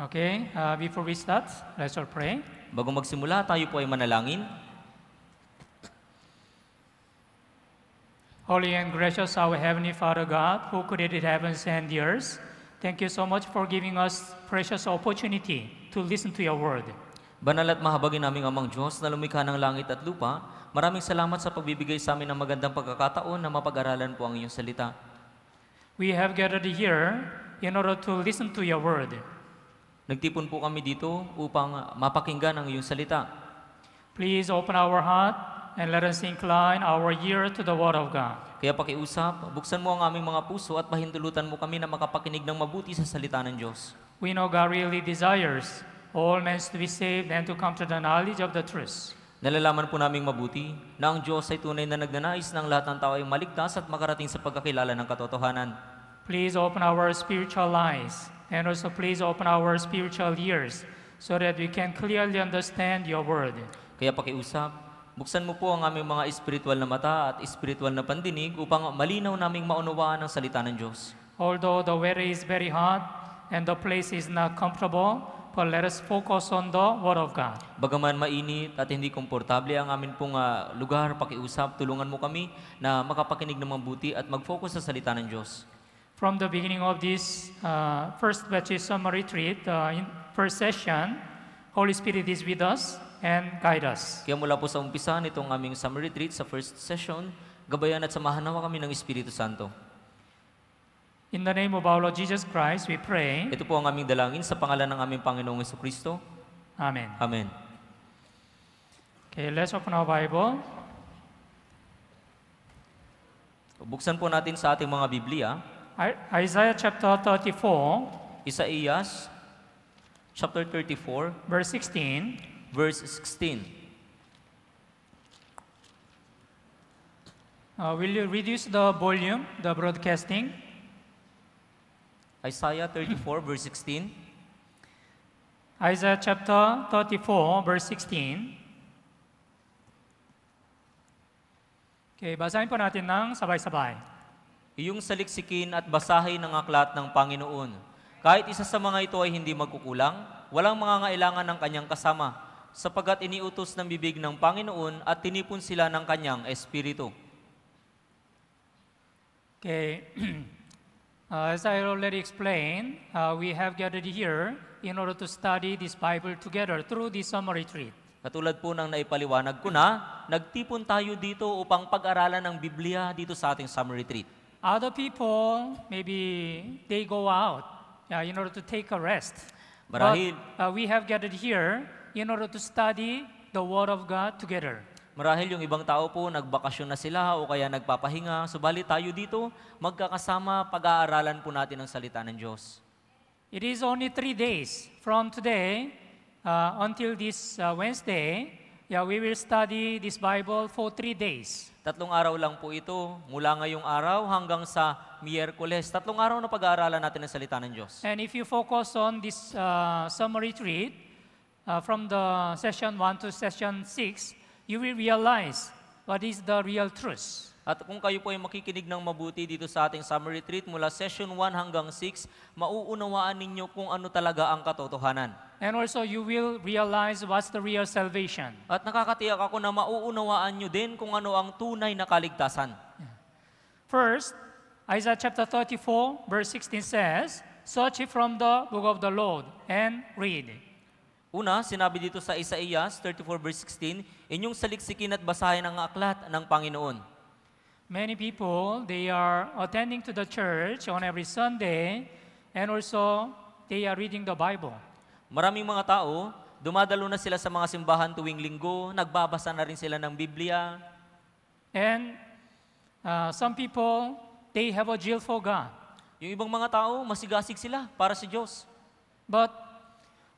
Okay, uh, before we start, let's all pray. Bago magsimula, tayo po ay manalangin. Holy and gracious our Heavenly Father God, who created heavens and the earth, thank you so much for giving us precious opportunity to listen to your word. Banal at mahabagin naming amang Diyos na lumikha ng langit at lupa, maraming salamat sa pagbibigay sa amin ng magandang pagkakataon na mapag-aralan po ang iyong salita. We have gathered here in order to listen to your word. Nagtipon po kami dito upang mapakinggan ang iyong salita. Please open our heart and let us incline our ear to the Word of God. Kaya pakiusap, buksan mo ang aming mga puso at pahintulutan mo kami na makapakinig ng mabuti sa salita ng Diyos. We know God really desires all men to be saved and to come to the knowledge of the truth. Nalalaman po naming mabuti na ang Diyos ay tunay na nagnanais ng lahat ng tao ay maligtas at makarating sa pagkakilala ng katotohanan. Please open our spiritual eyes And also please open our spiritual ears so that we can clearly understand your word. Kaya pakiusap, buksan mo po ang aming mga espiritual na mata at espiritual na pandinig upang malinaw naming maunawaan ang salita ng Diyos. Although the weather is very hot and the place is not comfortable, but let us focus on the Word of God. Bagaman mainit at hindi komportable ang amin pong uh, lugar, pakiusap, tulungan mo kami na makapakinig ng mabuti at mag-focus sa salita ng Diyos from the beginning of this uh, first Baptist summer retreat, uh, in first session, Holy Spirit is with us and guide us. Kaya mula po sa umpisa nitong aming summer retreat sa first session, gabayan at samahan nawa kami ng Espiritu Santo. In the name of our Lord Jesus Christ, we pray. Ito po ang aming dalangin sa pangalan ng aming Panginoong Yeso Kristo. Amen. Amen. Okay, let's open our Bible. Buksan po natin sa ating mga Biblia. Isaiah chapter 34. Isaiah chapter 34. Verse 16. Verse 16. Uh, will you reduce the volume, the broadcasting? Isaiah 34, verse 16. Isaiah chapter 34, verse 16. Okay, basahin po natin ng sabay-sabay. Iyong saliksikin at basahin ang aklat ng Panginoon. Kahit isa sa mga ito ay hindi magkukulang, walang mga ngailangan ng kanyang kasama, sapagat iniutos ng bibig ng Panginoon at tinipon sila ng kanyang espiritu. Okay. Uh, as I already explained, uh, we have gathered here in order to study this Bible together through this summer retreat. Katulad po ng naipaliwanag ko na, nagtipon tayo dito upang pag-aralan ng Biblia dito sa ating summer retreat. Other people, maybe they go out uh, in order to take a rest. Marahil, but uh, we have gathered here in order to study the Word of God together. Marahil yung ibang tao po nagbakasyon na sila o kaya nagpapahinga, subalit tayo dito magkakasama pag-aaralan po natin ang salita ng Diyos. It is only three days from today uh, until this uh, Wednesday. Yeah, we will study this Bible for three days. Tatlong araw lang po ito, mula ngayong araw hanggang sa Miyerkules. Tatlong araw na pag-aaralan natin ang salita ng Diyos. And if you focus on this uh, summary retreat, uh, from the session 1 to session 6, you will realize what is the real truth. At kung kayo po ay makikinig ng mabuti dito sa ating summer retreat mula session 1 hanggang 6, mauunawaan ninyo kung ano talaga ang katotohanan. And also you will realize what's the real salvation. At nakakatiyak ako na mauunawaan niyo din kung ano ang tunay na kaligtasan. First, Isaiah chapter 34 verse 16 says, Search from the book of the Lord and read. Una, sinabi dito sa Isaiah 34 verse 16, inyong saliksikin at basahin ang aklat ng Panginoon. Many people, they are attending to the church on every Sunday and also they are reading the Bible. Maraming mga tao, dumadalo na sila sa mga simbahan tuwing linggo, nagbabasa na rin sila ng Biblia. And uh, some people, they have a zeal for God. Yung ibang mga tao, masigasig sila para sa si Diyos. But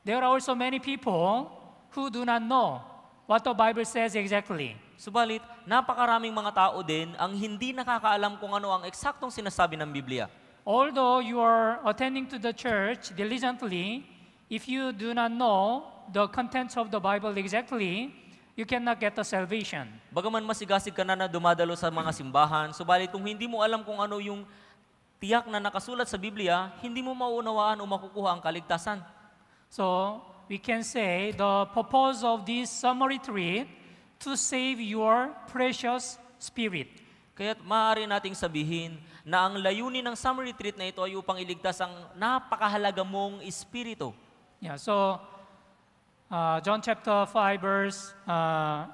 there are also many people who do not know what the Bible says exactly. Subalit, napakaraming mga tao din ang hindi nakakaalam kung ano ang eksaktong sinasabi ng Biblia. Although you are attending to the church diligently, If you do not know the contents of the Bible exactly, you cannot get the salvation. Bagaman masigasig ka na na dumadalo sa mga simbahan, subalit kung hindi mo alam kung ano yung tiyak na nakasulat sa Biblia, hindi mo mauunawaan o makukuha ang kaligtasan. So, we can say the purpose of this summary retreat to save your precious spirit. Kaya maaari nating sabihin na ang layunin ng summer retreat na ito ay upang iligtas ang napakahalaga mong espiritu. Yeah, so uh, John chapter 5, verse uh,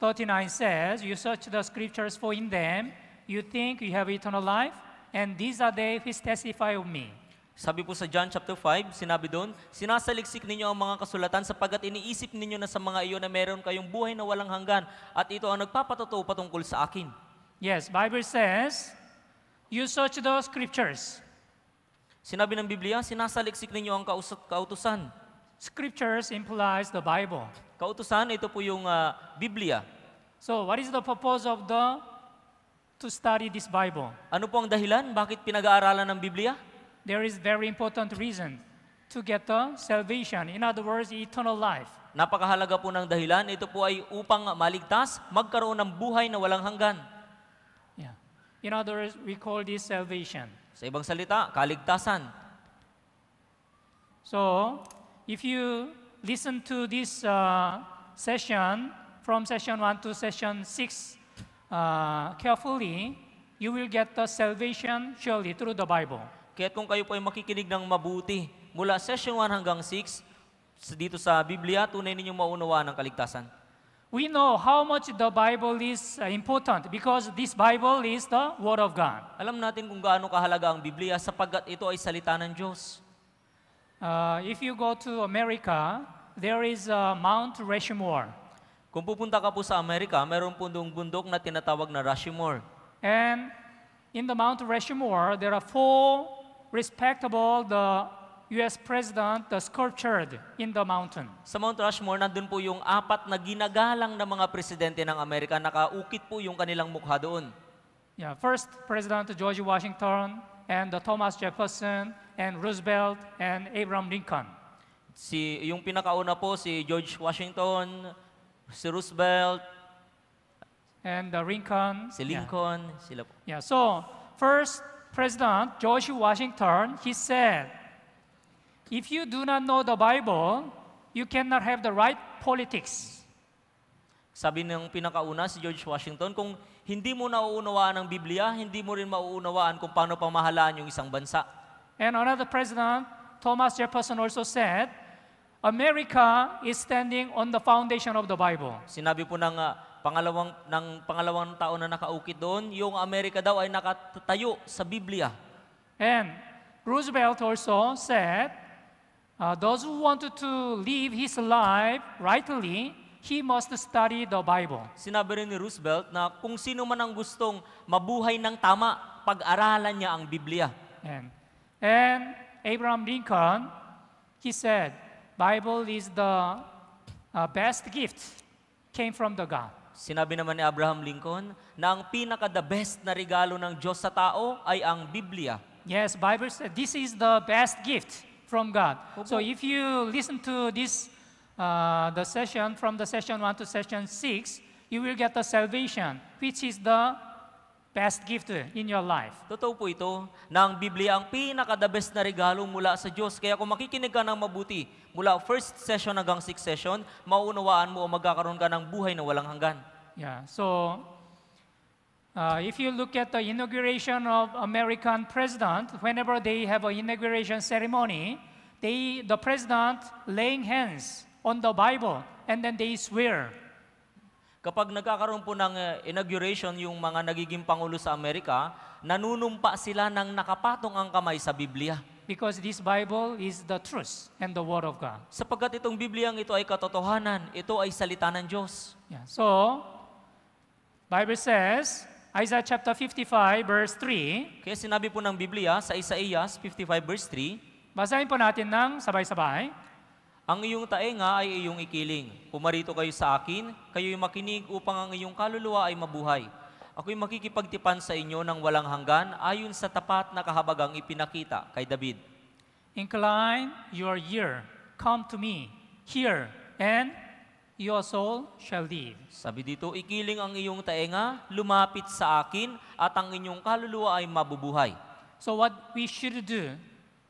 39 says, You search the scriptures, for in them you think you have eternal life, and these are they which testify of me. Sabi po sa John chapter 5, sinabi doon, Sinasaliksik ninyo ang mga kasulatan sapagkat iniisip ninyo na sa mga iyon na meron kayong buhay na walang hanggan at ito ang nagpapatotoo patungkol sa akin. Yes, Bible says, You search the scriptures. Sinabi ng Biblia, sinasaliksik ninyo ang kausat, kautusan. Scriptures implies the Bible. Kautusan, ito po yung uh, Biblia. So, what is the purpose of the to study this Bible? Ano po ang dahilan? Bakit pinag-aaralan ng Biblia? There is very important reason to get the salvation. In other words, eternal life. Napakahalaga po ng dahilan. Ito po ay upang maligtas, magkaroon ng buhay na walang hanggan. Yeah. In other words, we call this salvation. Sa ibang salita, kaligtasan. So, if you listen to this uh, session, from session 1 to session 6, uh, carefully, you will get the salvation surely through the Bible. Kaya kung kayo po ay makikinig ng mabuti mula session 1 hanggang 6, dito sa Biblia, tunay ninyong maunawa ng kaligtasan we know how much the Bible is uh, important because this Bible is the Word of God. Alam natin kung gaano kahalaga ang Biblia sapagkat ito ay salita ng Diyos. Uh, if you go to America, there is uh, Mount Rushmore. Kung pupunta ka po sa Amerika, meron po doong bundok na tinatawag na Rushmore. And in the Mount Rushmore, there are four respectable the US President the sculptured in the mountain. Sa Mount Rushmore, nandun po yung apat na ginagalang na mga presidente ng Amerika. Nakaukit po yung kanilang mukha doon. Yeah, first President George Washington and the Thomas Jefferson and Roosevelt and Abraham Lincoln. Si yung pinakauna po si George Washington, si Roosevelt and the Lincoln. Si Lincoln, yeah. sila po. Yeah, so first President George Washington, he said If you do not know the Bible, you cannot have the right politics. Sabi ng pinakauna si George Washington, kung hindi mo nauunawaan ang Biblia, hindi mo rin mauunawaan kung paano pamahalaan yung isang bansa. And another president, Thomas Jefferson also said, America is standing on the foundation of the Bible. Sinabi po ng uh, pangalawang ng pangalawang taon na nakaukit doon, yung Amerika daw ay nakatayo sa Biblia. And Roosevelt also said, Uh, those who want to live his life rightly, he must study the Bible. Sinabi rin ni Roosevelt na kung sino man ang gustong mabuhay ng tama, pag-aralan niya ang Biblia. And, and Abraham Lincoln, he said, Bible is the uh, best gift came from the God. Sinabi naman ni Abraham Lincoln na ang pinaka the best na regalo ng Diyos sa tao ay ang Biblia. Yes, Bible said this is the best gift. from God. So if you listen to this, uh, the session from the session one to session six, you will get the salvation, which is the best gift in your life. Totoo po ito na ang Biblia ang pinaka-the best na regalo mula sa Diyos. Kaya kung makikinig ka ng mabuti mula first session hanggang sixth session, mauunawaan mo o magkakaroon ka ng buhay na walang hanggan. Yeah, so Uh, if you look at the inauguration of American president, whenever they have an inauguration ceremony, they, the president laying hands on the Bible and then they swear. Kapag nagkakaroon po ng eh, inauguration yung mga nagiging pangulo sa Amerika, nanunumpa sila ng nakapatong ang kamay sa Biblia. Because this Bible is the truth and the Word of God. Sapagkat itong Bibliang ito ay katotohanan, ito ay salita ng Diyos. Yeah. So, Bible says, Isaiah chapter 55 verse 3. Kaya sinabi po ng Biblia sa Isaiah 55 verse 3. Basahin po natin ng sabay-sabay. Ang iyong tainga ay iyong ikiling. Pumarito kayo sa akin, kayo'y makinig upang ang iyong kaluluwa ay mabuhay. Ako'y makikipagtipan sa inyo ng walang hanggan ayon sa tapat na kahabagang ipinakita kay David. Incline your ear, come to me, hear, and your soul shall live. Sabi dito, ikiling ang iyong tainga, lumapit sa akin, at ang inyong kaluluwa ay mabubuhay. So what we should do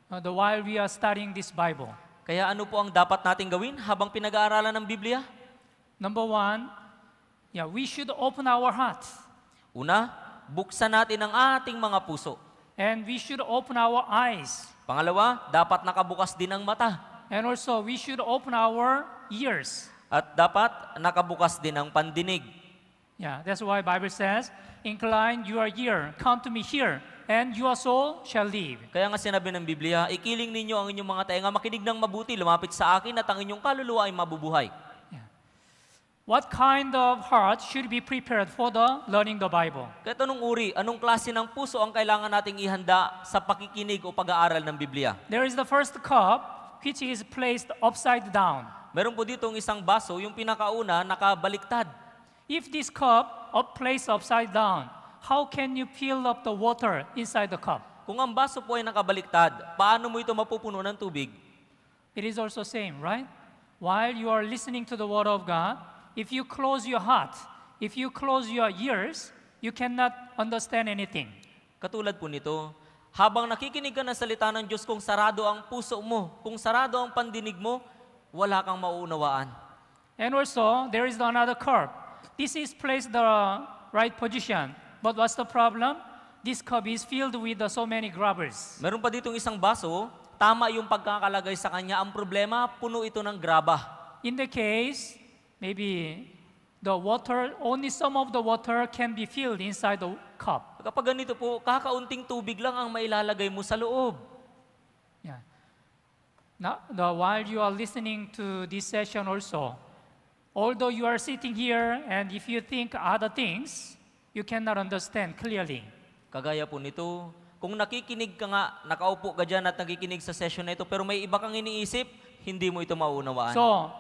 uh, the while we are studying this Bible? Kaya ano po ang dapat nating gawin habang pinag-aaralan ng Biblia? Number one, yeah, we should open our hearts. Una, buksan natin ang ating mga puso. And we should open our eyes. Pangalawa, dapat nakabukas din ang mata. And also, we should open our ears. At dapat nakabukas din ang pandinig. Yeah, that's why Bible says, Incline your ear, come to me here, and your soul shall live. Kaya nga sinabi ng Biblia, ikiling ninyo ang inyong mga tainga, makinig ng mabuti, lumapit sa akin at ang inyong kaluluwa ay mabubuhay. What kind of heart should be prepared for the learning the Bible? Kaya anong uri, anong klase ng puso ang kailangan nating ihanda sa pakikinig o pag-aaral ng Biblia? There is the first cup which is placed upside down meron po dito isang baso, yung pinakauna nakabaliktad. If this cup of place upside down, how can you fill up the water inside the cup? Kung ang baso po ay nakabaliktad, paano mo ito mapupuno ng tubig? It is also same, right? While you are listening to the word of God, if you close your heart, if you close your ears, you cannot understand anything. Katulad po nito, habang nakikinig ka ng salita ng Diyos, kung sarado ang puso mo, kung sarado ang pandinig mo, wala kang mauunawaan. And also, there is another curve. This is placed the right position. But what's the problem? This cup is filled with uh, so many grabbers. Meron pa ditong isang baso, tama yung pagkakalagay sa kanya. Ang problema, puno ito ng graba. In the case, maybe the water, only some of the water can be filled inside the cup. Kapag ganito po, kakaunting tubig lang ang mailalagay mo sa loob. Now, the, while you are listening to this session also, although you are sitting here and if you think other things, you cannot understand clearly. Kagaya po nito, kung nakikinig ka nga, nakaupo ka dyan at nakikinig sa session na ito, pero may iba kang iniisip, hindi mo ito mauunawaan. So,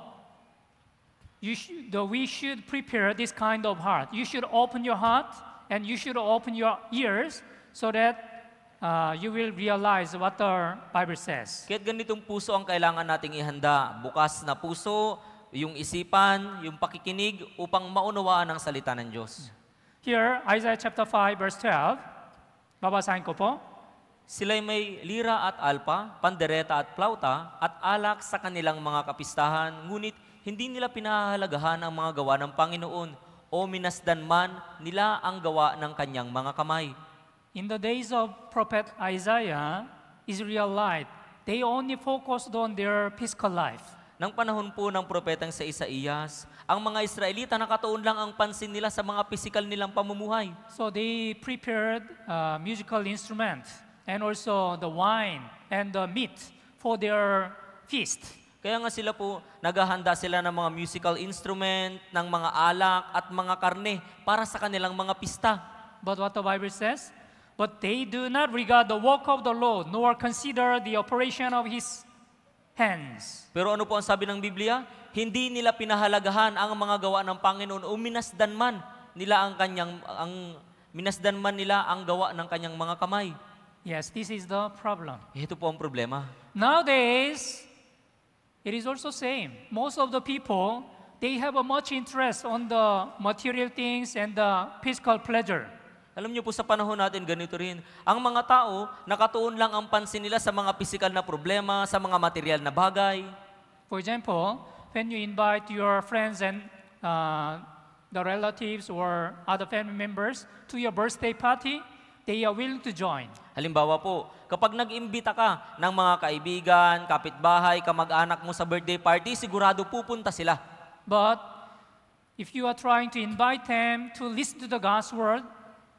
you sh- the, we should prepare this kind of heart. You should open your heart and you should open your ears so that uh, you will realize what the Bible says. Kaya ganitong puso ang kailangan nating ihanda. Bukas na puso, yung isipan, yung pakikinig, upang maunawaan ang salita ng Diyos. Here, Isaiah chapter 5, verse 12, babasahin ko po. Sila'y may lira at alpa, pandereta at plauta, at alak sa kanilang mga kapistahan, ngunit hindi nila pinahahalagahan ang mga gawa ng Panginoon, o minasdan man nila ang gawa ng kanyang mga kamay In the days of Prophet Isaiah, Israelite, they only focused on their physical life. Nang panahon po ng propetang sa Isaías, ang mga Israelita nakatuon lang ang pansin nila sa mga physical nilang pamumuhay. So they prepared uh, musical instruments and also the wine and the meat for their feast. Kaya nga sila po, naghahanda sila ng mga musical instrument, ng mga alak at mga karne para sa kanilang mga pista. But what the Bible says, but they do not regard the work of the Lord nor consider the operation of his hands. Pero ano po ang sabi ng Biblia? Hindi nila pinahalagahan ang mga gawa ng Panginoon o minasdan man nila ang kanyang ang minasdan man nila ang gawa ng kanyang mga kamay. Yes, this is the problem. Ito po ang problema. Nowadays, it is also same. Most of the people, they have a much interest on the material things and the physical pleasure. Alam niyo po sa panahon natin, ganito rin. Ang mga tao, nakatuon lang ang pansin nila sa mga physical na problema, sa mga material na bagay. For example, when you invite your friends and uh, the relatives or other family members to your birthday party, they are willing to join. Halimbawa po, kapag nag-imbita ka ng mga kaibigan, kapitbahay, kamag-anak mo sa birthday party, sigurado pupunta sila. But if you are trying to invite them to listen to the God's word,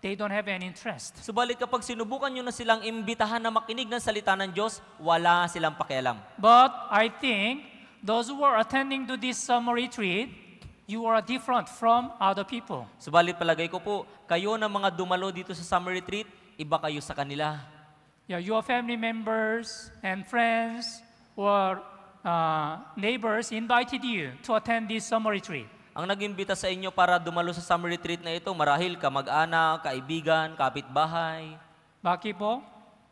they don't have any interest. Subalit kapag sinubukan nyo na silang imbitahan na makinig ng salita ng Diyos, wala silang pakialam. But I think those who are attending to this summer uh, retreat, you are different from other people. Subalit palagay ko po, kayo na mga dumalo dito sa summer retreat, iba kayo sa kanila. Yeah, your family members and friends or uh, neighbors invited you to attend this summer retreat. Ang naging bita sa inyo para dumalo sa summer retreat na ito, marahil kamag-anak, kaibigan, kapitbahay. Bakit po?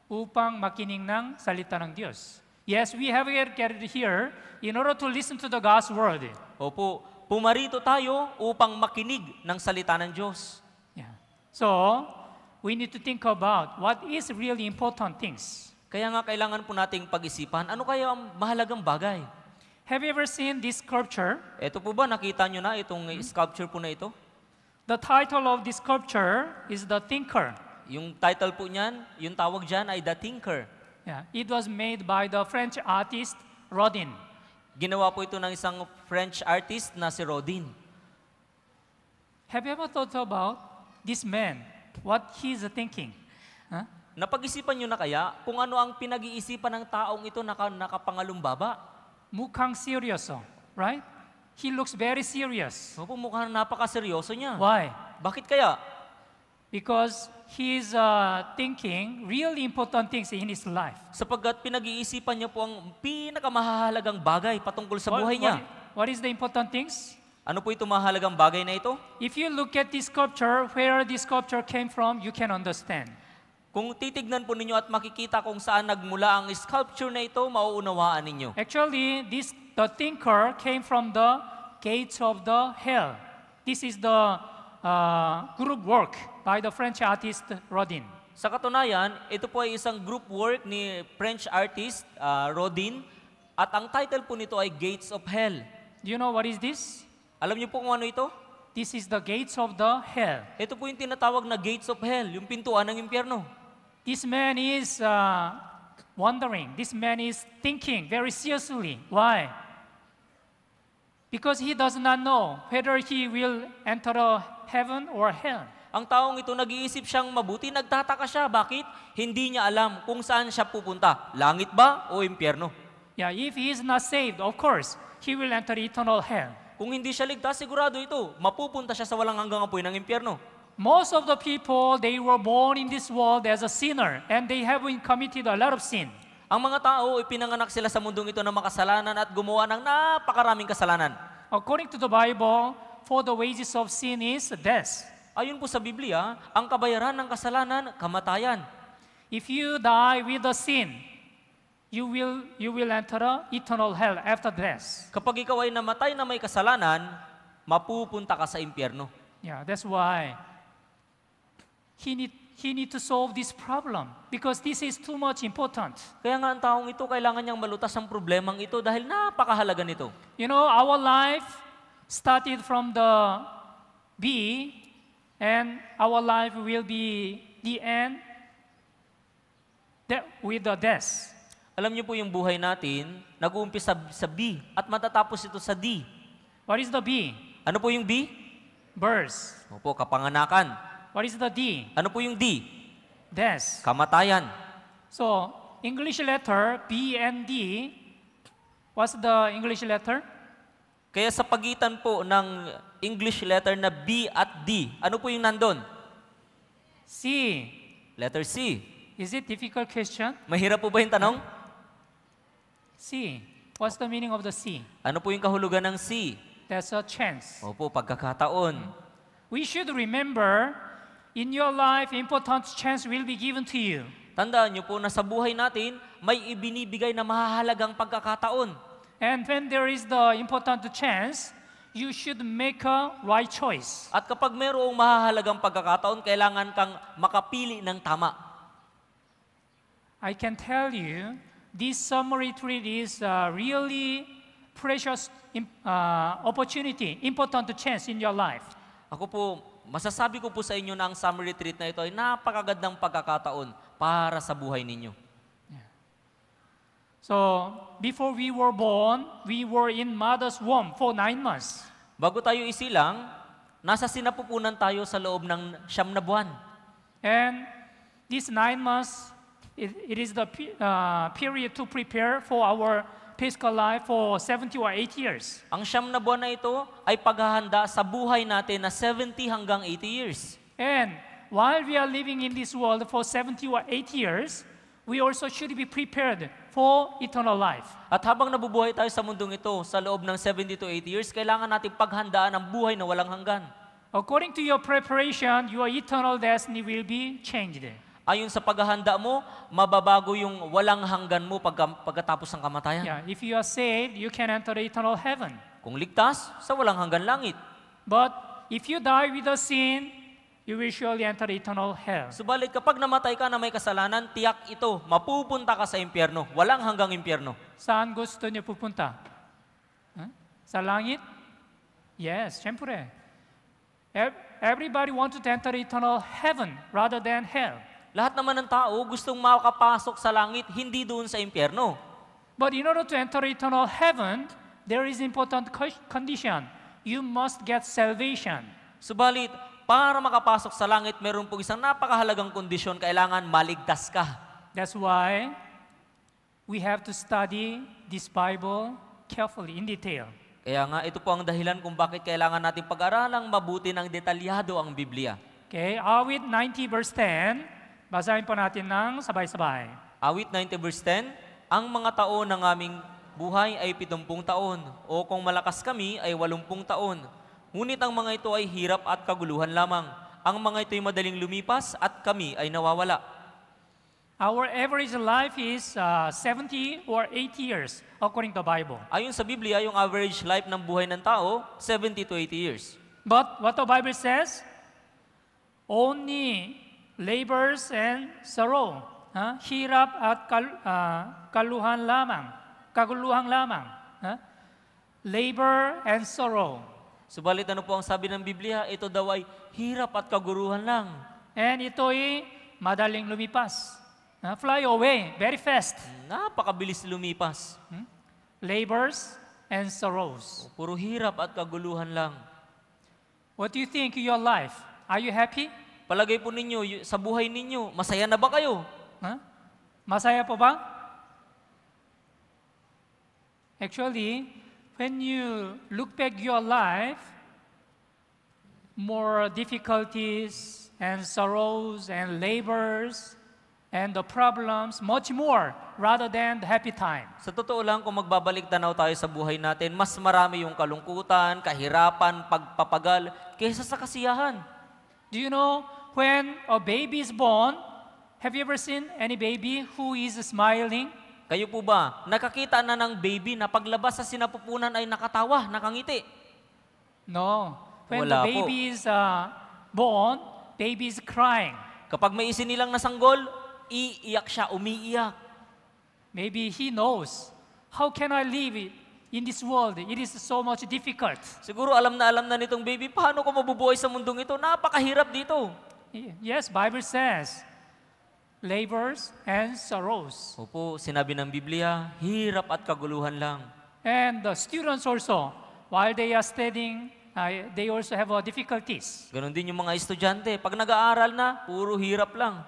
Upang makinig ng salita ng Diyos. Yes, we have gathered here in order to listen to the God's word. Opo, pumarito tayo upang makinig ng salita ng Diyos. Yeah. So, we need to think about what is really important things. Kaya nga kailangan po nating pag-isipan, ano kaya ang mahalagang bagay? Have you ever seen this sculpture? Ito po ba nakita niyo na itong sculpture po na ito? The title of this sculpture is The Thinker. Yung title po niyan, yung tawag diyan ay The Thinker. Yeah, it was made by the French artist Rodin. Ginawa po ito ng isang French artist na si Rodin. Have you ever thought about this man? What he's thinking? Huh? Napag-isipan niyo na kaya kung ano ang pinag-iisipan ng taong ito na nakapangalumbaba? mukhang seryoso, right? He looks very serious. Opo, mukhang napakaseryoso niya. Why? Bakit kaya? Because he's uh, thinking really important things in his life. Sapagkat pinag-iisipan niya po ang pinakamahalagang bagay patungkol sa buhay niya. What, what is the important things? Ano po itong mahalagang bagay na ito? If you look at this sculpture, where this sculpture came from, you can understand. Kung titignan po ninyo at makikita kung saan nagmula ang sculpture na ito, mauunawaan ninyo. Actually, this the thinker came from the gates of the hell. This is the uh, group work by the French artist Rodin. Sa katunayan, ito po ay isang group work ni French artist uh, Rodin at ang title po nito ay Gates of Hell. Do you know what is this? Alam niyo po kung ano ito? This is the gates of the hell. Ito po yung tinatawag na gates of hell, yung pintuan ng impyerno this man is uh, wondering. This man is thinking very seriously. Why? Because he does not know whether he will enter heaven or hell. Ang taong ito nag-iisip siyang mabuti, nagtataka siya. Bakit? Hindi niya alam kung saan siya pupunta. Langit ba o impyerno? Yeah, if he is not saved, of course, he will enter eternal hell. Kung hindi siya ligtas, sigurado ito, mapupunta siya sa walang hanggang apoy ng impyerno most of the people, they were born in this world as a sinner and they have committed a lot of sin. Ang mga tao, ipinanganak sila sa mundong ito na makasalanan at gumawa ng napakaraming kasalanan. According to the Bible, for the wages of sin is death. Ayon po sa Biblia, ang kabayaran ng kasalanan, kamatayan. If you die with a sin, you will you will enter a eternal hell after death. Kapag ikaw ay namatay na may kasalanan, mapupunta ka sa impyerno. Yeah, that's why He need, he need to solve this problem because this is too much important. Kaya nga ang taong ito, kailangan niyang malutas ang problemang ito dahil napakahalaga nito. You know, our life started from the B and our life will be the end that with the death. Alam niyo po yung buhay natin, nag-uumpisa sa B at matatapos ito sa D. What is the B? Ano po yung B? Birth. Opo, kapanganakan. What is the D? Ano po yung D? Death. Kamatayan. So, English letter B and D, what's the English letter? Kaya sa pagitan po ng English letter na B at D, ano po yung nandun? C. Letter C. Is it difficult question? Mahirap po ba yung tanong? C. What's the meaning of the C? Ano po yung kahulugan ng C? That's a chance. Opo, pagkakataon. We should remember In your life, important chance will be given to you. Tandaan niyo po na sa buhay natin, may ibinibigay na mahalagang pagkakataon. And when there is the important chance, you should make a right choice. At kapag mayroong mahalagang pagkakataon, kailangan kang makapili ng tama. I can tell you, this summary retreat is uh, really precious uh, opportunity, important chance in your life. Ako po, masasabi ko po sa inyo na ang summer retreat na ito ay napakagandang pagkakataon para sa buhay ninyo. So, before we were born, we were in mother's womb for nine months. Bago tayo isilang, nasa sinapupunan tayo sa loob ng siyam na buwan. And these nine months, it, it is the uh, period to prepare for our physical life for 70 or 80 years. Ang siyam na buwan na ito ay paghahanda sa buhay natin na 70 hanggang 80 years. And while we are living in this world for 70 or 80 years, we also should be prepared for eternal life. At habang nabubuhay tayo sa mundong ito, sa loob ng 70 to 80 years, kailangan natin paghandaan ang buhay na walang hanggan. According to your preparation, your eternal destiny will be changed ayon sa paghahanda mo, mababago yung walang hanggan mo pag, pagkatapos ng kamatayan. Yeah, if you are saved, you can enter the eternal heaven. Kung ligtas, sa walang hanggan langit. But if you die with a sin, you will surely enter eternal hell. Subalit kapag namatay ka na may kasalanan, tiyak ito, mapupunta ka sa impyerno, walang hanggang impyerno. Saan gusto niyo pupunta? Huh? Sa langit? Yes, syempre. Everybody wants to enter eternal heaven rather than hell. Lahat naman ng tao gustong makapasok sa langit, hindi doon sa impyerno. But in order to enter eternal heaven, there is important condition. You must get salvation. Subalit, para makapasok sa langit, meron pong isang napakahalagang kondisyon, kailangan maligtas ka. That's why we have to study this Bible carefully in detail. Kaya nga, ito po ang dahilan kung bakit kailangan natin pag-aralang mabuti ng detalyado ang Biblia. Okay, Awit 90 verse 10. Basahin po natin ng sabay-sabay. Awit 90 verse 10, Ang mga taon ng aming buhay ay 70 taon, o kung malakas kami ay 80 taon. Ngunit ang mga ito ay hirap at kaguluhan lamang. Ang mga ito'y madaling lumipas at kami ay nawawala. Our average life is uh, 70 or 80 years according to Bible. Ayon sa Biblia, yung average life ng buhay ng tao, 70 to 80 years. But what the Bible says, only labors and sorrow. Ha? Hirap at kal, uh, kaluhan lamang. Kaguluhan lamang. Ha? Labor and sorrow. Subalit ano po ang sabi ng Biblia? Ito daw ay hirap at kaguruhan lang. And ito ay madaling lumipas. Ha? Fly away, very fast. Napakabilis lumipas. Hmm? Labors and sorrows. Puro hirap at kaguluhan lang. What do you think of your life? Are you happy? Palagay po ninyo, sa buhay ninyo, masaya na ba kayo? Ha? Masaya po ba? Actually, when you look back your life, more difficulties and sorrows and labors and the problems much more rather than the happy time. Sa totoo lang, kung magbabalik tanaw tayo sa buhay natin, mas marami yung kalungkutan, kahirapan, pagpapagal, kaysa sa kasiyahan. Do you know when a baby is born, have you ever seen any baby who is smiling? Kayo po ba, nakakita na ng baby na paglabas sa sinapupunan ay nakatawa, nakangiti? No. When Wala the baby po. is uh, born, baby is crying. Kapag may isinilang nasanggol, iiyak siya, umiiyak. Maybe he knows, how can I live in this world, it is so much difficult. Siguro alam na alam na nitong baby, paano ko mabubuhay sa mundong ito? Napakahirap dito. Yes, Bible says, labors and sorrows. Opo, sinabi ng Biblia, hirap at kaguluhan lang. And the students also, while they are studying, uh, they also have uh, difficulties. Ganon din yung mga estudyante. Pag nag-aaral na, puro hirap lang.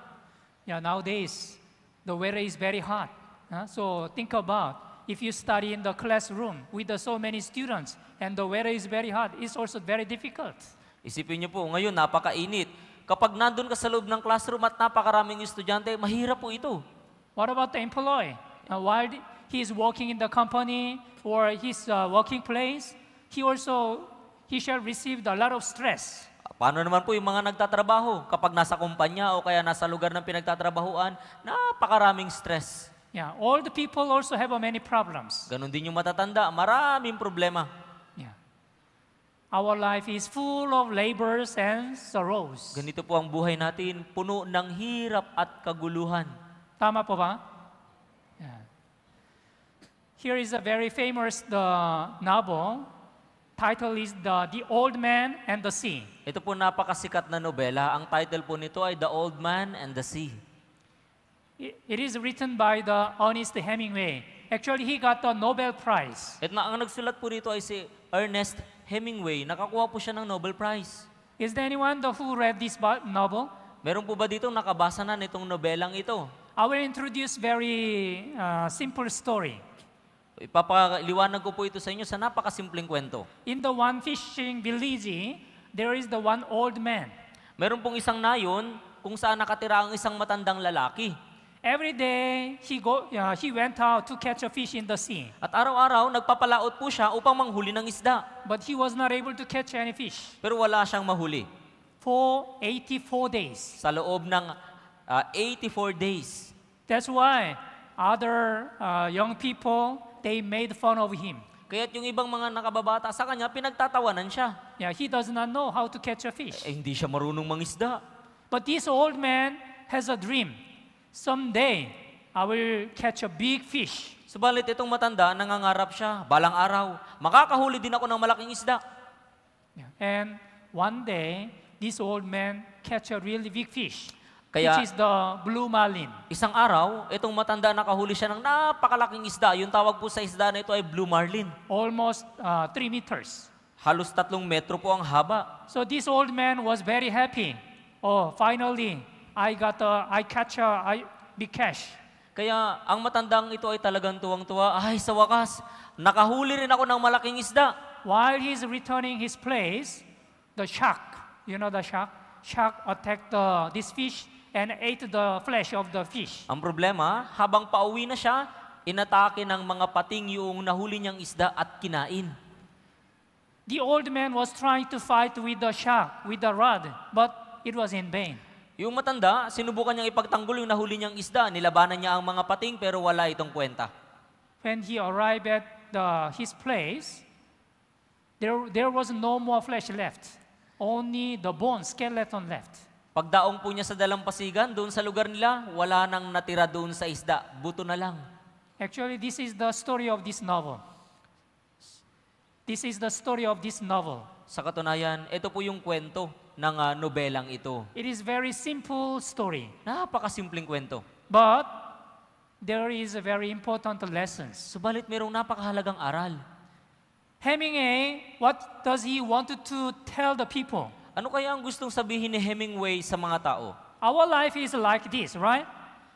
Yeah, nowadays, the weather is very hot. Huh? So think about if you study in the classroom with so many students and the weather is very hot, it's also very difficult. Isipin niyo po, ngayon napakainit. Kapag nandun ka sa loob ng classroom at napakaraming estudyante, mahirap po ito. What about the employee? Uh, while he is working in the company or his uh, working place, he also he shall receive a lot of stress. Paano naman po yung mga nagtatrabaho? Kapag nasa kumpanya o kaya nasa lugar ng pinagtatrabahuan, napakaraming stress. Yeah, all the people also have many problems. Ganun din yung matatanda, maraming problema. Yeah. Our life is full of labors and sorrows. Ganito po ang buhay natin, puno ng hirap at kaguluhan. Tama po ba? Yeah. Here is a very famous the novel. Title is the, the Old Man and the Sea. Ito po napakasikat na nobela. Ang title po nito ay The Old Man and the Sea. It is written by the Ernest Hemingway. Actually, he got the Nobel Prize. At na ang nagsulat po dito ay si Ernest Hemingway. Nakakuha po siya ng Nobel Prize. Is there anyone the who read this novel? Meron po ba dito nakabasa na nitong nobelang ito? I will introduce very uh, simple story. Ipapaliwanag ko po ito sa inyo sa napakasimpleng kwento. In the one fishing village, there is the one old man. Meron pong isang nayon kung saan nakatira ang isang matandang lalaki. Every day, he, go, uh, he went out to catch a fish in the sea. At araw-araw, nagpapalaot po siya upang manghuli ng isda. But he was not able to catch any fish. Pero wala siyang mahuli. For 84 days. Sa loob ng uh, 84 days. That's why other uh, young people, they made fun of him. Kaya't yung ibang mga nakababata sa kanya, pinagtatawanan siya. Yeah, he does not know how to catch a fish. Eh, hindi siya marunong mangisda. But this old man has a dream. Someday, I will catch a big fish. Subalit itong matanda, nangangarap siya, balang araw, makakahuli din ako ng malaking isda. And one day, this old man catch a really big fish, Kaya, which is the blue marlin. Isang araw, itong matanda nakahuli siya ng napakalaking isda. Yung tawag po sa isda na ito ay blue marlin. Almost 3 uh, meters. Halos tatlong metro po ang haba. So this old man was very happy. Oh, finally, I got a, I catch a, I be cash. Kaya ang matandang ito ay talagang tuwang-tuwa. Ay, sa wakas, nakahuli rin ako ng malaking isda. While he's returning his place, the shark, you know the shark? Shark attacked the, this fish and ate the flesh of the fish. Ang problema, habang pauwi na siya, inatake ng mga pating yung nahuli niyang isda at kinain. The old man was trying to fight with the shark, with the rod, but it was in vain. Yung matanda, sinubukan niyang ipagtanggol yung nahuli niyang isda. Nilabanan niya ang mga pating pero wala itong kwenta. When he arrived at the, his place, there, there was no more flesh left. Only the bone, skeleton left. Pagdaong po niya sa dalampasigan, doon sa lugar nila, wala nang natira doon sa isda. Buto na lang. Actually, this is the story of this novel. This is the story of this novel. Sa katunayan, ito po yung kwento ng uh, nobelang ito. It is very simple story. Napakasimpleng kwento. But there is a very important lesson. Subalit mayroong napakahalagang aral. Hemingway, what does he want to tell the people? Ano kaya ang gustong sabihin ni Hemingway sa mga tao? Our life is like this, right?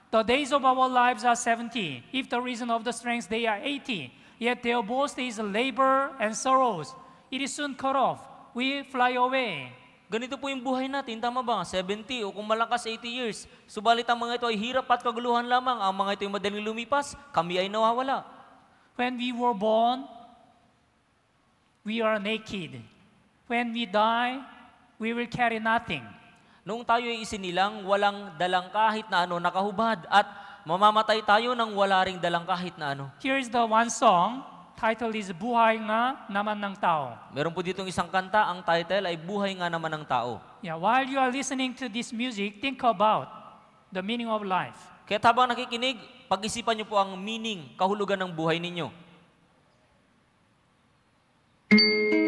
The days of our lives are 70. If the reason of the strength they are 80. Yet their boast is labor and sorrows. It is soon cut off. We fly away. Ganito po yung buhay natin, tama ba? 70 o kung malakas 80 years. Subalit ang mga ito ay hirap at kaguluhan lamang. Ang mga ito ay madaling lumipas, kami ay nawawala. When we were born, we are naked. When we die, we will carry nothing. Noong tayo ay isinilang, walang dalang kahit na ano nakahubad at mamamatay tayo ng wala ring dalang kahit na ano. Here is the one song title is Buhay Nga Naman ng Tao. Meron po dito isang kanta, ang title ay Buhay Nga Naman ng Tao. Yeah, while you are listening to this music, think about the meaning of life. Kaya habang nakikinig, pag-isipan niyo po ang meaning, kahulugan ng buhay ninyo. Thank you.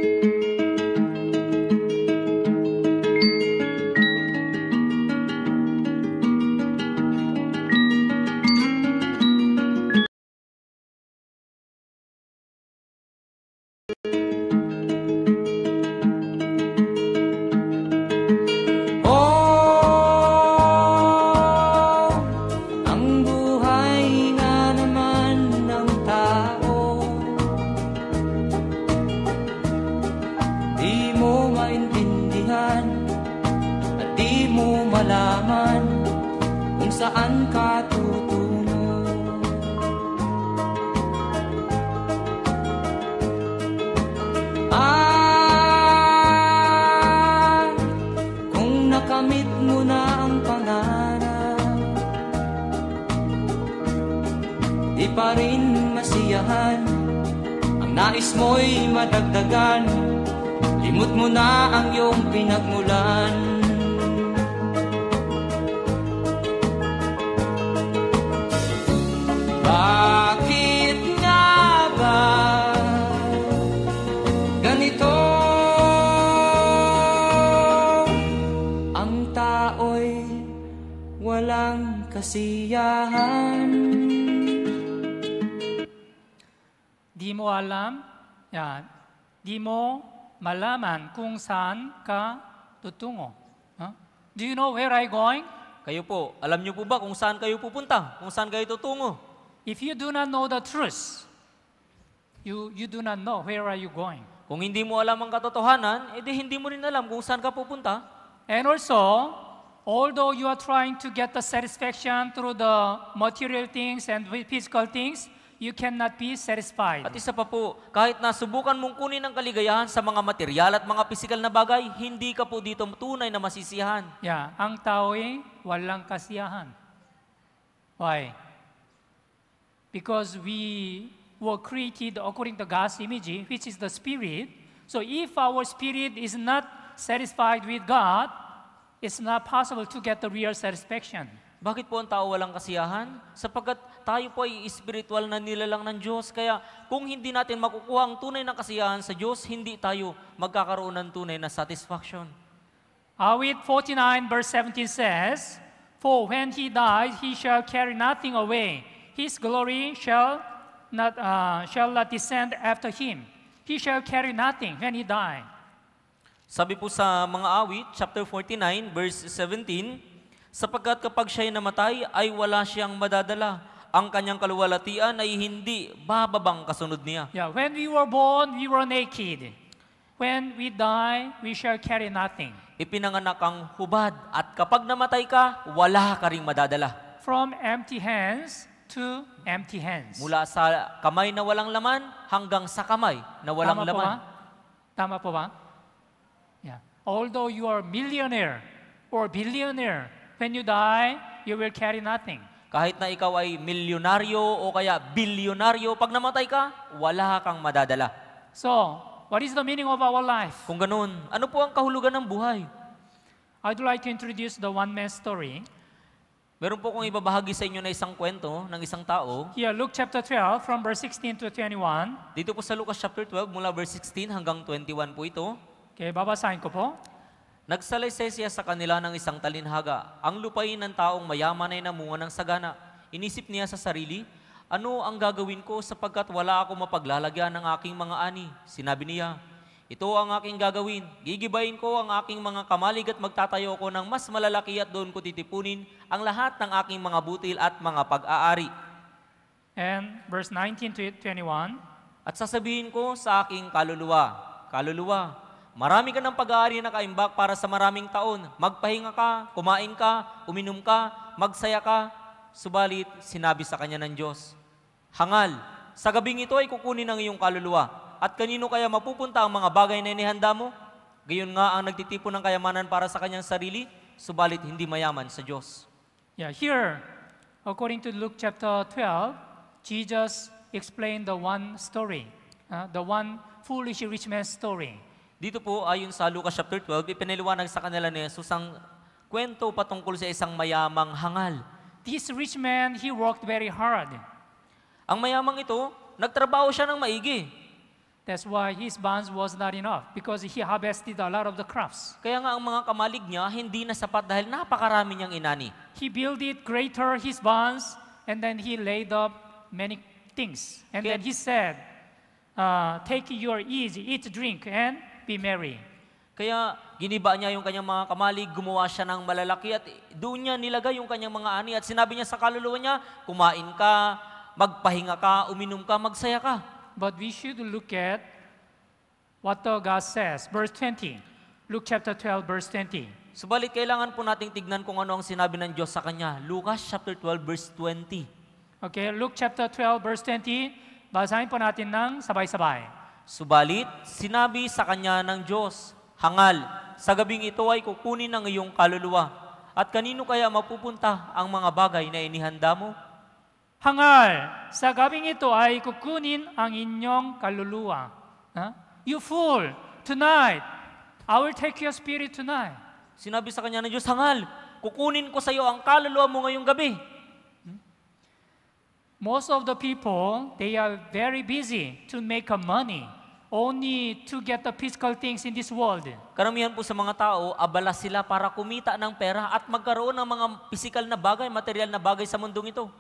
kung saan ka tutungo. Huh? Do you know where I going? Kayo po, alam niyo po ba kung saan kayo pupunta? Kung saan kayo tutungo? If you do not know the truth, you, you do not know where are you going. Kung hindi mo alam ang katotohanan, edi hindi mo rin alam kung saan ka pupunta. And also, although you are trying to get the satisfaction through the material things and physical things, you cannot be satisfied. At isa pa po, kahit nasubukan mong kunin ang kaligayahan sa mga material at mga pisikal na bagay, hindi ka po dito tunay na masisiyahan. Yeah, ang tao ay walang kasiyahan. Why? Because we were created according to God's image, eh, which is the spirit. So if our spirit is not satisfied with God, it's not possible to get the real satisfaction. Bakit po ang tao walang kasiyahan? Sapagkat tayo po ay spiritual na nilalang ng Diyos. Kaya kung hindi natin makukuha ang tunay na kasiyahan sa Diyos, hindi tayo magkakaroon ng tunay na satisfaction. Awit 49 verse 17 says, For when he dies, he shall carry nothing away. His glory shall not, uh, shall not descend after him. He shall carry nothing when he dies. Sabi po sa mga awit, chapter 49, verse 17, sapagkat kapag siya'y namatay, ay wala siyang madadala ang kanyang kaluwalhatian ay hindi bababang kasunod niya. Yeah, when we were born, we were naked. When we die, we shall carry nothing. Ipinanganak ang hubad at kapag namatay ka, wala ka ring madadala. From empty hands to empty hands. Mula sa kamay na walang laman hanggang sa kamay na walang Tama laman. Po Tama po ba? Yeah. Although you are millionaire or billionaire, when you die, you will carry nothing. Kahit na ikaw ay milyonaryo o kaya bilyonaryo, pag namatay ka, wala kang madadala. So, what is the meaning of our life? Kung ganun, ano po ang kahulugan ng buhay? I'd like to introduce the one man story. Meron po kong ibabahagi sa inyo na isang kwento ng isang tao. Here, Luke chapter 12 from verse 16 to 21. Dito po sa Lucas chapter 12 mula verse 16 hanggang 21 po ito. Okay, babasahin ko po. Nagsalaysay siya sa kanila ng isang talinhaga. Ang lupain ng taong mayaman ay namunga ng sagana. Inisip niya sa sarili, ano ang gagawin ko sapagkat wala ako mapaglalagyan ng aking mga ani? Sinabi niya, ito ang aking gagawin. Gigibayin ko ang aking mga kamalig at magtatayo ko ng mas malalaki at doon ko titipunin ang lahat ng aking mga butil at mga pag-aari. And verse 19 to 21, At sasabihin ko sa aking kaluluwa, kaluluwa, Marami ka ng pag-aari na kaimbak para sa maraming taon. Magpahinga ka, kumain ka, uminom ka, magsaya ka. Subalit, sinabi sa kanya ng Diyos, Hangal, sa gabing ito ay kukunin ang iyong kaluluwa. At kanino kaya mapupunta ang mga bagay na inihanda mo? Gayon nga ang nagtitipon ng kayamanan para sa kanyang sarili, subalit hindi mayaman sa Diyos. Yeah, here, according to Luke chapter 12, Jesus explained the one story, uh, the one foolish rich man's story. Dito po, ayon sa Lucas chapter 12, ipinaliwanag sa kanila ni Jesus ang kwento patungkol sa isang mayamang hangal. This rich man, he worked very hard. Ang mayamang ito, nagtrabaho siya ng maigi. That's why his bonds was not enough because he harvested a lot of the crops. Kaya nga ang mga kamalig niya hindi na sapat dahil napakarami niyang inani. He built it greater his bonds and then he laid up many things. And Kaya, then he said, uh, take your ease, eat, drink, and be merry. Kaya giniba niya yung kanyang mga kamalig, gumawa siya ng malalaki at doon niya nilagay yung kanyang mga ani at sinabi niya sa kaluluwa niya, kumain ka, magpahinga ka, uminom ka, magsaya ka. But we should look at what God says. Verse 20. Luke chapter 12, verse 20. Subalit kailangan po nating tignan kung ano ang sinabi ng Diyos sa kanya. Lucas chapter 12 verse 20. Okay, Luke chapter 12 verse 20. Basahin po natin ng sabay-sabay. Subalit, sinabi sa kanya ng Diyos, Hangal, sa gabing ito ay kukunin ang iyong kaluluwa. At kanino kaya mapupunta ang mga bagay na inihanda mo? Hangal, sa gabing ito ay kukunin ang inyong kaluluwa. Huh? You fool, tonight, I will take your spirit tonight. Sinabi sa kanya ng Diyos, Hangal, kukunin ko sa iyo ang kaluluwa mo ngayong gabi. Most of the people, they are very busy to make money only to get the physical things in this world. Karamihan po sa mga tao, abala sila para kumita ng pera at magkaroon ng mga physical na bagay, material na bagay sa mundong ito.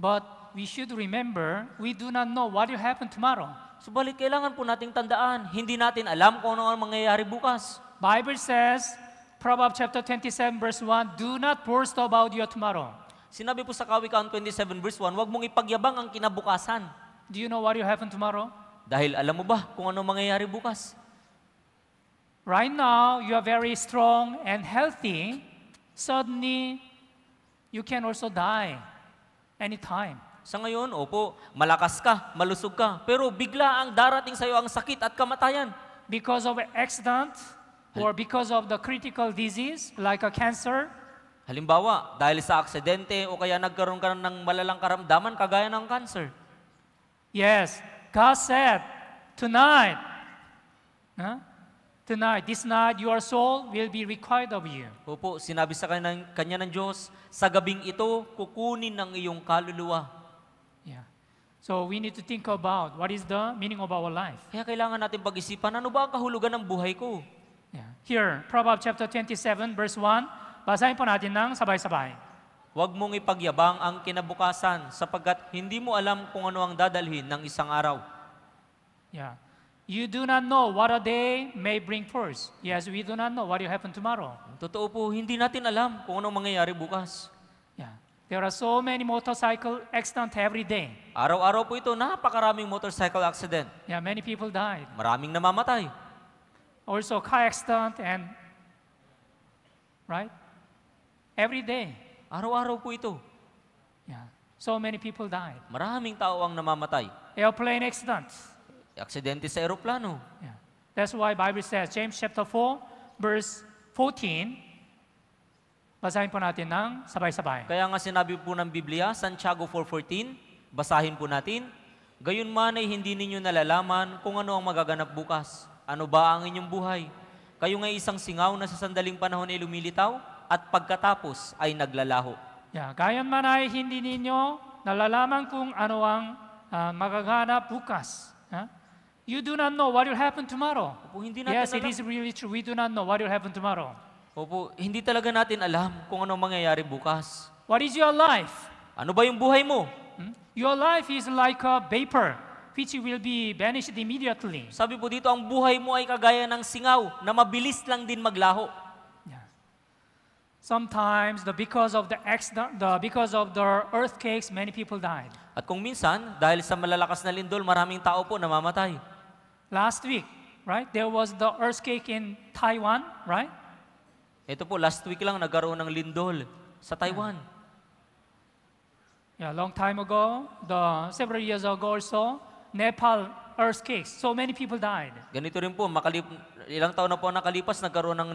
But we should remember, we do not know what will happen tomorrow. Subalit kailangan po nating tandaan, hindi natin alam kung ano ang mangyayari bukas. Bible says, Proverbs chapter 27 verse 1, Do not boast about your tomorrow. Sinabi po sa Kawikaan 27 verse 1, huwag mong ipagyabang ang kinabukasan. Do you know what you have tomorrow? Dahil alam mo ba kung ano mangyayari bukas? Right now, you are very strong and healthy. Suddenly, you can also die anytime. Sa ngayon, opo, malakas ka, malusog ka, pero bigla ang darating sa iyo ang sakit at kamatayan. Because of an accident or because of the critical disease like a cancer, Halimbawa, dahil sa aksidente o kaya nagkaroon ka ng malalang karamdaman kagaya ng cancer. Yes, God said, tonight, huh? tonight, this night, your soul will be required of you. Opo, sinabi sa kanya, ng, kanya ng Diyos, sa gabing ito, kukunin ng iyong kaluluwa. Yeah. So we need to think about what is the meaning of our life. Kaya kailangan natin pag-isipan, ano ba ang kahulugan ng buhay ko? Yeah. Here, Proverbs chapter 27, verse 1, Basahin po natin ng sabay-sabay. Huwag mong ipagyabang ang kinabukasan sapagkat hindi mo alam kung ano ang dadalhin ng isang araw. Yeah. You do not know what a day may bring forth. Yes, we do not know what will happen tomorrow. Totoo po, hindi natin alam kung anong mangyayari bukas. Yeah. There are so many motorcycle accidents every day. Araw-araw po ito, napakaraming motorcycle accident. Yeah, many people died. Maraming namamatay. Also car accident and right? Every day. Araw-araw po ito. Yeah. So many people died. Maraming tao ang namamatay. Airplane accidents. Aksidente sa eroplano. Yeah. That's why Bible says, James chapter 4, verse 14, Basahin po natin ng sabay-sabay. Kaya nga sinabi po ng Biblia, Santiago 4.14, basahin po natin, man ay hindi ninyo nalalaman kung ano ang magaganap bukas. Ano ba ang inyong buhay? Kayo nga isang singaw na sa sandaling panahon ay lumilitaw? at pagkatapos ay naglalaho. Yeah, gayon man ay hindi ninyo nalalaman kung ano ang uh, magaganap bukas. Huh? You do not know what will happen tomorrow. Opo, hindi natin yes, alam. it is really true. We do not know what will happen tomorrow. Opo, hindi talaga natin alam kung ano mangyayari bukas. What is your life? Ano ba yung buhay mo? Hmm? Your life is like a vapor which will be banished immediately. Sabi po dito, ang buhay mo ay kagaya ng singaw na mabilis lang din maglaho. Sometimes the because of the, ex, the, the because of the earthquakes many people died. At kung minsan dahil sa malalakas na lindol maraming tao po namamatay. Last week, right? There was the earthquake in Taiwan, right? Ito po last week lang nagkaroon ng lindol sa Taiwan. Yeah, yeah long time ago, the several years ago or so, Nepal earthquake. So many people died. Ganito rin po, makalip, ilang taon na po nakalipas nagkaroon ng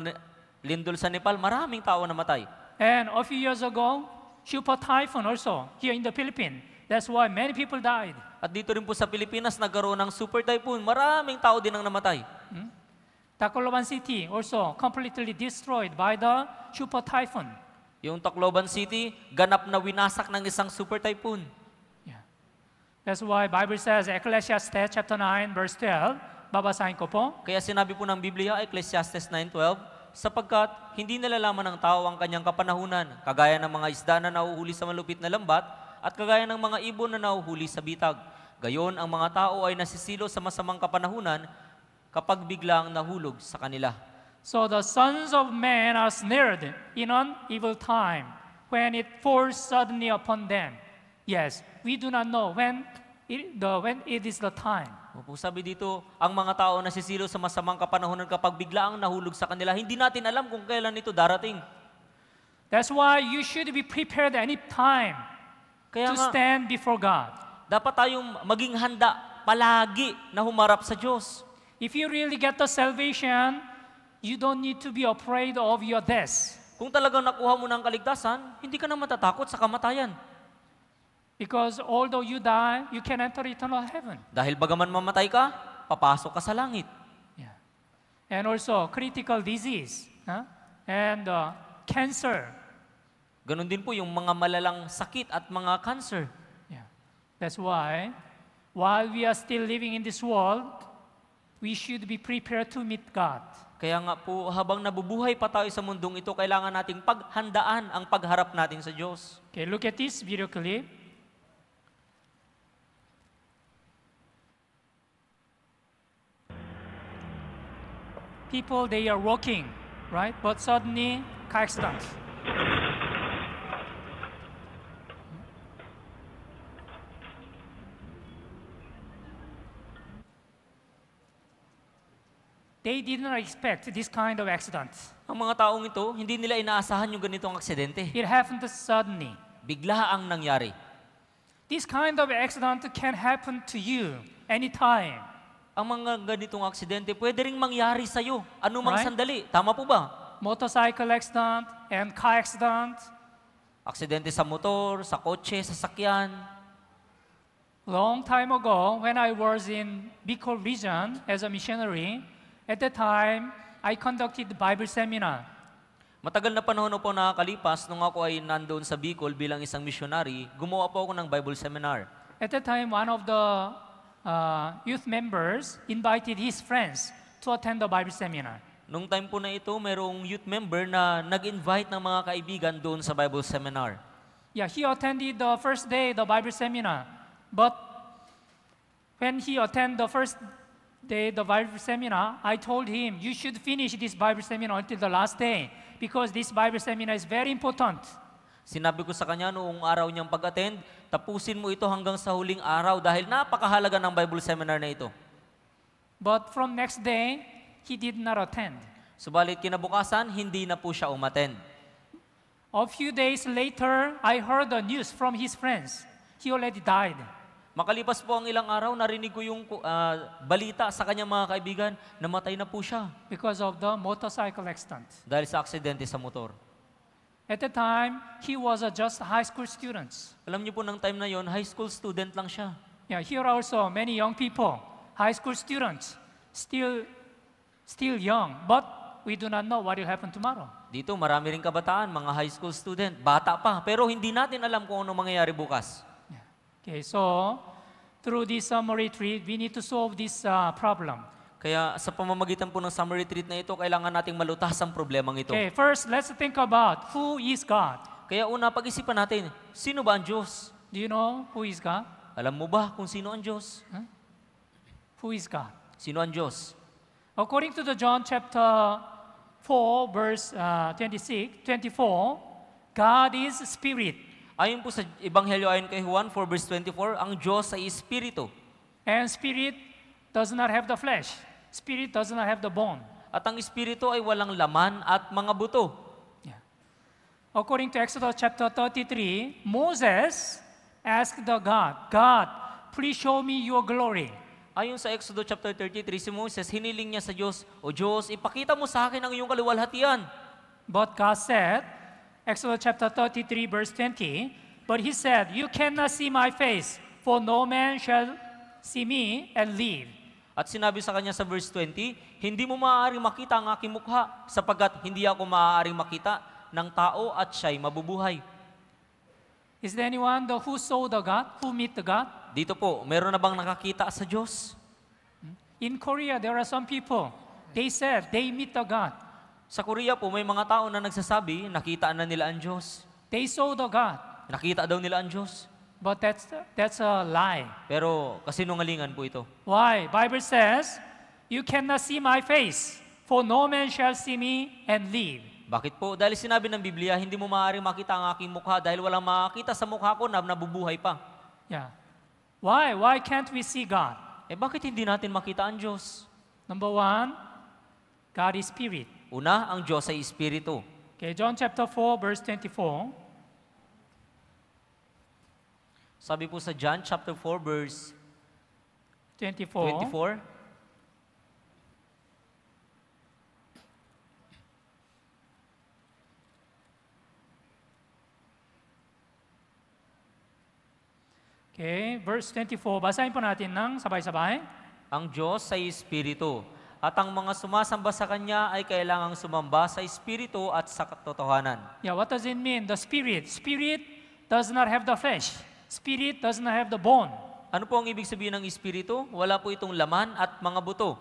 Lindol sa Nepal, maraming tao namatay. And a few years ago, super typhoon also here in the Philippines. That's why many people died. At dito rin po sa Pilipinas, nagkaroon ng super typhoon. Maraming tao din ang namatay. Hmm? Tacloban City also completely destroyed by the super typhoon. Yung Tacloban City, ganap na winasak ng isang super typhoon. That's why Bible says, Ecclesiastes chapter 9, verse 12, babasahin ko po. Kaya sinabi po ng Biblia, Ecclesiastes 9:12 sapagkat hindi nalalaman ng tao ang kanyang kapanahunan, kagaya ng mga isda na nahuhuli sa malupit na lambat at kagaya ng mga ibon na nahuhuli sa bitag. Gayon, ang mga tao ay nasisilo sa masamang kapanahunan kapag biglang nahulog sa kanila. So the sons of men are snared in an evil time when it falls suddenly upon them. Yes, we do not know when it, the, when it is the time. Opo, sabi dito, ang mga tao na sisilo sa masamang kapanahonan kapag biglaang nahulog sa kanila, hindi natin alam kung kailan ito darating. That's why you should be prepared any time Kaya to nga, stand before God. Dapat tayong maging handa palagi na humarap sa Diyos. If you really get the salvation, you don't need to be afraid of your death. Kung talagang nakuha mo ng kaligtasan, hindi ka na matatakot sa kamatayan. Because although you die, you can enter eternal heaven. Dahil bagaman mamatay ka, papasok ka sa langit. Yeah. And also, critical disease. Huh? And uh, cancer. Ganon din po yung mga malalang sakit at mga cancer. Yeah. That's why, while we are still living in this world, we should be prepared to meet God. Kaya nga po, habang nabubuhay pa tayo sa mundong ito, kailangan nating paghandaan ang pagharap natin sa Diyos. Okay, look at this video clip. people, they are walking, right? But suddenly, car accident. They did not expect this kind of accident. Ang mga taong ito, hindi nila inaasahan yung ganitong aksidente. It happened suddenly. Bigla ang nangyari. This kind of accident can happen to you anytime. ang mga ganitong aksidente pwede ring mangyari sa iyo anumang right? sandali. Tama po ba? Motorcycle accident and car accident. Aksidente sa motor, sa kotse, sa sakyan. Long time ago, when I was in Bicol region as a missionary, at that time, I conducted Bible seminar. Matagal na panahon po nakakalipas nung ako ay nandoon sa Bicol bilang isang missionary, gumawa po ako ng Bible seminar. At that time, one of the uh, youth members invited his friends to attend the Bible seminar. Nung time po na ito, mayroong youth member na nag-invite ng mga kaibigan doon sa Bible seminar. Yeah, he attended the first day the Bible seminar. But when he attended the first day the Bible seminar, I told him, you should finish this Bible seminar until the last day because this Bible seminar is very important. Sinabi ko sa kanya noong araw niyang pag-attend, Tapusin mo ito hanggang sa huling araw dahil napakahalaga ng Bible seminar na ito. But from next day, he did not attend. Subalit kinabukasan, hindi na po siya umattend. A few days later, I heard the news from his friends. He already died. Makalipas po ang ilang araw, narinig ko yung uh, balita sa kanyang mga kaibigan, namatay na po siya. Because of the motorcycle accident. Dahil sa aksidente sa motor. At the time, he was a just high school student. Alam niyo po, nang time na yon, high school student lang siya. Yeah, here also, many young people, high school students, still, still young, but we do not know what will happen tomorrow. Dito, marami rin kabataan, mga high school student, bata pa, pero hindi natin alam kung ano mangyayari bukas. Yeah. Okay, so, through this summary treat, we need to solve this uh, problem. Kaya sa pamamagitan po ng summer retreat na ito, kailangan nating malutas ang problemang ito. Okay, first, let's think about who is God. Kaya una, pag-isipan natin, sino ba ang Diyos? Do you know who is God? Alam mo ba kung sino ang Diyos? Huh? Who is God? Sino ang Diyos? According to the John chapter 4, verse uh, 26, 24, God is Spirit. Ayon po sa Ebanghelyo ayon kay Juan 4 verse 24, ang Diyos ay Espiritu. And Spirit does not have the flesh. Spirit does not have the bone. At ang espiritu ay walang laman at mga buto. Yeah. According to Exodus chapter 33, Moses asked the God, God, please show me your glory. Ayon sa Exodus chapter 33, si Moses hiniling niya sa Diyos, O Diyos, ipakita mo sa akin ang iyong kaluwalhatian. But God said, Exodus chapter 33 verse 20, But he said, You cannot see my face, for no man shall see me and live. At sinabi sa kanya sa verse 20, Hindi mo maaaring makita ang aking mukha, sapagat hindi ako maaaring makita ng tao at siya'y mabubuhay. Is there anyone the, who saw the God, who meet the God? Dito po, meron na bang nakakita sa Diyos? Hmm? In Korea, there are some people, they said they meet the God. Sa Korea po, may mga tao na nagsasabi, nakita na nila ang Diyos. They saw the God. Nakita daw nila ang Diyos. But that's, that's a lie. Pero kasinungalingan po ito. Why? Bible says, You cannot see my face, for no man shall see me and live. Bakit po? Dahil sinabi ng Biblia, hindi mo maaaring makita ang aking mukha dahil walang makita sa mukha ko na nabubuhay pa. Yeah. Why? Why can't we see God? Eh bakit hindi natin makita ang Diyos? Number one, God is Spirit. Una, ang Diyos ay Espiritu. Okay, John chapter 4, verse 24. Sabi po sa John chapter 4 verse 24. 24. Okay, verse 24. Basahin po natin ng sabay-sabay. Ang Diyos ay Espiritu, at ang mga sumasamba sa Kanya ay kailangang sumamba sa Espiritu at sa katotohanan. Yeah, what does it mean? The Spirit. Spirit does not have the flesh. Spirit does not have the bone. Ano po ang ibig sabihin ng espiritu? Wala po itong laman at mga buto.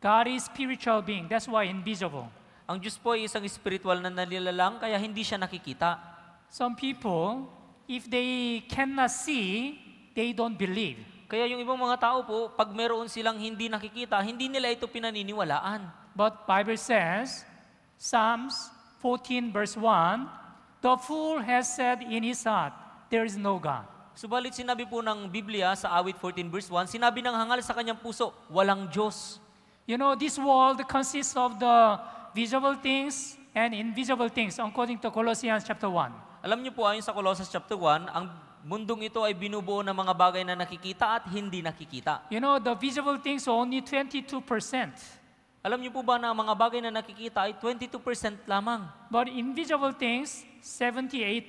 God is spiritual being. That's why invisible. Ang Diyos po ay isang spiritual na nalilalang kaya hindi siya nakikita. Some people, if they cannot see, they don't believe. Kaya yung ibang mga tao po, pag meron silang hindi nakikita, hindi nila ito pinaniniwalaan. But Bible says, Psalms 14 verse 1, The fool has said in his heart, there is no God. Subalit sinabi po ng Biblia sa awit 14 verse 1, sinabi ng hangal sa kanyang puso, walang Diyos. You know, this world consists of the visible things and invisible things according to Colossians chapter 1. Alam niyo po ayon sa Colossians chapter 1, ang mundong ito ay binubuo ng mga bagay na nakikita at hindi nakikita. You know, the visible things are only 22%. Alam niyo po ba na mga bagay na nakikita ay 22% lamang? But invisible things, 78%.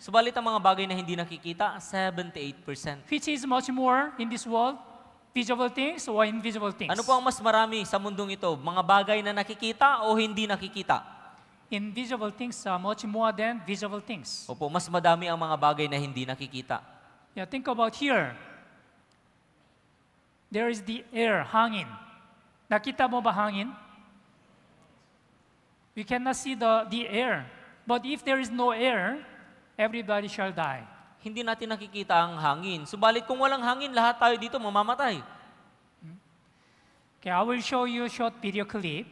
Subalit ang mga bagay na hindi nakikita, 78%. Which is much more in this world, visible things or invisible things. Ano po ang mas marami sa mundong ito? Mga bagay na nakikita o hindi nakikita? Invisible things are much more than visible things. Opo, mas madami ang mga bagay na hindi nakikita. Yeah, think about here. There is the air hanging. Nakita mo ba hangin? We cannot see the, the air. But if there is no air, everybody shall die. Hindi natin nakikita ang hangin. Subalit kung walang hangin, lahat tayo dito mamamatay. Hmm? Okay, I will show you a short video clip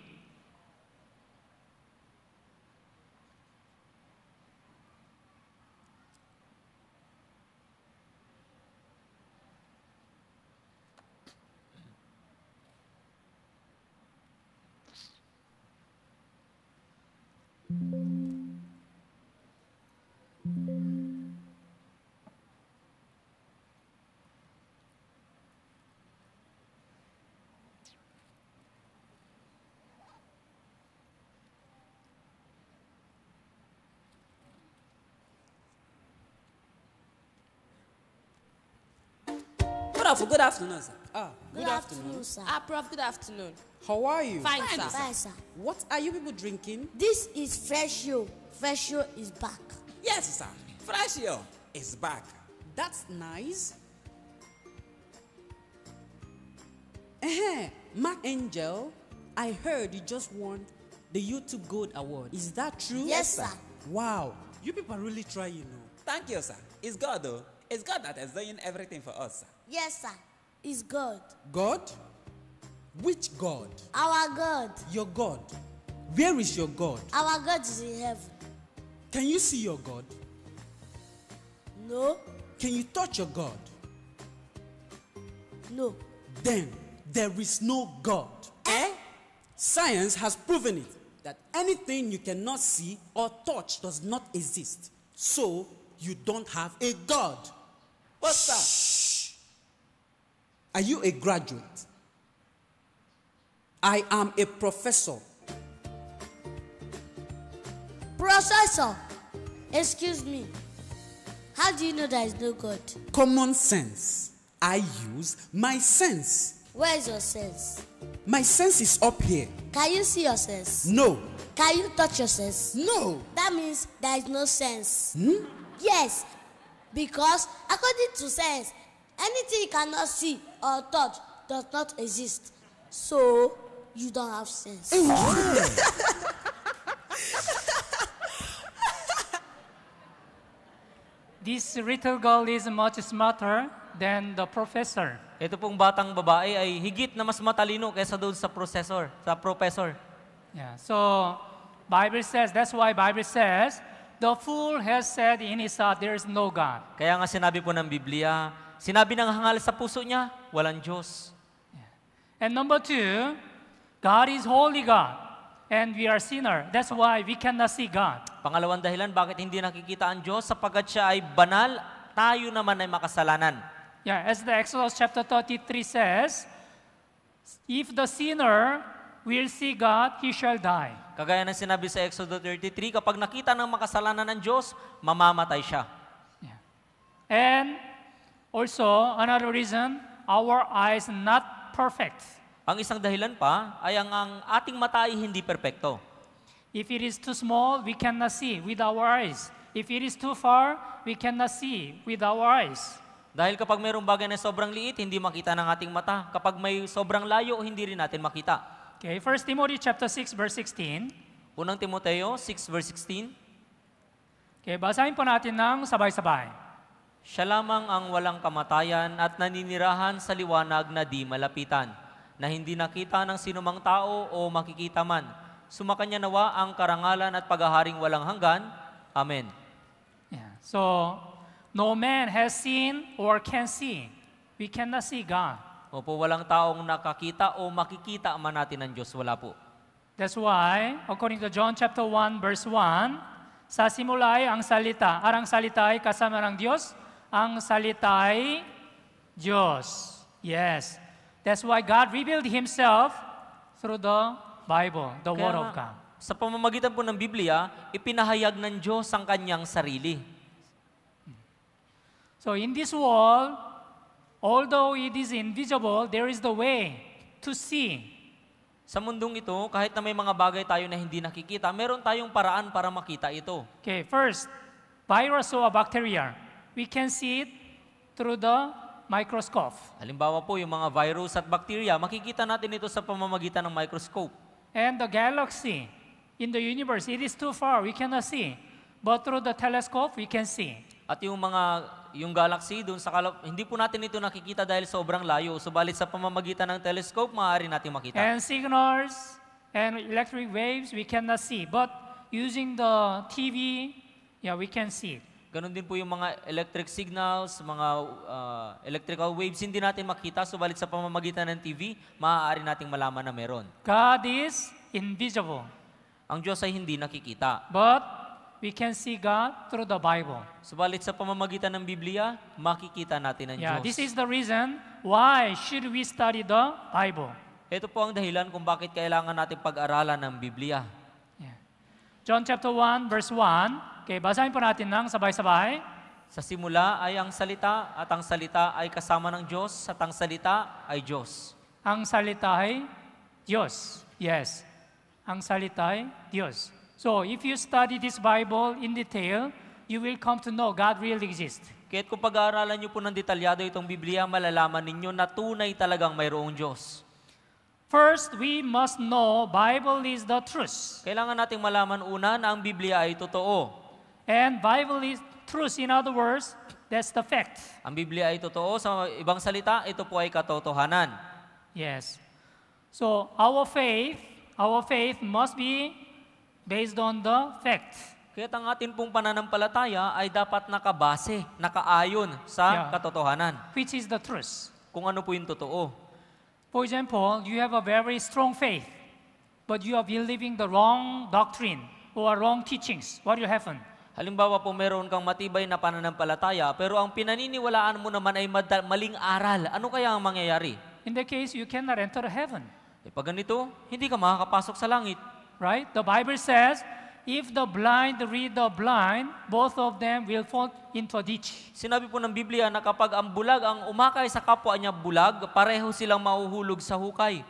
afternoon. Good afternoon, sir. Ah, good, good afternoon. afternoon. sir. Ah, Prof, good afternoon. How are you? Fine, Fine sir. Fine, sir. What are you people drinking? This is fresio. Fresio is back. Yes, sir. Fresio is back. That's nice. Uh-huh. Mark Angel, I heard you just won the YouTube Gold Award. Is that true? Yes, sir. Wow, you people are really trying, you know. Thank you, sir. It's God, though. It's God that is doing everything for us, sir. Yes, sir. Is God. God? Which God? Our God. Your God. Where is your God? Our God is in heaven. Can you see your God? No. Can you touch your God? No. Then there is no God. Eh? eh? Science has proven it that anything you cannot see or touch does not exist. So you don't have a God. What's that? Are you a graduate? I am a professor. Professor, excuse me. How do you know there is no God? Common sense. I use my sense. Where is your sense? My sense is up here. Can you see your sense? No. Can you touch your sense? No. That means there is no sense. Hmm? Yes, because according to sense, Anything you cannot see or touch does not exist. So, you don't have sense. This little girl is much smarter than the professor. Ito pong batang babae ay higit na mas matalino kaysa doon sa professor, sa professor. Yeah. So, Bible says, that's why Bible says, the fool has said in his heart, there is no God. Kaya nga sinabi po ng Biblia, Sinabi ng hangal sa puso niya, walang Diyos. And number two, God is holy God and we are sinner. That's why we cannot see God. Pangalawang dahilan bakit hindi nakikita ang Diyos sapagkat siya ay banal, tayo naman ay makasalanan. Yeah, as the Exodus chapter 33 says, if the sinner will see God, he shall die. Kagaya ng sinabi sa Exodus 33, kapag nakita ng makasalanan ng Diyos, mamamatay siya. Yeah. And Also, another reason, our eyes not perfect. Ang isang dahilan pa ay ang, ang ating mata ay hindi perpekto. If it is too small, we cannot see with our eyes. If it is too far, we cannot see with our eyes. Dahil kapag mayroong bagay na sobrang liit, hindi makita ng ating mata. Kapag may sobrang layo, hindi rin natin makita. Okay, 1 Timothy chapter 6 verse 16. Unang Timoteo 6 verse 16. Okay, basahin po natin ng sabay-sabay. Siya lamang ang walang kamatayan at naninirahan sa liwanag na di malapitan, na hindi nakita ng sinumang tao o makikita man. Sumakanya nawa ang karangalan at paghaharing walang hanggan. Amen. Yeah. So, no man has seen or can see. We cannot see God. Opo, walang taong nakakita o makikita man natin ang Diyos. Wala po. That's why, according to John chapter 1, verse 1, sa simula ay ang salita, arang salita ay kasama ng Diyos, ang salita ay Diyos. Yes. That's why God revealed Himself through the Bible, the Kaya, Word of God. Sa pamamagitan po ng Biblia, ipinahayag ng Diyos ang kanyang sarili. So in this world, although it is invisible, there is the way to see. Sa mundong ito, kahit na may mga bagay tayo na hindi nakikita, meron tayong paraan para makita ito. Okay, first, virus or bacteria. We can see it through the microscope. Halimbawa po, yung mga virus at bacteria, makikita natin ito sa pamamagitan ng microscope. And the galaxy in the universe, it is too far, we cannot see. But through the telescope, we can see. At yung mga yung galaxy doon sa kalap, hindi po natin ito nakikita dahil sobrang layo. Subalit sa pamamagitan ng telescope, maaari natin makita. And signals and electric waves, we cannot see. But using the TV, yeah, we can see Ganon din po yung mga electric signals, mga uh, electrical waves, hindi natin makita, subalit sa pamamagitan ng TV, maaari nating malaman na meron. God is invisible. Ang Diyos ay hindi nakikita. But we can see God through the Bible. Subalit sa pamamagitan ng Biblia, makikita natin ang yeah, Diyos. This is the reason why should we study the Bible. Ito po ang dahilan kung bakit kailangan natin pag-aralan ng Biblia. Yeah. John chapter 1 verse 1 Okay, basahin po natin ng sabay-sabay. Sa simula ay ang salita, at ang salita ay kasama ng Diyos, at ang salita ay Diyos. Ang salita ay Diyos. Yes. Ang salita ay Diyos. So, if you study this Bible in detail, you will come to know God really exists. Kahit kung pag-aaralan niyo po ng detalyado itong Biblia, malalaman ninyo na tunay talagang mayroong Diyos. First, we must know Bible is the truth. Kailangan nating malaman una na ang Biblia ay totoo. And Bible is truth. In other words, that's the fact. Ang Biblia ay totoo. Sa ibang salita, ito po ay katotohanan. Yes. So, our faith, our faith must be based on the fact. Kaya ang atin pong pananampalataya ay dapat nakabase, nakaayon sa yeah. katotohanan. Which is the truth. Kung ano po yung totoo. For example, you have a very strong faith, but you are believing the wrong doctrine or wrong teachings. What will happen? Halimbawa po meron kang matibay na pananampalataya, pero ang pinaniniwalaan mo naman ay maling aral. Ano kaya ang mangyayari? In the case, you cannot enter heaven. E pag ganito, hindi ka makakapasok sa langit. Right? The Bible says, If the blind lead the blind, both of them will fall into a ditch. Sinabi po ng Biblia na kapag ang bulag ang umakay sa kapwa niya bulag, pareho silang mahuhulog sa hukay.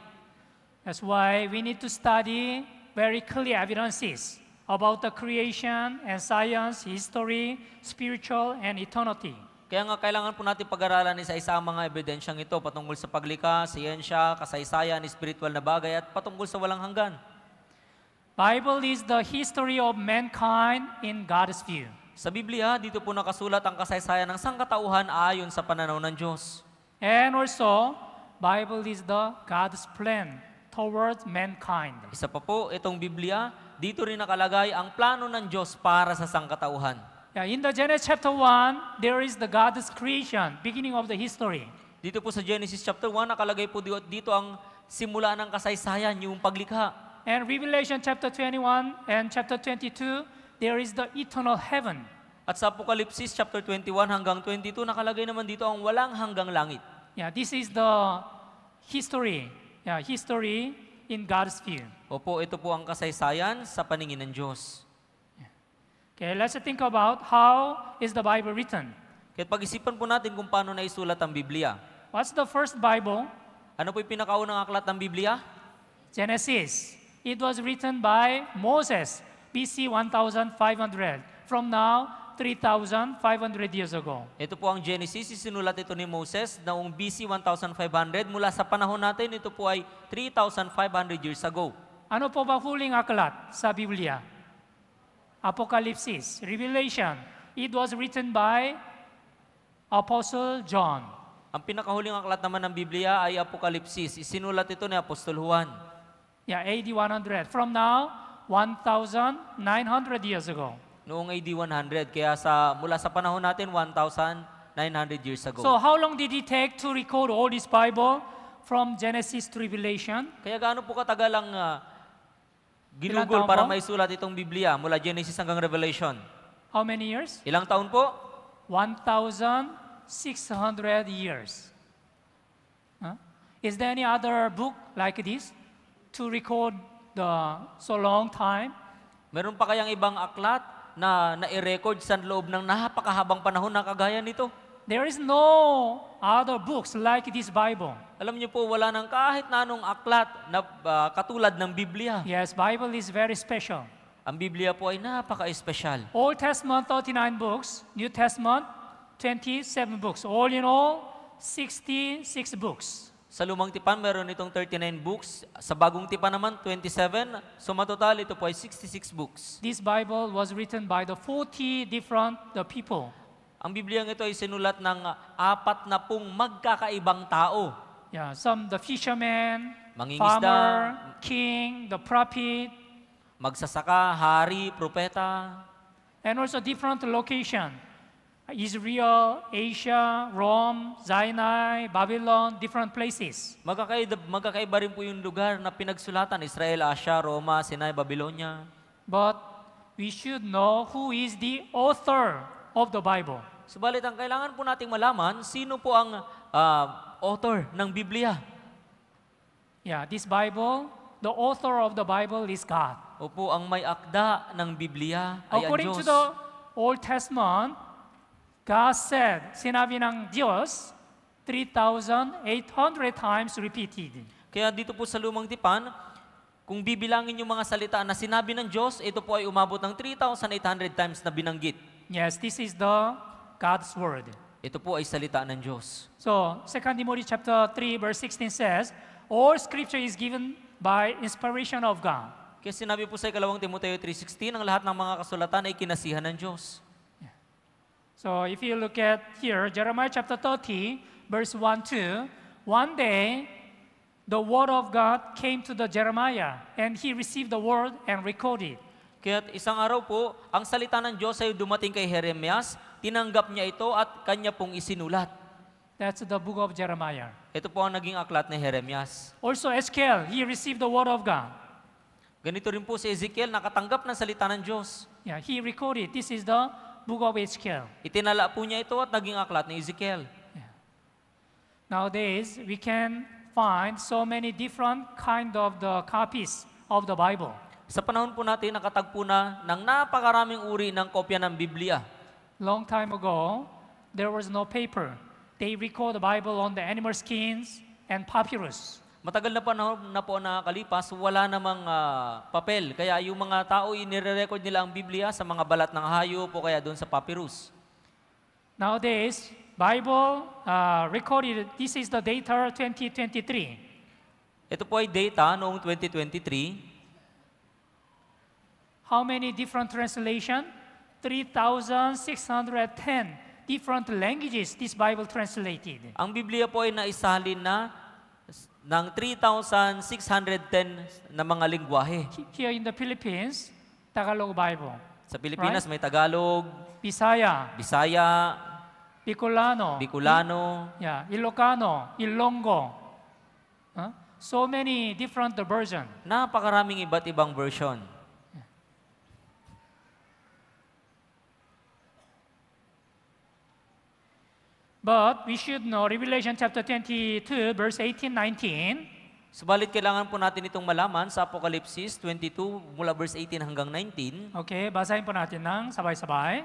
That's why we need to study very clear evidences about the creation and science, history, spiritual, and eternity. Kaya nga kailangan po natin pag-aralan isa-isa ang mga ebidensyang ito patungkol sa paglikha, siyensya, kasaysayan, spiritual na bagay at patungkol sa walang hanggan. Bible is the history of mankind in God's view. Sa Biblia, dito po nakasulat ang kasaysayan ng sangkatauhan ayon sa pananaw ng Diyos. And also, Bible is the God's plan towards mankind. Isa pa po, itong Biblia dito rin nakalagay ang plano ng Diyos para sa sangkatauhan. Yeah, in the Genesis chapter 1, there is the God's creation, beginning of the history. Dito po sa Genesis chapter 1, nakalagay po dito ang simula ng kasaysayan, yung paglikha. And Revelation chapter 21 and chapter 22, there is the eternal heaven. At sa Apocalypse chapter 21 hanggang 22, nakalagay naman dito ang walang hanggang langit. Yeah, this is the history. Yeah, history in God's view. Opo, ito po ang kasaysayan sa paningin ng Diyos. Okay, let's think about how is the Bible written. Kaya pag-isipan po natin kung paano naisulat ang Biblia. What's the first Bible? Ano po yung pinakaunang aklat ng Biblia? Genesis. It was written by Moses, BC 1500. From now 3,500 years ago. Ito po ang Genesis. Isinulat ito ni Moses noong BC 1500. Mula sa panahon natin, ito po ay 3,500 years ago. Ano po ba huling aklat sa Biblia? Apocalypse, Revelation. It was written by Apostle John. Ang pinakahuling aklat naman ng Biblia ay Apokalipsis. Isinulat ito ni Apostol Juan. Yeah, AD 100. From now, 1,900 years ago noong AD 100. Kaya sa mula sa panahon natin 1,900 years ago. So how long did it take to record all this Bible from Genesis to Revelation? Kaya gaano po katagal ang ah, ginugol para maisulat itong Biblia mula Genesis hanggang Revelation? How many years? Ilang taon po? 1,600 years. Huh? Is there any other book like this to record the so long time? Meron pa kayang ibang aklat na nai-record sa loob ng napakahabang panahon na kagaya nito. There is no other books like this Bible. Alam niyo po, wala nang kahit na anong aklat na uh, katulad ng Biblia. Yes, Bible is very special. Ang Biblia po ay napaka-espesyal. Old Testament 39 books, New Testament 27 books. All in all, 66 books. Sa lumang tipan, meron itong 39 books. Sa bagong tipan naman, 27. So matotal, ito po ay 66 books. This Bible was written by the 40 different the uh, people. Ang Bibliyang ito ay sinulat ng apat na pung magkakaibang tao. Yeah, some the fisherman, Mangingisda, farmer, king, the prophet, magsasaka, hari, propeta, and also different location. Israel, Asia, Rome, Sinai, Babylon, different places. Magkakaiba, magkakaiba rin po yung lugar na pinagsulatan, Israel, Asia, Roma, Sinai, Babylonia. But we should know who is the author of the Bible. Subalit ang kailangan po nating malaman, sino po ang uh, author ng Biblia? Yeah, this Bible, the author of the Bible is God. Opo, ang may akda ng Biblia ay According ang Diyos. According to the Old Testament, God said, sinabi ng Diyos, 3,800 times repeated. Kaya dito po sa lumang tipan, kung bibilangin yung mga salita na sinabi ng Diyos, ito po ay umabot ng 3,800 times na binanggit. Yes, this is the God's Word. Ito po ay salita ng Diyos. So, 2 Timothy chapter 3 verse 16 says, All scripture is given by inspiration of God. Kaya sinabi po sa ikalawang Timoteo 3.16, ang lahat ng mga kasulatan ay kinasihan ng Diyos. So if you look at here, Jeremiah chapter 30, verse 1 2, one day the word of God came to the Jeremiah, and he received the word and recorded. Kaya't isang araw po, ang salita ng Diyos ay dumating kay Jeremias, tinanggap niya ito at kanya pong isinulat. That's the book of Jeremiah. Ito po ang naging aklat ni Jeremias. Also Ezekiel, he received the word of God. Ganito rin po si Ezekiel, nakatanggap ng salita ng Diyos. Yeah, he recorded, this is the book of Ezekiel. Itinala po niya ito at naging aklat ni Ezekiel. Yeah. Nowadays, we can find so many different kind of the copies of the Bible. Sa panahon po natin, nakatagpo na ng napakaraming uri ng kopya ng Biblia. Long time ago, there was no paper. They record the Bible on the animal skins and papyrus. Matagal na panahon na po nakakalipas, wala namang uh, papel. Kaya yung mga tao, inire-record nila ang Biblia sa mga balat ng hayop o kaya doon sa papyrus. Nowadays, Bible uh, recorded, this is the data 2023. Ito po ay data noong 2023. How many different translation? 3,610 different languages this Bible translated. Ang Biblia po ay naisalin na ng 3,610 na mga lingwahe. Here in the Philippines, Tagalog Bible. Sa Pilipinas, right? may Tagalog, Bisaya, Bisaya, Bicolano, Bicolano, yeah, Ilocano, Ilonggo. Huh? So many different version. Napakaraming iba't ibang version. But we should know Revelation chapter 22 verse 18 19. Subalit kailangan po natin itong malaman sa Apokalipsis 22 mula verse 18 hanggang 19. Okay, basahin po natin ng sabay-sabay.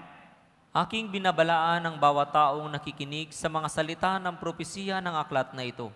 Aking binabalaan ang bawat taong nakikinig sa mga salita ng propesiya ng aklat na ito.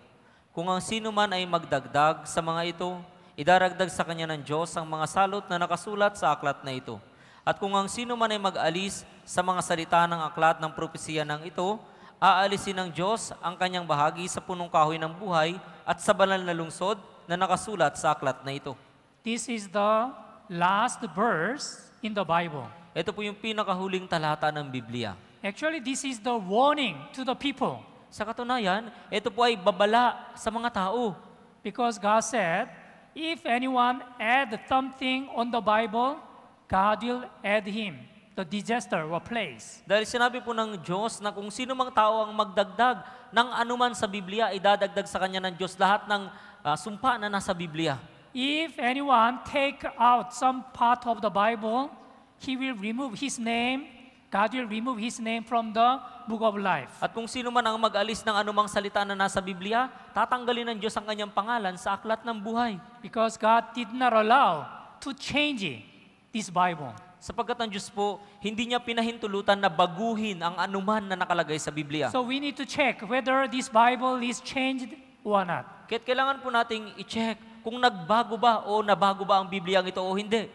Kung ang sino man ay magdagdag sa mga ito, idaragdag sa kanya ng Diyos ang mga salot na nakasulat sa aklat na ito. At kung ang sino man ay mag-alis sa mga salita ng aklat ng propesiya ng ito, aalisin ng Diyos ang kanyang bahagi sa punong kahoy ng buhay at sa banal na lungsod na nakasulat sa aklat na ito. This is the last verse in the Bible. Ito po yung pinakahuling talata ng Biblia. Actually, this is the warning to the people. Sa katunayan, ito po ay babala sa mga tao. Because God said, if anyone add something on the Bible, God will add him the digester or place. Dahil sinabi po ng Diyos na kung sino mang tao ang magdagdag ng anuman sa Biblia, idadagdag sa kanya ng Diyos lahat ng uh, sumpa na nasa Biblia. If anyone take out some part of the Bible, he will remove his name, God will remove his name from the book of life. At kung sino man ang mag-alis ng anumang salita na nasa Biblia, tatanggalin ng Diyos ang kanyang pangalan sa aklat ng buhay. Because God did not allow to change this Bible. Sapagkat ang Diyos po, hindi niya pinahintulutan na baguhin ang anuman na nakalagay sa Biblia. So we need to check whether this Bible is changed or not. Kaya't kailangan po nating i-check kung nagbago ba o nabago ba ang Biblia ito o hindi.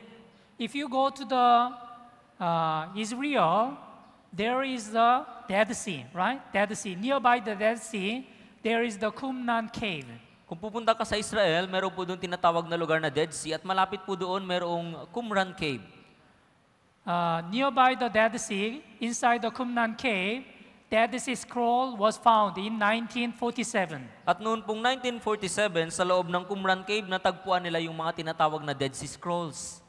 If you go to the uh, Israel, there is the Dead Sea, right? Dead Sea. Nearby the Dead Sea, there is the Qumran Cave. Kung pupunta ka sa Israel, meron po doon tinatawag na lugar na Dead Sea at malapit po doon merong Qumran Cave. uh, nearby the Dead Sea, inside the Qumran cave, Dead Sea Scroll was found in 1947. At noon pong 1947, sa loob ng Qumran Cave, natagpuan nila yung mga tinatawag na Dead Sea Scrolls.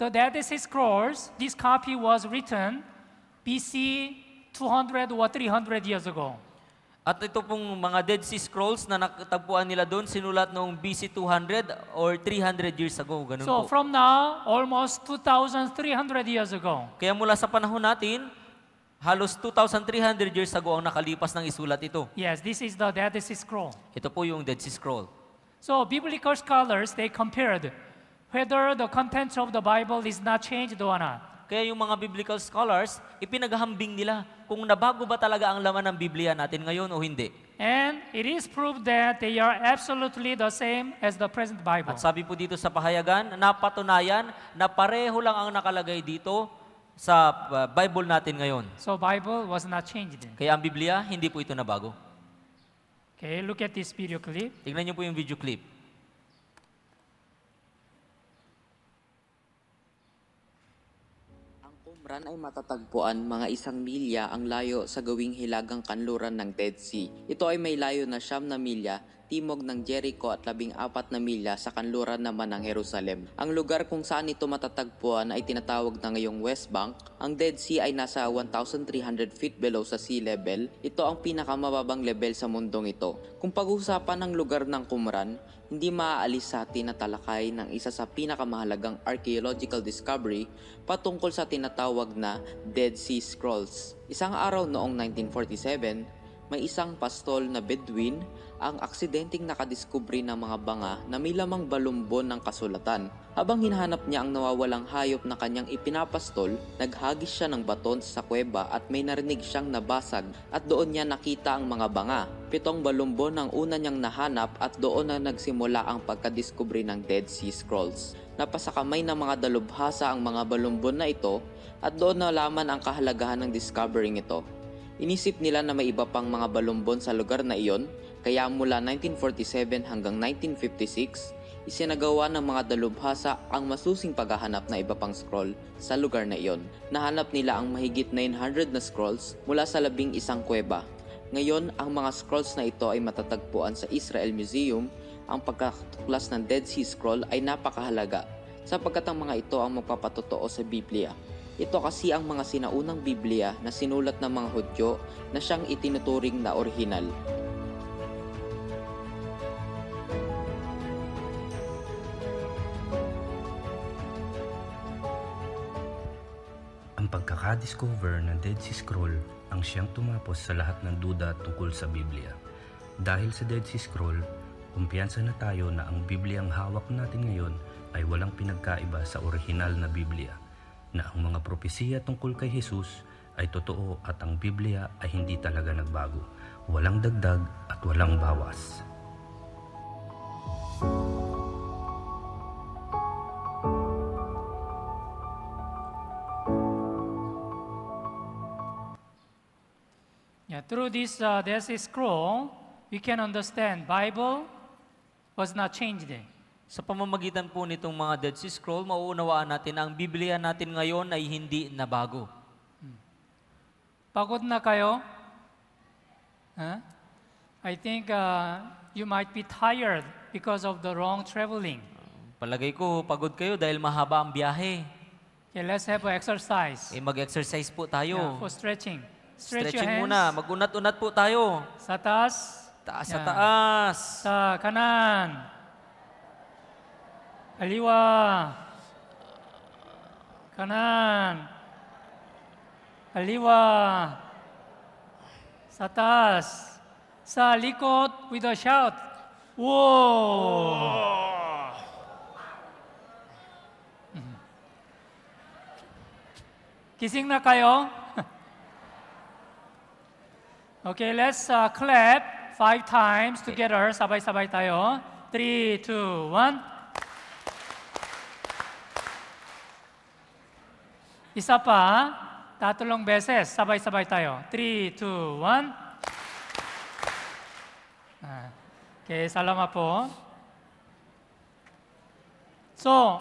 The Dead Sea Scrolls, this copy was written BC 200 or 300 years ago. At ito pong mga Dead Sea Scrolls na nakatagpuan nila doon, sinulat noong BC 200 or 300 years ago. Ganun so po. from now, almost 2,300 years ago. Kaya mula sa panahon natin, halos 2,300 years ago ang nakalipas ng isulat ito. Yes, this is the Dead Sea Scroll. Ito po yung Dead Sea Scroll. So biblical scholars, they compared whether the contents of the Bible is not changed or not. Kaya yung mga biblical scholars, ipinaghambing nila kung nabago ba talaga ang laman ng Biblia natin ngayon o hindi. And it is proved that they are absolutely the same as the present Bible. At sabi po dito sa pahayagan, napatunayan na pareho lang ang nakalagay dito sa uh, Bible natin ngayon. So Bible was not changed. Kaya ang Biblia, hindi po ito nabago. Okay, look at this video clip. Tingnan niyo po yung video clip. Kanluran ay matatagpuan mga isang milya ang layo sa gawing hilagang kanluran ng Dead Sea. Ito ay may layo na siyam na milya timog ng Jericho at labing apat na milya sa kanluran naman ng Jerusalem. Ang lugar kung saan ito matatagpuan ay tinatawag na ngayong West Bank. Ang Dead Sea ay nasa 1,300 feet below sa sea level. Ito ang pinakamababang level sa mundong ito. Kung pag-uusapan ang lugar ng Qumran, hindi maaalis sa atin na talakay ng isa sa pinakamahalagang archaeological discovery patungkol sa tinatawag na Dead Sea Scrolls. Isang araw noong 1947, may isang pastol na Bedouin ang aksidenteng nakadiskubre ng mga banga na may lamang balumbon ng kasulatan. Habang hinahanap niya ang nawawalang hayop na kanyang ipinapastol, naghagis siya ng baton sa kuweba at may narinig siyang nabasag at doon niya nakita ang mga banga. Pitong balumbon ang una niyang nahanap at doon na nagsimula ang pagkadiskubre ng Dead Sea Scrolls. Napasakamay ng mga dalubhasa ang mga balumbon na ito at doon nalaman ang kahalagahan ng discovering ito. Inisip nila na may iba pang mga balumbon sa lugar na iyon kaya mula 1947 hanggang 1956, isinagawa ng mga dalubhasa ang masusing paghahanap na iba pang scroll sa lugar na iyon. Nahanap nila ang mahigit 900 na scrolls mula sa labing isang kuweba. Ngayon, ang mga scrolls na ito ay matatagpuan sa Israel Museum. Ang pagkatuklas ng Dead Sea Scroll ay napakahalaga sapagkat ang mga ito ang magpapatotoo sa Biblia. Ito kasi ang mga sinaunang Biblia na sinulat ng mga Hudyo na siyang itinuturing na orihinal. Ang pagkakadiscover ng Dead Sea Scroll ang siyang tumapos sa lahat ng duda tungkol sa Biblia. Dahil sa Dead Sea Scroll, kumpiyansa na tayo na ang Biblia ang hawak natin ngayon ay walang pinagkaiba sa orihinal na Biblia, na ang mga propesiya tungkol kay Jesus ay totoo at ang Biblia ay hindi talaga nagbago, walang dagdag at walang bawas. Thank you Yeah, through this uh, there's a scroll, we can understand Bible was not changed. Eh. Sa pamamagitan po nitong mga Dead Sea Scroll, mauunawaan natin na ang Biblia natin ngayon ay hindi nabago. Hmm. Pagod na kayo? Huh? I think uh, you might be tired because of the wrong traveling. Palagay ko, pagod kayo dahil mahaba ang biyahe. Okay, let's have an exercise. Eh, mag-exercise po tayo. Yeah, for stretching. Stretch Stretching muna. Magunat-unat po tayo. Sa taas. Taas sa taas. Sa kanan. Kaliwa. Kanan. Kaliwa. Sa taas. Sa likod with a shout. Whoa! Kising na kayo? Okay, let's uh, clap five times together. Sabay-sabay tayo. Three, two, one. Isa pa, tatlong beses. Sabay-sabay tayo. Three, two, one. Ah. Okay, salamat po. So,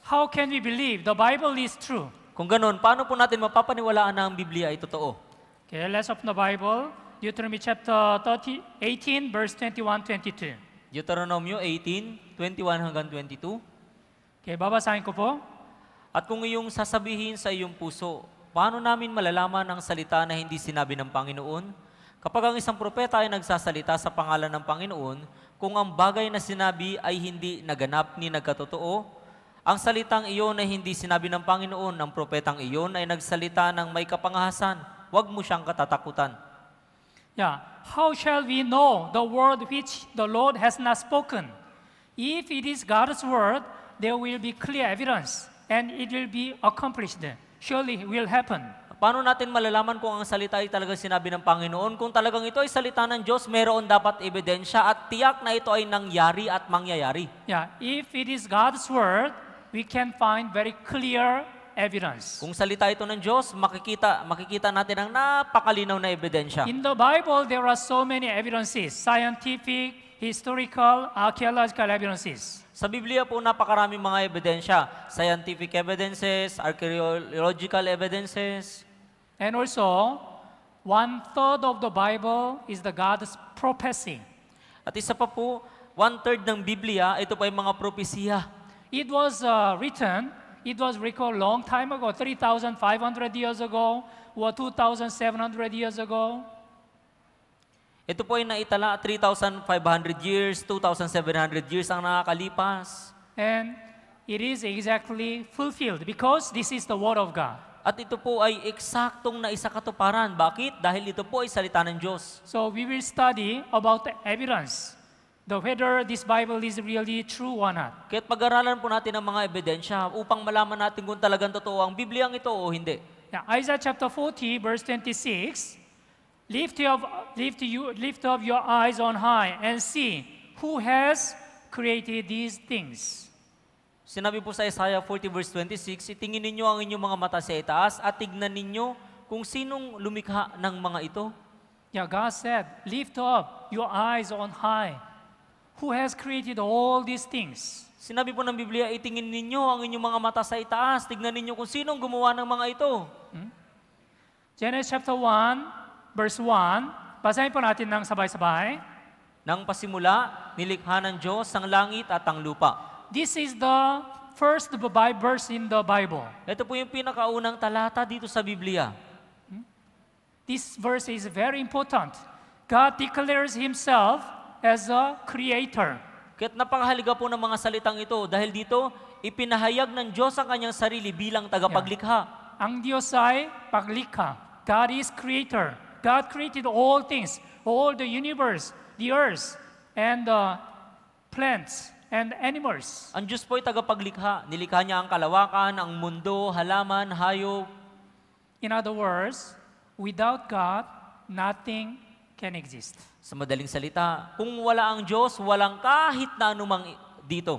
how can we believe the Bible is true? Kung ganun, paano po natin mapapaniwalaan na ang Biblia ay totoo? Okay, let's open the Bible. Deuteronomy chapter 30, 18, verse 21, 22. Deuteronomy 18, 21 hanggang 22. Okay, babasahin ko po. At kung iyong sasabihin sa iyong puso, paano namin malalaman ang salita na hindi sinabi ng Panginoon? Kapag ang isang propeta ay nagsasalita sa pangalan ng Panginoon, kung ang bagay na sinabi ay hindi naganap ni nagkatotoo, ang salitang iyon ay hindi sinabi ng Panginoon, ng propetang iyon ay nagsalita ng may kapangahasan huwag mo siyang katatakutan. Yeah. How shall we know the word which the Lord has not spoken? If it is God's word, there will be clear evidence and it will be accomplished. Surely it will happen. Paano natin malalaman kung ang salita ay talagang sinabi ng Panginoon? Kung talagang ito ay salita ng Diyos, meron dapat ebidensya at tiyak na ito ay nangyari at mangyayari. Yeah, if it is God's word, we can find very clear evidence. Kung salita ito ng Diyos, makikita makikita natin ang napakalinaw na ebidensya. In the Bible, there are so many evidences, scientific, historical, archaeological evidences. Sa Biblia po napakaraming mga ebidensya, scientific evidences, archaeological evidences. And also, one third of the Bible is the God's prophecy. At isa pa po, one third ng Biblia, ito pa yung mga propesya. It was uh, written It was recalled long time ago, 3,500 years ago or 2,700 years ago. Ito po ay naitala 3,500 years, 2,700 years ang nakakalipas. And it is exactly fulfilled because this is the Word of God. At ito po ay eksaktong na isa katuparan. Bakit? Dahil ito po ay salita ng Diyos. So we will study about the evidence the whether this Bible is really true or not. Kaya't pag-aralan po natin ang mga ebidensya upang malaman natin kung talagang totoo ang Biblia ito o hindi. Now, Isaiah chapter 40, verse 26, lift, your, lift, you, lift up your eyes on high and see who has created these things. Sinabi po sa Isaiah 40 verse 26, itingin ninyo ang inyong mga mata sa itaas at tignan ninyo kung sinong lumikha ng mga ito. Yeah, God said, lift up your eyes on high who has created all these things. Sinabi po ng Biblia, itingin ninyo ang inyong mga mata sa itaas. Tignan ninyo kung sinong gumawa ng mga ito. Hmm? Genesis chapter 1, verse 1. Basahin po natin ng sabay-sabay. Nang pasimula, nilikha ng Diyos ang langit at ang lupa. This is the first verse in the Bible. Ito po yung pinakaunang talata dito sa Biblia. Hmm? This verse is very important. God declares Himself as a creator. Kaya't napakahalaga po ng mga salitang ito dahil dito ipinahayag ng Diyos ang kanyang sarili bilang tagapaglikha. Yeah. Ang Diyos ay paglikha. God is creator. God created all things, all the universe, the earth, and the plants and animals. Ang Diyos po ay tagapaglikha. Nilikha niya ang kalawakan, ang mundo, halaman, hayop. In other words, without God, nothing can exist. Sa madaling salita, kung wala ang Diyos, walang kahit na anumang dito.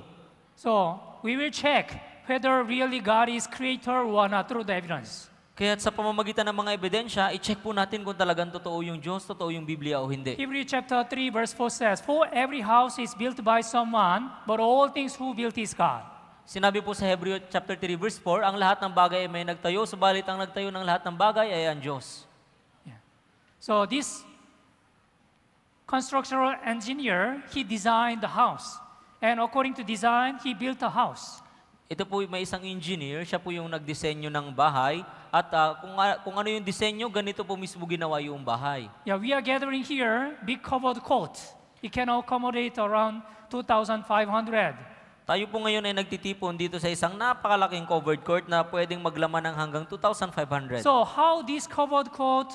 So, we will check whether really God is creator or not through the evidence. Kaya sa pamamagitan ng mga ebidensya, i-check po natin kung talagang totoo yung Diyos, totoo yung Biblia o hindi. Hebrew chapter 3 verse 4 says, For every house is built by someone, but all things who built is God. Sinabi po sa Hebrew chapter 3 verse 4, ang lahat ng bagay ay may nagtayo, subalit ang nagtayo ng lahat ng bagay ay ang Diyos. Yeah. So this constructional engineer, he designed the house. And according to design, he built a house. Ito po may isang engineer, siya po yung nagdisenyo ng bahay at uh, kung, uh, kung ano yung disenyo, ganito po mismo ginawa yung bahay. Yeah, we are gathering here, big covered court. It can accommodate around 2,500. Tayo po ngayon ay nagtitipon dito sa isang napakalaking covered court na pwedeng maglaman ng hanggang 2,500. So how this covered court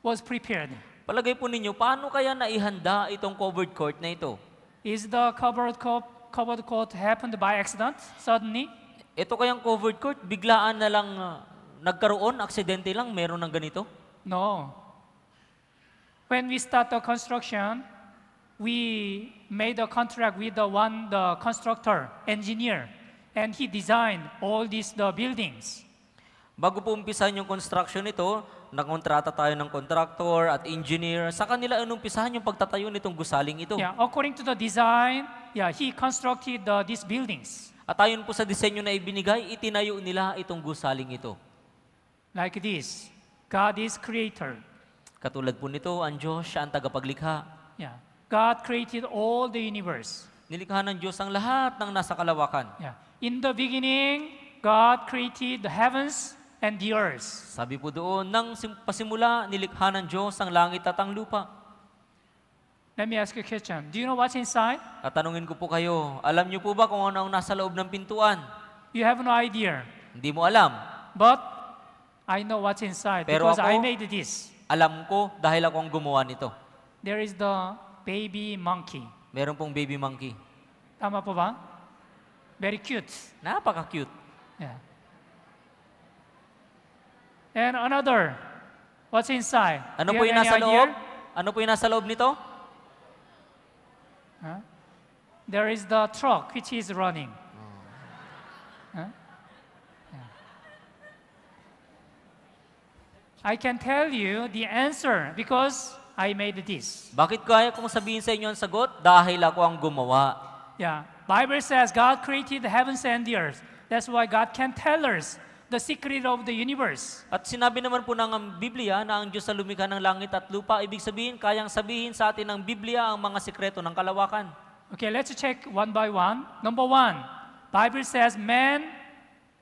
was prepared? Palagay po ninyo, paano kaya naihanda itong covered court na ito? Is the covered court, covered court happened by accident, suddenly? Ito kayang covered court, biglaan na lang uh, nagkaroon, aksidente lang, meron ng ganito? No. When we start the construction, we made a contract with the one, the constructor, engineer, and he designed all these the buildings. Bago po umpisan yung construction nito, nakontrata tayo ng contractor at engineer. Sa kanila anong pisahan yung pagtatayo nitong gusaling ito. Yeah, according to the design, yeah, he constructed the, uh, these buildings. At ayon po sa disenyo na ibinigay, itinayo nila itong gusaling ito. Like this, God is creator. Katulad po nito, ang Diyos, siya ang tagapaglikha. Yeah. God created all the universe. Nilikha ng Diyos ang lahat ng nasa kalawakan. Yeah. In the beginning, God created the heavens and the earth. Sabi po doon, nang pasimula, nilikha ng Diyos ang langit at ang lupa. Let me ask you a question. Do you know what's inside? Tatanungin ko po kayo, alam niyo po ba kung ano ang nasa loob ng pintuan? You have no idea. Hindi mo alam. But I know what's inside Pero because ako, I made this. Alam ko dahil ako ang gumawa nito. There is the baby monkey. Meron pong baby monkey. Tama po ba? Very cute. Napaka-cute. Yeah. And another. What's inside? Ano po yung nasa loob? Ano po yung nasa loob nito? Huh? There is the truck which is running. Oh. I can tell you the answer because I made this. Bakit kaya kong sabihin sa inyo ang sagot? Dahil ako ang gumawa. Yeah. Bible says God created the heavens and the earth. That's why God can tell us the secret of the universe. At sinabi naman po ng um, Biblia na ang Diyos sa lumikha ng langit at lupa, ibig sabihin, kayang sabihin sa atin ng Biblia ang mga sikreto ng kalawakan. Okay, let's check one by one. Number one, Bible says, man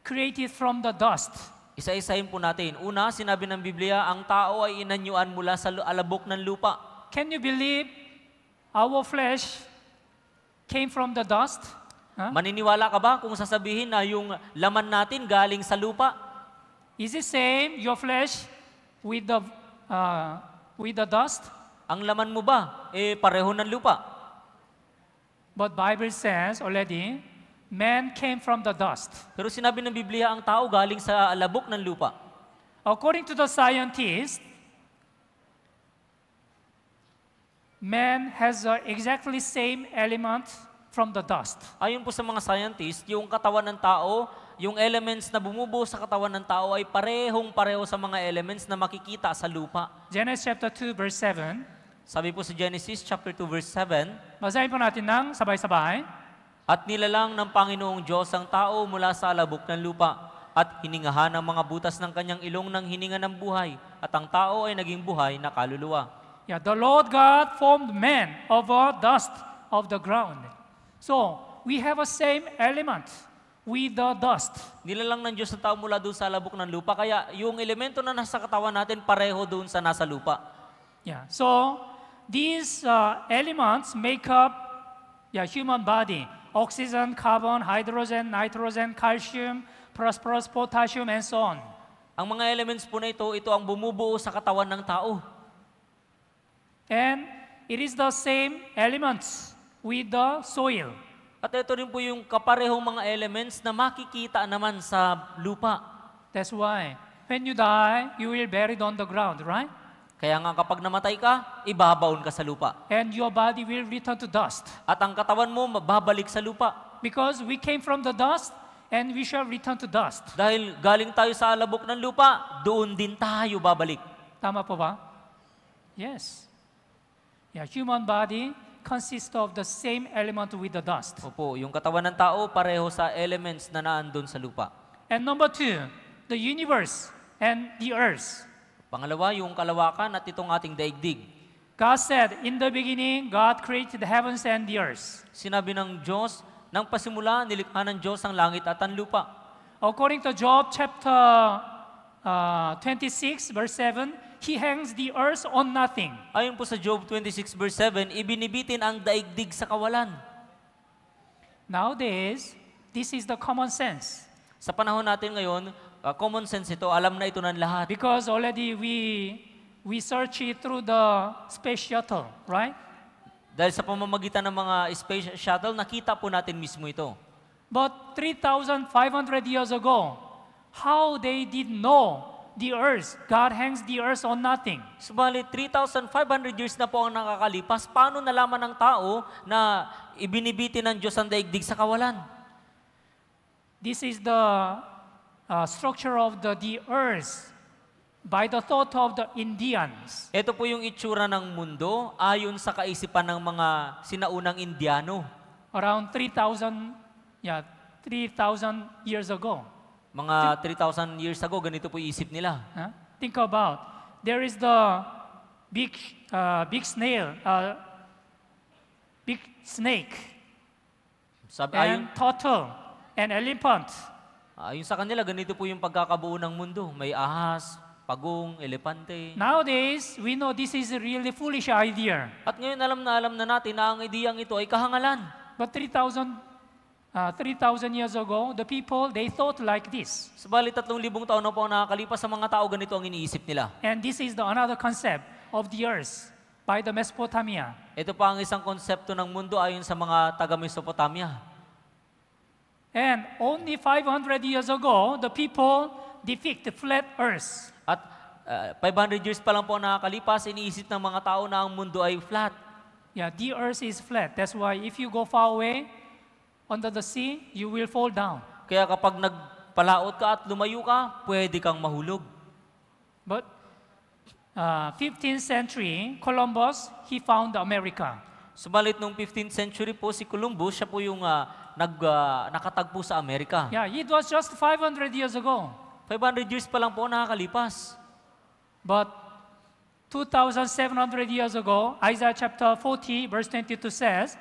created from the dust. Isa-isahin po natin. Una, sinabi ng Biblia, ang tao ay inanyuan mula sa alabok ng lupa. Can you believe our flesh came from the dust? Huh? Maniniwala ka ba kung sasabihin na yung laman natin galing sa lupa? Is it same your flesh with the uh, with the dust? Ang laman mo ba eh pareho ng lupa? But Bible says already man came from the dust. Pero sinabi ng Biblia ang tao galing sa labok ng lupa. According to the scientists man has the exactly same element from the dust. Ayon po sa mga scientists, yung katawan ng tao, yung elements na bumubuo sa katawan ng tao ay parehong pareho sa mga elements na makikita sa lupa. Genesis chapter 2 verse 7. Sabi po sa Genesis chapter 2 verse 7. Basahin po natin ng sabay-sabay. At nilalang ng Panginoong Diyos ang tao mula sa alabok ng lupa at hiningahan ang mga butas ng kanyang ilong ng hininga ng buhay at ang tao ay naging buhay na kaluluwa. Yeah, the Lord God formed man over dust of the ground. So, we have a same element with the dust. Nilalang ng Diyos sa tao mula doon sa labok ng lupa. Kaya yung elemento na nasa katawan natin, pareho doon sa nasa lupa. Yeah. So, these uh, elements make up yeah, human body. Oxygen, carbon, hydrogen, nitrogen, calcium, phosphorus, potassium, and so on. Ang mga elements po na ito, ito ang bumubuo sa katawan ng tao. And it is the same elements with the soil. At ito rin po yung kaparehong mga elements na makikita naman sa lupa. That's why, when you die, you will buried on the ground, right? Kaya nga kapag namatay ka, ibabaon ka sa lupa. And your body will return to dust. At ang katawan mo mababalik sa lupa. Because we came from the dust, and we shall return to dust. Dahil galing tayo sa alabok ng lupa, doon din tayo babalik. Tama po ba? Yes. Yeah, human body consists of the same element with the dust. Opo, yung katawan ng tao pareho sa elements na naandun sa lupa. And number two, the universe and the earth. Pangalawa, yung kalawakan at itong ating daigdig. God said, in the beginning, God created the heavens and the earth. Sinabi ng Diyos, nang pasimula, nilikha ng Diyos ang langit at ang lupa. According to Job chapter uh, 26, verse 7, He hangs the earth on nothing. Ayon po sa Job 26 verse 7, ibinibitin ang daigdig sa kawalan. Nowadays, this is the common sense. Sa panahon natin ngayon, uh, common sense ito, alam na ito ng lahat. Because already we we search it through the space shuttle, right? Dahil sa pamamagitan ng mga space shuttle, nakita po natin mismo ito. But 3,500 years ago, how they did know the earth. God hangs the earth on nothing. Subalit 3,500 years na po ang nakakalipas, paano nalaman ng tao na ibinibiti ng Diyos ang daigdig sa kawalan? This is the uh, structure of the, the earth by the thought of the Indians. Ito po yung itsura ng mundo ayon sa kaisipan ng mga sinaunang Indiano. Around 3,000 yeah, 3,000 years ago. Mga 3,000 years ago, ganito po isip nila. Huh? Think about, there is the big, uh, big snail, uh, big snake, Sab and ayon, turtle, and elephant. Ayun ah, sa kanila, ganito po yung pagkakabuo ng mundo. May ahas, pagong, elepante. Nowadays, we know this is a really foolish idea. At ngayon, alam na alam na natin na ang ideyang ito ay kahangalan. But 3,000 Uh, ah, 3,000 years ago, the people, they thought like this. Sabali, 3,000 taon na po nakakalipas sa mga tao, ganito ang iniisip nila. And this is the another concept of the earth by the Mesopotamia. Ito pa ang isang konsepto ng mundo ayon sa mga taga-Mesopotamia. And only 500 years ago, the people depict the flat earth. At uh, ah, 500 years pa lang po nakakalipas, iniisip ng mga tao na ang mundo ay flat. Yeah, the earth is flat. That's why if you go far away, under the sea, you will fall down. Kaya kapag nagpalaot ka at lumayo ka, pwede kang mahulog. But uh, 15th century, Columbus, he found America. Subalit nung 15th century po si Columbus, siya po yung uh, nag, uh, nakatagpo sa Amerika. Yeah, it was just 500 years ago. 500 years pa lang po nakakalipas. But 2,700 years ago, Isaiah chapter 40 verse 22 says,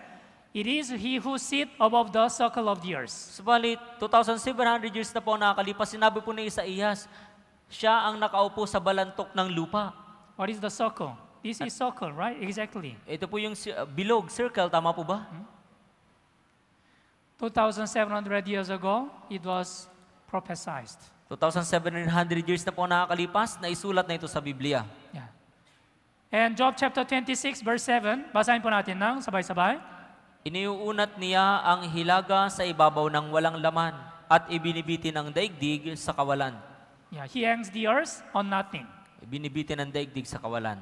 It is he who sit above the circle of the earth. Subalit, 2,700 years na po nakalipas, sinabi po ni Isaías, siya ang nakaupo sa balantok ng lupa. What is the circle? This is circle, right? Exactly. Ito po yung uh, bilog, circle, tama po ba? 2,700 hmm? years ago, it was prophesied. 2,700 years na po nakakalipas, naisulat na ito sa Biblia. Yeah. And Job chapter 26, verse 7, basahin po natin ng sabay-sabay. Iniuunat niya ang hilaga sa ibabaw ng walang laman at ibinibitin ang daigdig sa kawalan. Yeah, he hangs the earth on nothing. Ibinibitin ang daigdig sa kawalan.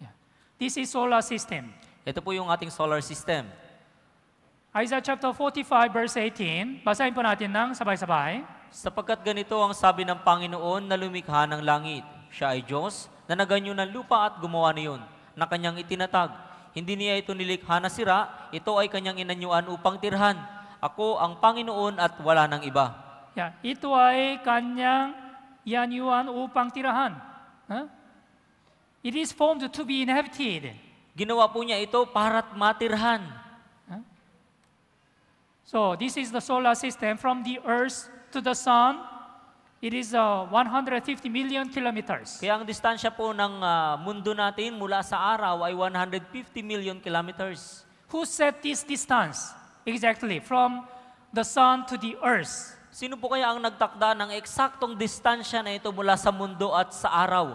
Yeah. This is solar system. Ito po yung ating solar system. Isaiah chapter 45 verse 18. Basahin po natin ng sabay-sabay. Sapagkat ganito ang sabi ng Panginoon na lumikha ng langit. Siya ay Diyos na naganyo ng lupa at gumawa niyon na kanyang itinatag hindi niya ito nilikha na sira, ito ay kanyang inanyuan upang tirhan. Ako ang Panginoon at wala nang iba. Yeah, ito ay kanyang inanyuan upang tirhan. Huh? It is formed to be inhabited. Ginawa po niya ito para matirhan. Huh? So, this is the solar system from the earth to the sun It is uh, 150 million kilometers. Kaya ang distansya po ng uh, mundo natin mula sa araw ay 150 million kilometers. Who set this distance exactly from the sun to the earth? Sino po kaya ang nagtakda ng eksaktong distansya na ito mula sa mundo at sa araw?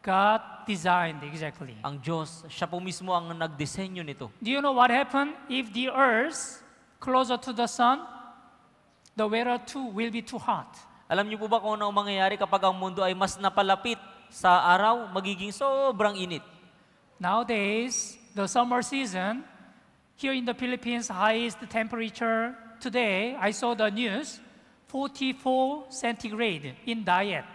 God designed exactly. Ang Diyos, siya po mismo ang nagdisenyo nito. Do you know what happened if the earth closer to the sun? The weather too will be too hot. Alam niyo po ba kung ano ang mangyayari kapag ang mundo ay mas napalapit sa araw, magiging sobrang init? Nowadays, the summer season, here in the Philippines, highest temperature today, I saw the news, 44 centigrade in diet.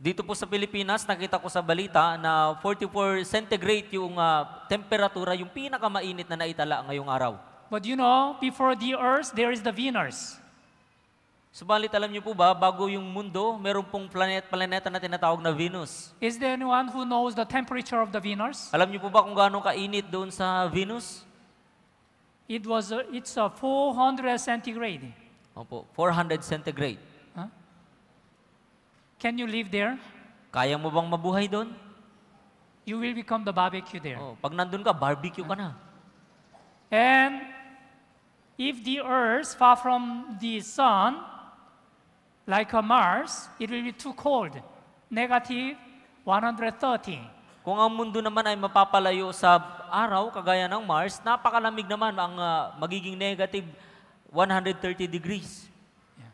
Dito po sa Pilipinas, nakita ko sa balita na 44 centigrade yung uh, temperatura, yung pinakamainit na naitala ngayong araw. But you know, before the earth, there is the Venus. Subalit alam niyo po ba, bago yung mundo, meron pong planet, planeta na tinatawag na Venus. Is there anyone who knows the temperature of the Venus? Alam niyo po ba kung gaano kainit doon sa Venus? It was a, it's a 400 centigrade. Opo, 400 centigrade. Huh? Can you live there? Kaya mo bang mabuhay doon? You will become the barbecue there. Oh, pag nandun ka, barbecue huh? ka na. And if the earth far from the sun, Like on Mars, it will be too cold, negative 130. Kung ang mundo naman ay mapapalayo sa araw, kagaya ng Mars, napakalamig naman ang uh, magiging negative 130 degrees. Yeah.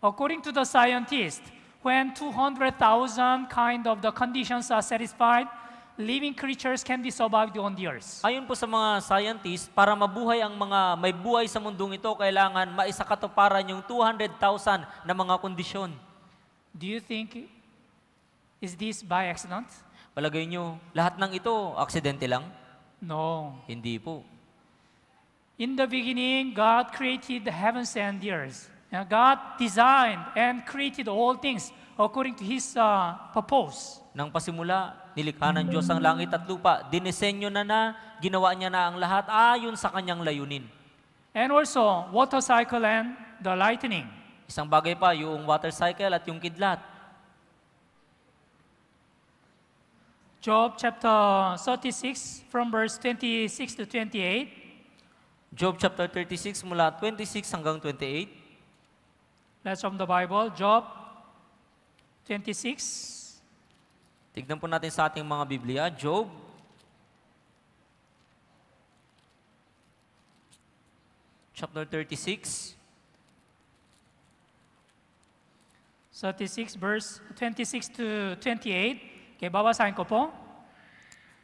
According to the scientist, when 200,000 kind of the conditions are satisfied, living creatures can be survived on the earth. Ayon po sa mga scientists, para mabuhay ang mga may buhay sa mundong ito, kailangan maisakatuparan yung 200,000 na mga kondisyon. Do you think is this by accident? Palagay nyo, lahat ng ito, aksidente lang? No. Hindi po. In the beginning, God created the heavens and the earth. And God designed and created all things according to His uh, purpose. Nang pasimula, nilikha ng Diyos ang langit at lupa, dinisenyo na na, ginawa niya na ang lahat ayon sa kanyang layunin. And also, water cycle and the lightning. Isang bagay pa, yung water cycle at yung kidlat. Job chapter 36 from verse 26 to 28. Job chapter 36 mula 26 hanggang 28. Let's from the Bible, Job 26 Tignan po natin sa ating mga Biblia, Job. Chapter 36. 36 verse 26 to 28. Okay, babasahin ko po.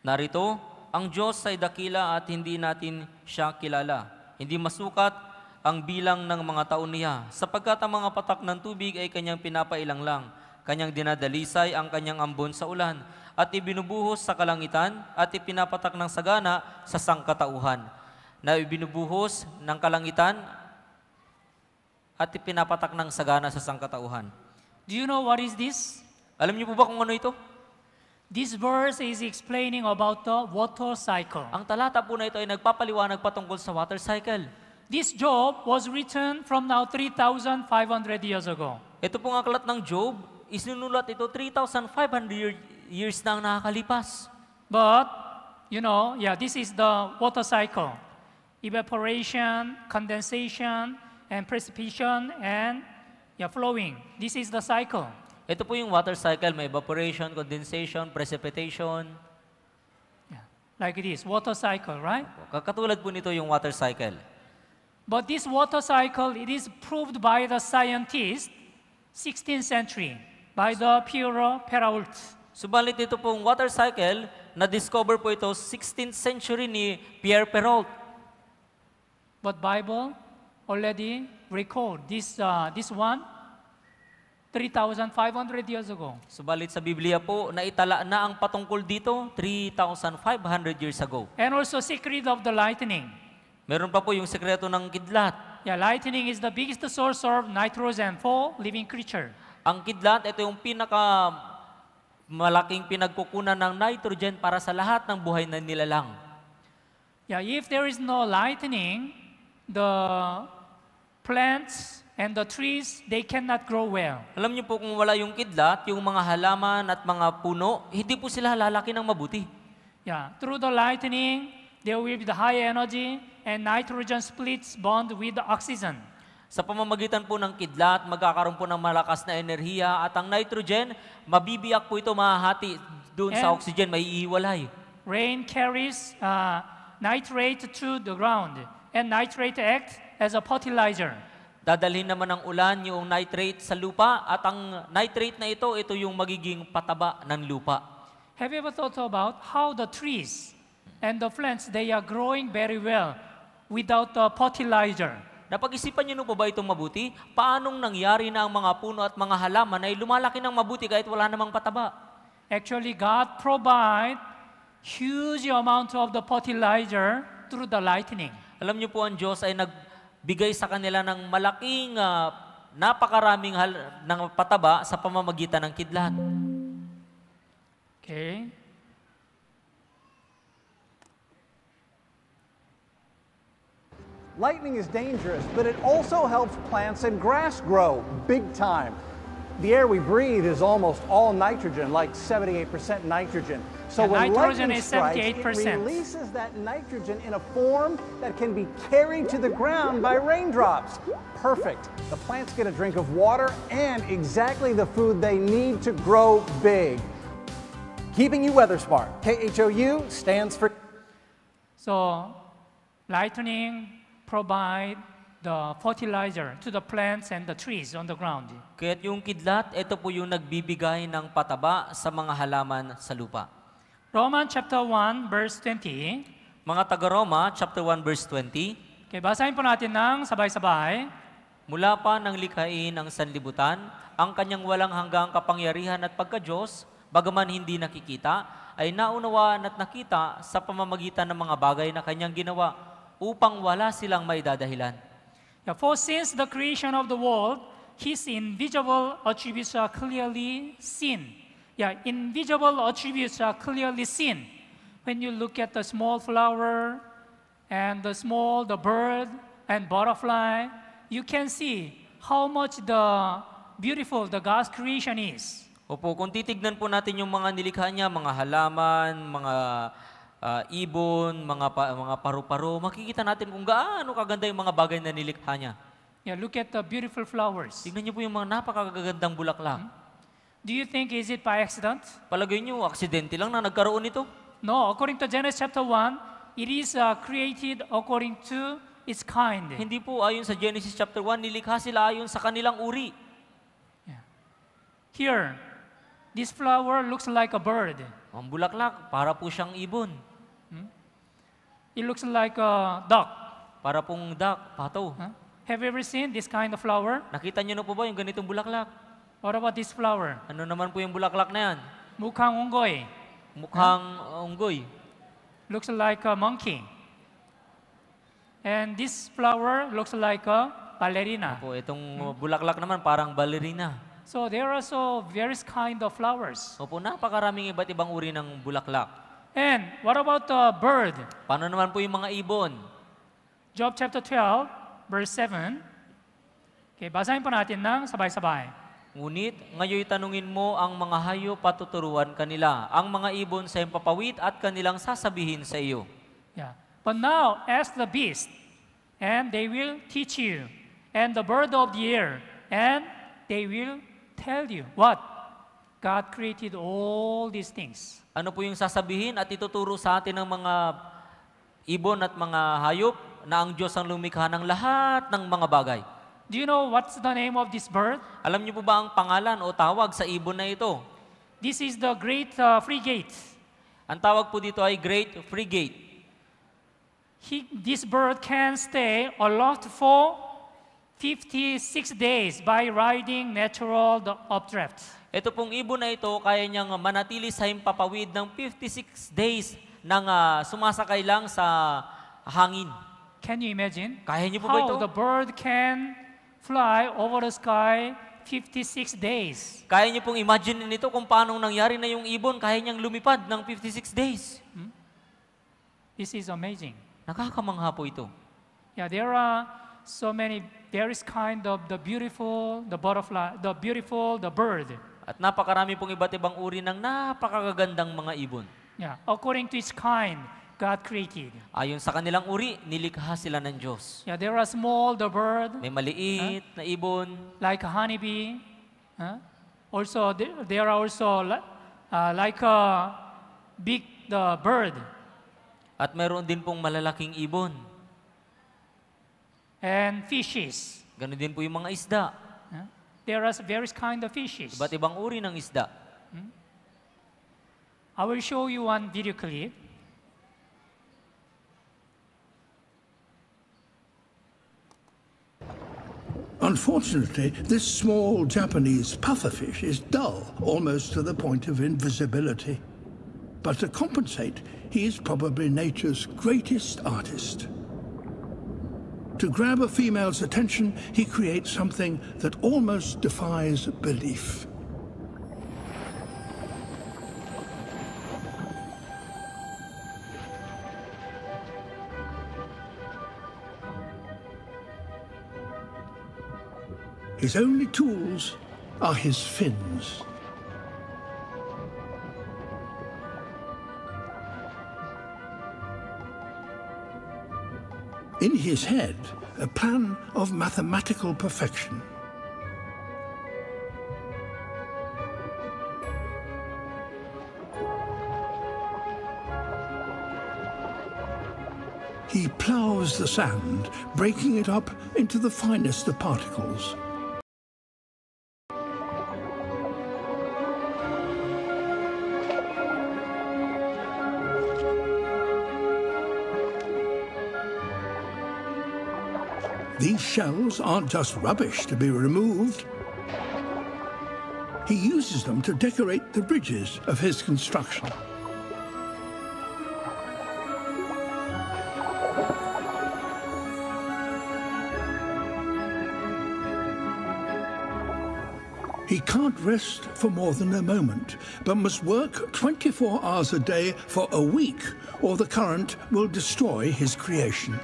Narito, ang Diyos ay dakila at hindi natin siya kilala. Hindi masukat ang bilang ng mga taon niya, sapagkat ang mga patak ng tubig ay kanyang pinapailang lang Kanyang dinadalisay ang kanyang ambon sa ulan at ibinubuhos sa kalangitan at ipinapatak ng sagana sa sangkatauhan na ibinubuhos ng kalangitan at ipinapatak ng sagana sa sangkatauhan. Do you know what is this? Alam niyo po ba kung ano ito? This verse is explaining about the water cycle. Ang talata po na ito ay nagpapaliwanag patungkol sa water cycle. This Job was written from now 3,500 years ago. Ito pong aklat ng Job isinulat ito 3,500 years na ang nakakalipas. But, you know, yeah, this is the water cycle. Evaporation, condensation, and precipitation, and yeah, flowing. This is the cycle. Ito po yung water cycle. May evaporation, condensation, precipitation. Yeah. Like this, water cycle, right? Kakatulad po nito yung water cycle. But this water cycle, it is proved by the scientists, 16th century by the Piero Perault. Subalit ito pong water cycle, na-discover po ito 16th century ni Pierre Perrault. But Bible already record this, uh, this one 3,500 years ago. Subalit sa Biblia po, naitala na ang patungkol dito 3,500 years ago. And also secret of the lightning. Meron pa po yung sekreto ng kidlat. Yeah, lightning is the biggest source of nitrogen for living creature. Ang kidlat, ito yung pinaka malaking pinagkukunan ng nitrogen para sa lahat ng buhay na nilalang. Yeah, if there is no lightning, the plants and the trees, they cannot grow well. Alam niyo po kung wala yung kidlat, yung mga halaman at mga puno, hindi po sila lalaki ng mabuti. Yeah, through the lightning, there will be the high energy and nitrogen splits bond with the oxygen. Sa pamamagitan po ng kidlat, magkakaroon po ng malakas na enerhiya at ang nitrogen, mabibiyak po ito mahahati doon sa oxygen, maiiwalay. Rain carries uh, nitrate to the ground and nitrate act as a fertilizer. Dadalhin naman ng ulan yung nitrate sa lupa at ang nitrate na ito, ito yung magiging pataba ng lupa. Have you ever thought about how the trees and the plants, they are growing very well without the fertilizer? Napag-isipan niyo po ba itong mabuti? Paanong nangyari na ang mga puno at mga halaman ay lumalaki ng mabuti kahit wala namang pataba? Actually, God provide huge amount of the fertilizer through the lightning. Alam niyo po ang Diyos ay nagbigay sa kanila ng malaking uh, napakaraming hal- ng pataba sa pamamagitan ng kidlat. Okay. Lightning is dangerous, but it also helps plants and grass grow big time. The air we breathe is almost all nitrogen, like 78% nitrogen. So and when nitrogen lightning strikes, it releases that nitrogen in a form that can be carried to the ground by raindrops. Perfect. The plants get a drink of water and exactly the food they need to grow big. Keeping you weather smart. KHOU stands for. So lightning provide the fertilizer to the plants and the trees on the ground. Kaya't yung kidlat, ito po yung nagbibigay ng pataba sa mga halaman sa lupa. Roman chapter 1 verse 20. Mga taga-Roma, chapter 1 verse 20. Okay, basahin po natin ng sabay-sabay. Mula pa ng likhain ng sanlibutan, ang kanyang walang hanggang kapangyarihan at pagka-Diyos, bagaman hindi nakikita, ay naunawaan at nakita sa pamamagitan ng mga bagay na kanyang ginawa upang wala silang may dadahilan. for since the creation of the world, His invisible attributes are clearly seen. Yeah, invisible attributes are clearly seen. When you look at the small flower and the small, the bird and butterfly, you can see how much the beautiful the God's creation is. Opo, kung titignan po natin yung mga nilikha niya, mga halaman, mga uh, ibon, mga pa, mga paru-paro, makikita natin kung gaano kaganda yung mga bagay na nilikha niya. Yeah, look at the beautiful flowers. Tingnan niyo po yung mga napakagagandang bulaklak. Hmm? Do you think is it by accident? Palagay niyo aksidente lang na nagkaroon ito? No, according to Genesis chapter 1, it is uh, created according to its kind. Hindi po ayon sa Genesis chapter 1 nilikha sila ayon sa kanilang uri. Yeah. Here, this flower looks like a bird. Ang bulaklak para po siyang ibon. It looks like a duck. Para pong duck, pato. Huh? Have you ever seen this kind of flower? Nakita niyo na po ba yung ganitong bulaklak? What about this flower? Ano naman po yung bulaklak na yan? Mukhang unggoy. Mukhang huh? unggoy. Looks like a monkey. And this flower looks like a ballerina. Opo, itong bulaklak naman parang ballerina. So there are so various kind of flowers. Opo, napakaraming iba't ibang uri ng bulaklak. And what about the bird? Paano naman po yung mga ibon? Job chapter 12, verse 7. Okay, basahin po natin ng sabay-sabay. Ngunit ngayon tanungin mo ang mga hayo patuturuan kanila, ang mga ibon sa iyong papawit at kanilang sasabihin sa iyo. Yeah. But now, ask the beast, and they will teach you, and the bird of the air, and they will tell you. What? God created all these things. Ano po yung sasabihin at ituturo sa atin ng mga ibon at mga hayop na ang Diyos ang lumikha ng lahat ng mga bagay. Do you know what's the name of this bird? Alam niyo po ba ang pangalan o tawag sa ibon na ito? This is the Great uh, Frigate. Ang tawag po dito ay Great Frigate. He, this bird can stay aloft for 56 days by riding natural updrafts. Ito pong ibon na ito, kaya niyang manatili sa himpapawid ng 56 days nang uh, ah, sumasakay lang sa hangin. Can you imagine Kaya niyo po how ito? the bird can fly over the sky 56 days? Kaya niyo pong imagine nito kung paano nangyari na yung ibon, kaya niyang lumipad ng 56 days. Hmm? This is amazing. Nakakamangha po ito. Yeah, there are so many various kind of the beautiful, the butterfly, the beautiful, the bird. At napakarami pong iba't ibang uri ng napakagandang mga ibon. Yeah, according to its kind, God created. Ayon sa kanilang uri, nilikha sila ng Diyos. Yeah, there are small the bird. May maliit huh? na ibon. Like a honeybee. Huh? Also, there are also uh, like a big the bird. At meron din pong malalaking ibon. And fishes. Ganun din po yung mga isda. there are various kind of fishes. Iba't ibang uri ng isda. Hmm? I will show you one video clip. Unfortunately, this small Japanese pufferfish is dull, almost to the point of invisibility. But to compensate, he is probably nature's greatest artist. To grab a female's attention, he creates something that almost defies belief. His only tools are his fins. in his head a plan of mathematical perfection. He ploughs the sand, breaking it up into the finest of particles. These shells aren't just rubbish to be removed. He uses them to decorate the bridges of his construction. He can't rest for more than a moment, but must work 24 hours a day for a week, or the current will destroy his creation.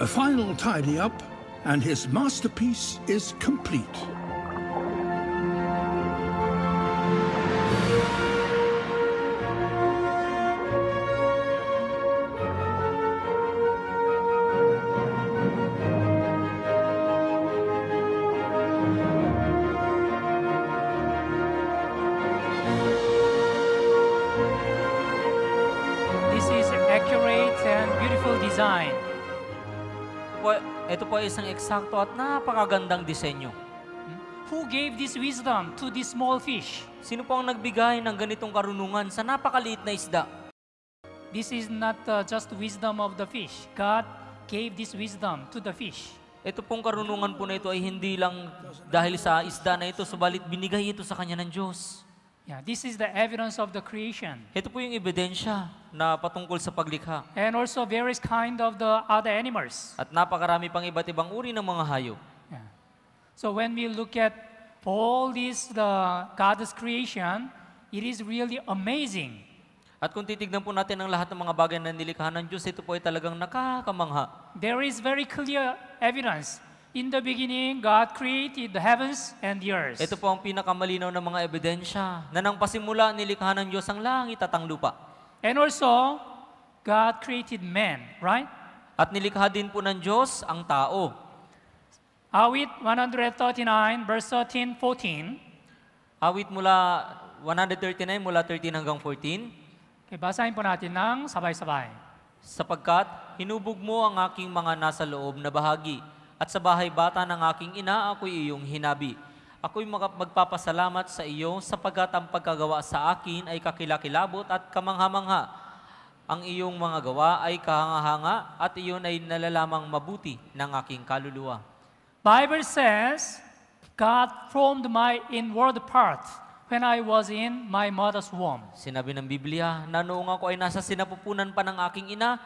A final tidy up, and his masterpiece is complete. eksakto at napakagandang disenyo. Who gave this wisdom to this small fish? Sino po ang nagbigay ng ganitong karunungan sa napakaliit na isda? This is not uh, just wisdom of the fish. God gave this wisdom to the fish. Ito pong karunungan po na ito ay hindi lang dahil sa isda na ito, subalit binigay ito sa kanya ng Diyos. Yeah, this is the evidence of the creation. Ito po yung ebidensya na patungkol sa paglikha. And also various kind of the other animals. At napakarami pang iba't ibang uri ng mga hayop. Yeah. So when we look at all this the God's creation, it is really amazing. At kung titignan po natin ang lahat ng mga bagay na nilikha ng Diyos, ito po ay talagang nakakamangha. There is very clear evidence In the beginning, God created the heavens and the earth. Ito po ang pinakamalinaw na mga ebidensya na nang pasimula nilikha ng Diyos ang langit at ang lupa. And also, God created man, right? At nilikha din po ng Diyos ang tao. Awit 139 verse 13, 14. Awit mula 139 mula 13 hanggang 14. Okay, basahin po natin ng sabay-sabay. Sapagkat hinubog mo ang aking mga nasa loob na bahagi at sa bahay bata ng aking ina ako'y iyong hinabi. Ako'y magpapasalamat sa iyo sapagkat ang pagkagawa sa akin ay kakilakilabot at kamanghamangha. Ang iyong mga gawa ay kahangahanga at iyon ay nalalamang mabuti ng aking kaluluwa. Bible says, God formed my inward part when I was in my mother's womb. Sinabi ng Biblia, na noong ako ay nasa sinapupunan pa ng aking ina,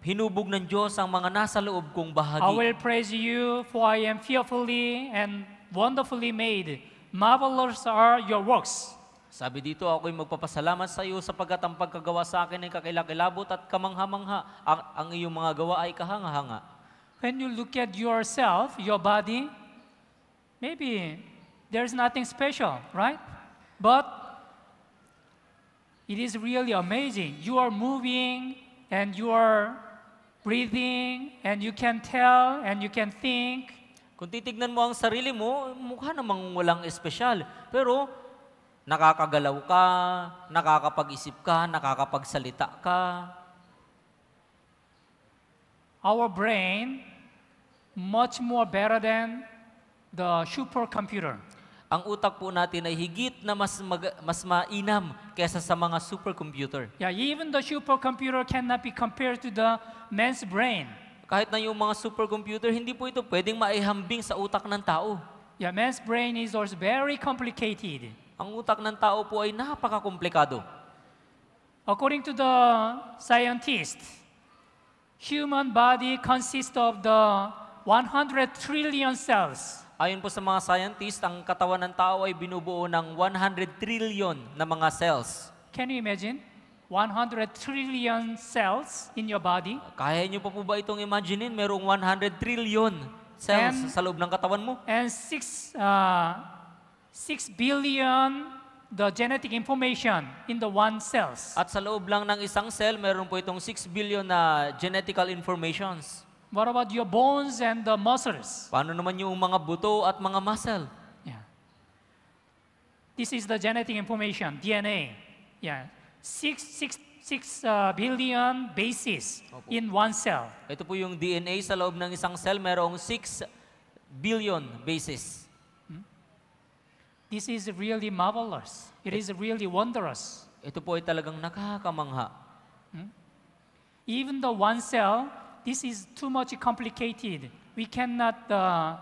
Hinubog ng Diyos ang mga nasa loob kong bahagi. I will praise you for I am fearfully and wonderfully made. Marvelous are your works. Sabi dito, ako'y magpapasalamat sa iyo sapagkat ang pagkagawa sa akin ay kakilakilabot at kamangha-mangha. Ang, ang iyong mga gawa ay kahanga-hanga. When you look at yourself, your body, maybe there's nothing special, right? But it is really amazing. You are moving and you are breathing, and you can tell, and you can think. Kung titignan mo ang sarili mo, mukha namang walang espesyal. Pero nakakagalaw ka, nakakapag-isip ka, nakakapagsalita ka. Our brain much more better than the supercomputer. ang utak po natin ay higit na mas mag, mas mainam kaysa sa mga supercomputer. Yeah, even the supercomputer cannot be compared to the man's brain. Kahit na yung mga supercomputer, hindi po ito pwedeng maihambing sa utak ng tao. Yeah, man's brain is also very complicated. Ang utak ng tao po ay napakakomplikado. According to the scientist, human body consists of the 100 trillion cells. Ayon po sa mga scientist, ang katawan ng tao ay binubuo ng 100 trillion na mga cells. Can you imagine? 100 trillion cells in your body. Kaya niyo pa po ba itong imaginein? Merong 100 trillion cells and, sa loob ng katawan mo. And 6 uh, 6 billion the genetic information in the one cells. At sa loob lang ng isang cell, meron po itong 6 billion na genetical informations. What about your bones and the muscles? Paano naman yung mga buto at mga muscle? Yeah. This is the genetic information, DNA. Yeah. Six, six, six uh, billion bases Opo. in one cell. Ito po yung DNA sa loob ng isang cell, merong 6 billion bases. Hmm? This is really marvelous. It, It is really wondrous. Ito po ay talagang nakakamangha. Hmm? Even the one cell this is too much complicated. We cannot uh,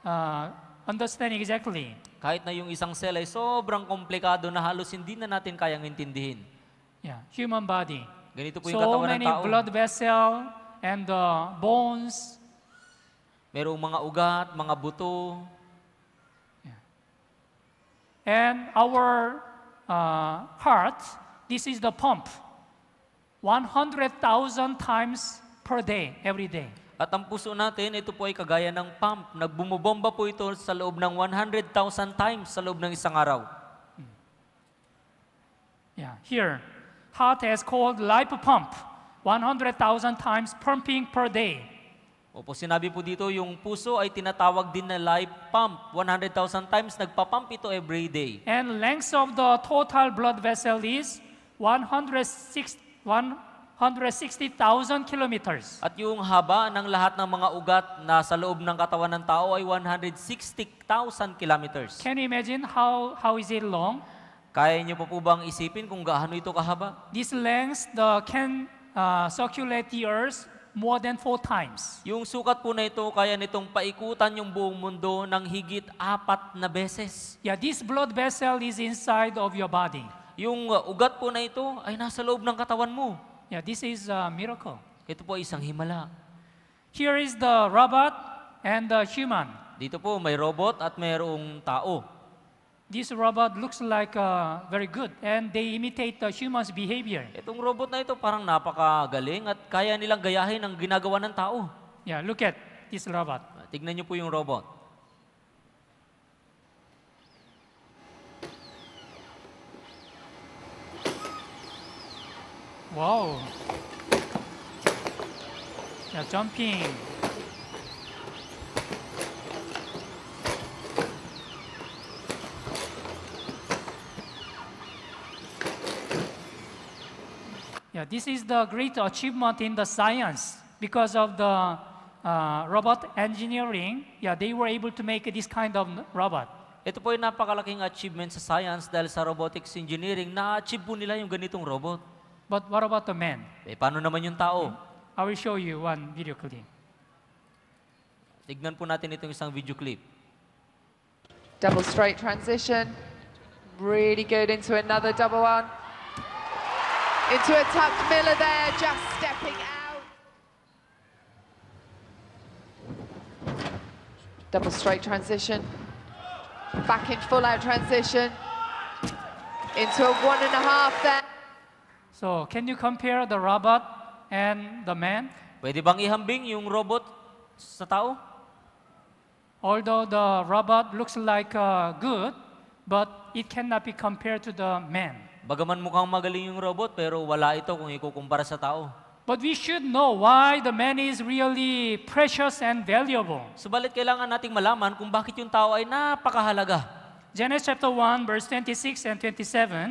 uh, understand exactly. Kahit na yung isang cell ay sobrang komplikado na halos hindi na natin kayang intindihin. Yeah, human body. Ganito po so yung so katawan ng tao. So many blood vessel and uh, bones. Merong mga ugat, mga buto. Yeah. And our uh, heart, this is the pump. 100,000 times per day, every day. At ang puso natin, ito po ay kagaya ng pump. Nagbumubomba po ito sa loob ng 100,000 times sa loob ng isang araw. Yeah, here, heart is called life pump. 100,000 times pumping per day. Opo, sinabi po dito, yung puso ay tinatawag din na life pump. 100,000 times nagpapump ito every day. And length of the total blood vessel is 106, 160,000 kilometers. At yung haba ng lahat ng mga ugat na sa loob ng katawan ng tao ay 160,000 kilometers. Can you imagine how how is it long? Kaya niyo po po bang isipin kung gaano ito kahaba? This length the can uh, circulate the earth more than four times. Yung sukat po na ito, kaya nitong paikutan yung buong mundo ng higit apat na beses. Yeah, this blood vessel is inside of your body. Yung uh, ugat po na ito ay nasa loob ng katawan mo. Yeah, this is a miracle. Ito po ay isang himala. Here is the robot and the human. Dito po may robot at mayroong tao. This robot looks like uh, very good and they imitate the human's behavior. Itong robot na ito parang napakagaling at kaya nilang gayahin ang ginagawa ng tao. Yeah, look at this robot. Tignan niyo po yung robot. Wow. Now jumping. Yeah, this is the great achievement in the science because of the uh, robot engineering. Yeah, they were able to make this kind of robot. Ito po yung napakalaking achievement sa science dahil sa robotics engineering, na-achieve po nila yung ganitong robot. But what about the men? Eh, paano naman yung tao? I will show you one video clip. Tignan po natin itong isang video clip. Double straight transition. Really good into another double one. Into a tucked Miller there, just stepping out. Double straight transition. Back in full out transition. Into a one and a half there. So, can you compare the robot and the man? Pwede bang ihambing yung robot sa tao? Although the robot looks like uh, good, but it cannot be compared to the man. Bagaman mukhang magaling yung robot, pero wala ito kung ikukumpara sa tao. But we should know why the man is really precious and valuable. Subalit kailangan nating malaman kung bakit yung tao ay napakahalaga. Genesis chapter 1 verse 26 and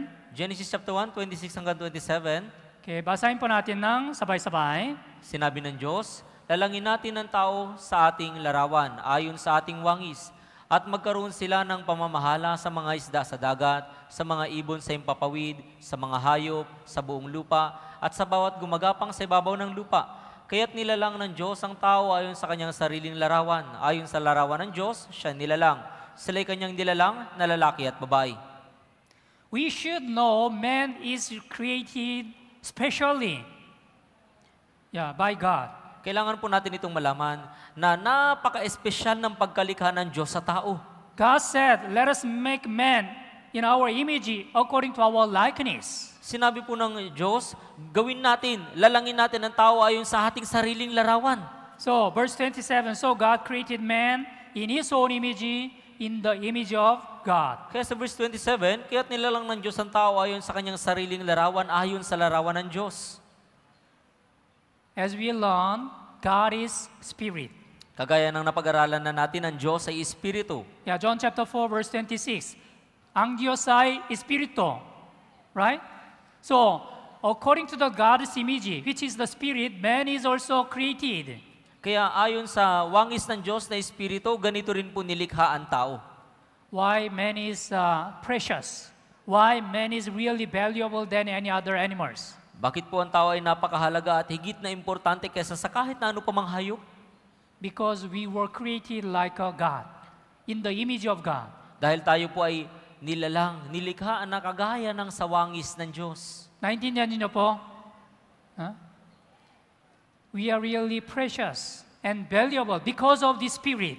27. Genesis chapter 1, 26 hanggang 27. Okay, basahin po natin ng sabay-sabay. Sinabi ng Diyos, lalangin natin ang tao sa ating larawan ayon sa ating wangis at magkaroon sila ng pamamahala sa mga isda sa dagat, sa mga ibon sa impapawid, sa mga hayop, sa buong lupa, at sa bawat gumagapang sa ibabaw ng lupa. Kaya't nilalang ng Diyos ang tao ayon sa kanyang sariling larawan. Ayon sa larawan ng Diyos, siya nilalang. Sila'y kanyang nilalang na lalaki at babae we should know man is created specially yeah, by God. Kailangan po natin itong malaman na napaka-espesyal ng pagkalikha ng Diyos sa tao. God said, let us make man in our image according to our likeness. Sinabi po ng Diyos, gawin natin, lalangin natin ang tao ayon sa ating sariling larawan. So, verse 27, so God created man in His own image, in the image of God. Kaya sa verse 27, kaya't nilalang ng Diyos ang tao ayon sa kanyang sariling larawan, ayon sa larawan ng Diyos. As we learn, God is Spirit. Kagaya ng napag-aralan na natin, ang Diyos ay Espiritu. Yeah, John chapter 4 verse 26. Ang Diyos ay Espiritu. Right? So, according to the God's image, which is the Spirit, man is also created. Kaya ayon sa wangis ng Diyos na Espiritu, ganito rin po nilikha ang tao. Why man is uh, precious? Why man is really valuable than any other animals? Bakit po ang tao ay napakahalaga at higit na importante kaysa sa kahit na ano pa mang hayop? Because we were created like a God, in the image of God. Dahil tayo po ay nilalang, nilikha na kagaya ng sawangis ng Diyos. Naintindihan niyo po? Huh? we are really precious and valuable because of the Spirit.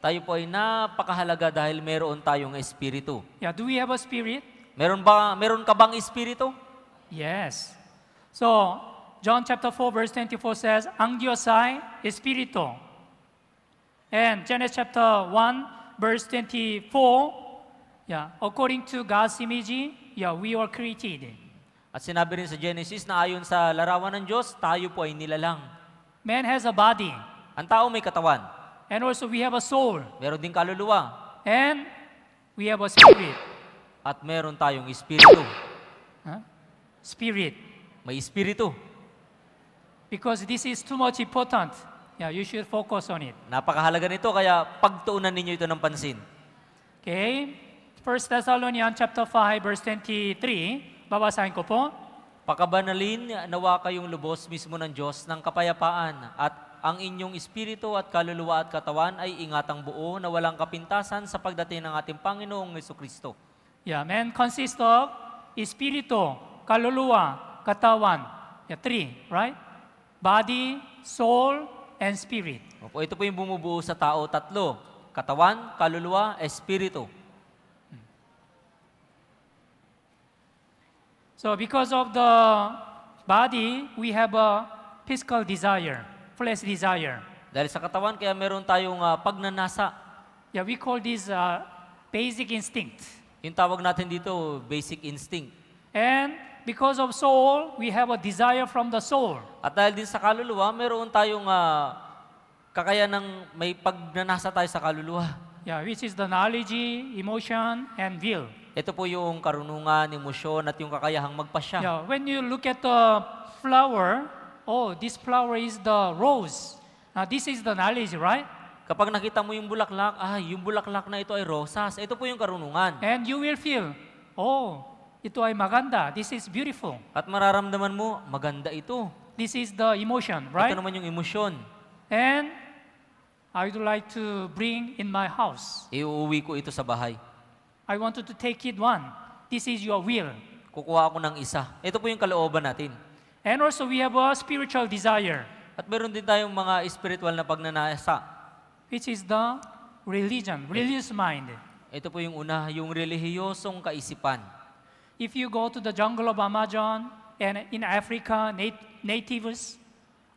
Tayo po ay napakahalaga dahil meron tayong espiritu. Yeah, do we have a spirit? Meron ba meron ka bang espiritu? Yes. So, John chapter 4 verse 24 says, "Ang Diyos ay espiritu." And Genesis chapter 1 verse 24, yeah, according to God's image, yeah, we are created. At sinabi rin sa Genesis na ayon sa larawan ng Diyos, tayo po ay nilalang. Man has a body. Ang tao may katawan. And also we have a soul. Meron ding kaluluwa. And we have a spirit. At meron tayong espiritu. Huh? Spirit. May espiritu. Because this is too much important. Yeah, you should focus on it. Napakahalaga nito kaya pagtuunan ninyo ito ng pansin. Okay? 1 Thessalonians chapter 5 verse 23. Babasahin ko po. Pakabanalin nawa kayong lubos mismo ng Diyos ng kapayapaan at ang inyong espiritu at kaluluwa at katawan ay ingatang buo na walang kapintasan sa pagdating ng ating Panginoong Yeso Kristo. Yeah, man consists of espiritu, kaluluwa, katawan. Yeah, three, right? Body, soul, and spirit. Opo, ito po yung bumubuo sa tao, tatlo. Katawan, kaluluwa, espiritu. So because of the body, we have a physical desire, flesh desire. Dahil sa katawan, kaya meron tayong uh, pagnanasa. Yeah, we call this uh, basic instinct. Yung tawag natin dito, basic instinct. And because of soul, we have a desire from the soul. At dahil din sa kaluluwa, meron tayong uh, ah, kakayanang may pagnanasa tayo sa kaluluwa. Yeah, which is the knowledge, emotion, and will. Ito po yung karunungan, emosyon, at yung kakayahang magpasya. Yeah, when you look at the flower, oh, this flower is the rose. Now, this is the knowledge, right? Kapag nakita mo yung bulaklak, ah, yung bulaklak na ito ay rosas. Ito po yung karunungan. And you will feel, oh, ito ay maganda. This is beautiful. At mararamdaman mo, maganda ito. This is the emotion, right? Ito naman yung emosyon. And I would like to bring in my house. Iuwi ko ito sa bahay. I wanted to take it one. This is your will. Kukuha ako ng isa. Ito po yung kalooban natin. And also we have a spiritual desire. At meron din tayong mga spiritual na pagnanasa. Which is the religion, eh, religious mind. Ito po yung una, yung relihiyosong kaisipan. If you go to the jungle of Amazon and in Africa, nat- natives,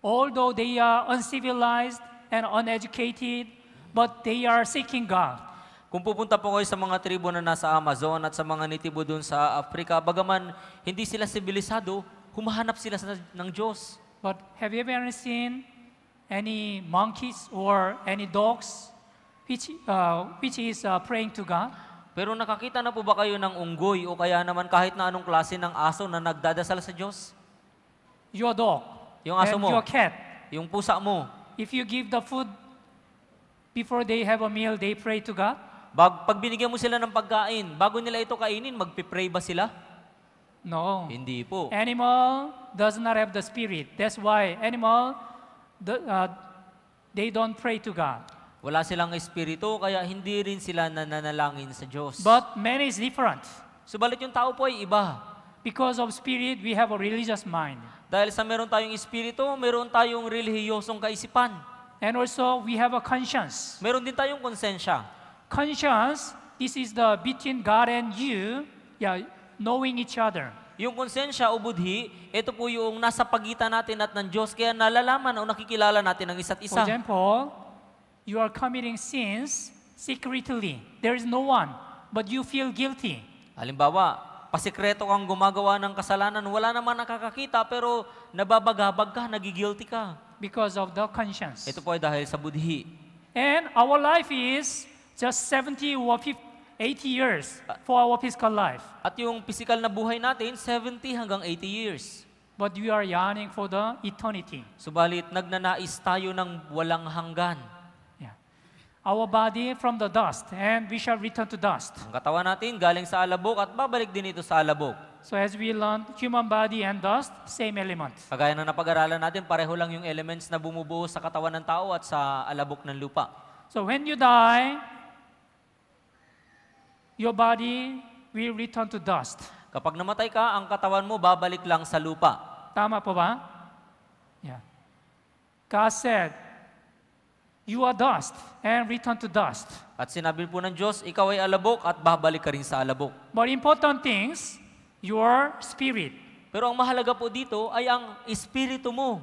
although they are uncivilized and uneducated, but they are seeking God. Kung pupunta po kayo sa mga tribo na nasa Amazon at sa mga nitibo doon sa Africa, bagaman hindi sila sibilisado, humahanap sila sa, ng Diyos. But have you ever seen any monkeys or any dogs which, uh, which is uh, praying to God? Pero nakakita na po ba kayo ng unggoy o kaya naman kahit na anong klase ng aso na nagdadasal sa Diyos? Your dog. Yung aso and mo. your cat. Yung pusa mo. If you give the food before they have a meal, they pray to God? Bag, pag binigyan mo sila ng pagkain, bago nila ito kainin, magpipray ba sila? No. Hindi po. Animal does not have the spirit. That's why animal, the, uh, they don't pray to God. Wala silang espiritu, kaya hindi rin sila nananalangin sa Diyos. But man is different. Subalit yung tao po ay iba. Because of spirit, we have a religious mind. Dahil sa meron tayong espiritu, meron tayong relihiyosong kaisipan. And also, we have a conscience. Meron din tayong konsensya conscience, this is the between God and you, yeah, knowing each other. Yung konsensya o budhi, ito po yung nasa pagitan natin at ng Diyos, kaya nalalaman o nakikilala natin ang isa't isa. For example, you are committing sins secretly. There is no one, but you feel guilty. Halimbawa, pasikreto kang gumagawa ng kasalanan, wala naman nakakakita, pero nababagabag ka, nagigilty ka. Because of the conscience. Ito po ay dahil sa budhi. And our life is just 70 or 50, 80 years ah. for our physical life. At yung physical na buhay natin, 70 hanggang 80 years. But we are yearning for the eternity. Subalit, nagnanais tayo ng walang hanggan. Our body from the dust, and we shall return to dust. Ang katawan natin galing sa alabok at babalik din ito sa alabok. So as we learn, human body and dust, same element. Kagaya na napag-aralan natin, pareho lang yung elements na bumubuo sa katawan ng tao at sa alabok ng lupa. So when you die, your body will return to dust. Kapag namatay ka, ang katawan mo babalik lang sa lupa. Tama po ba? Yeah. God said, You are dust and return to dust. At sinabi po ng Diyos, ikaw ay alabok at babalik ka rin sa alabok. But important things, your spirit. Pero ang mahalaga po dito ay ang espiritu mo.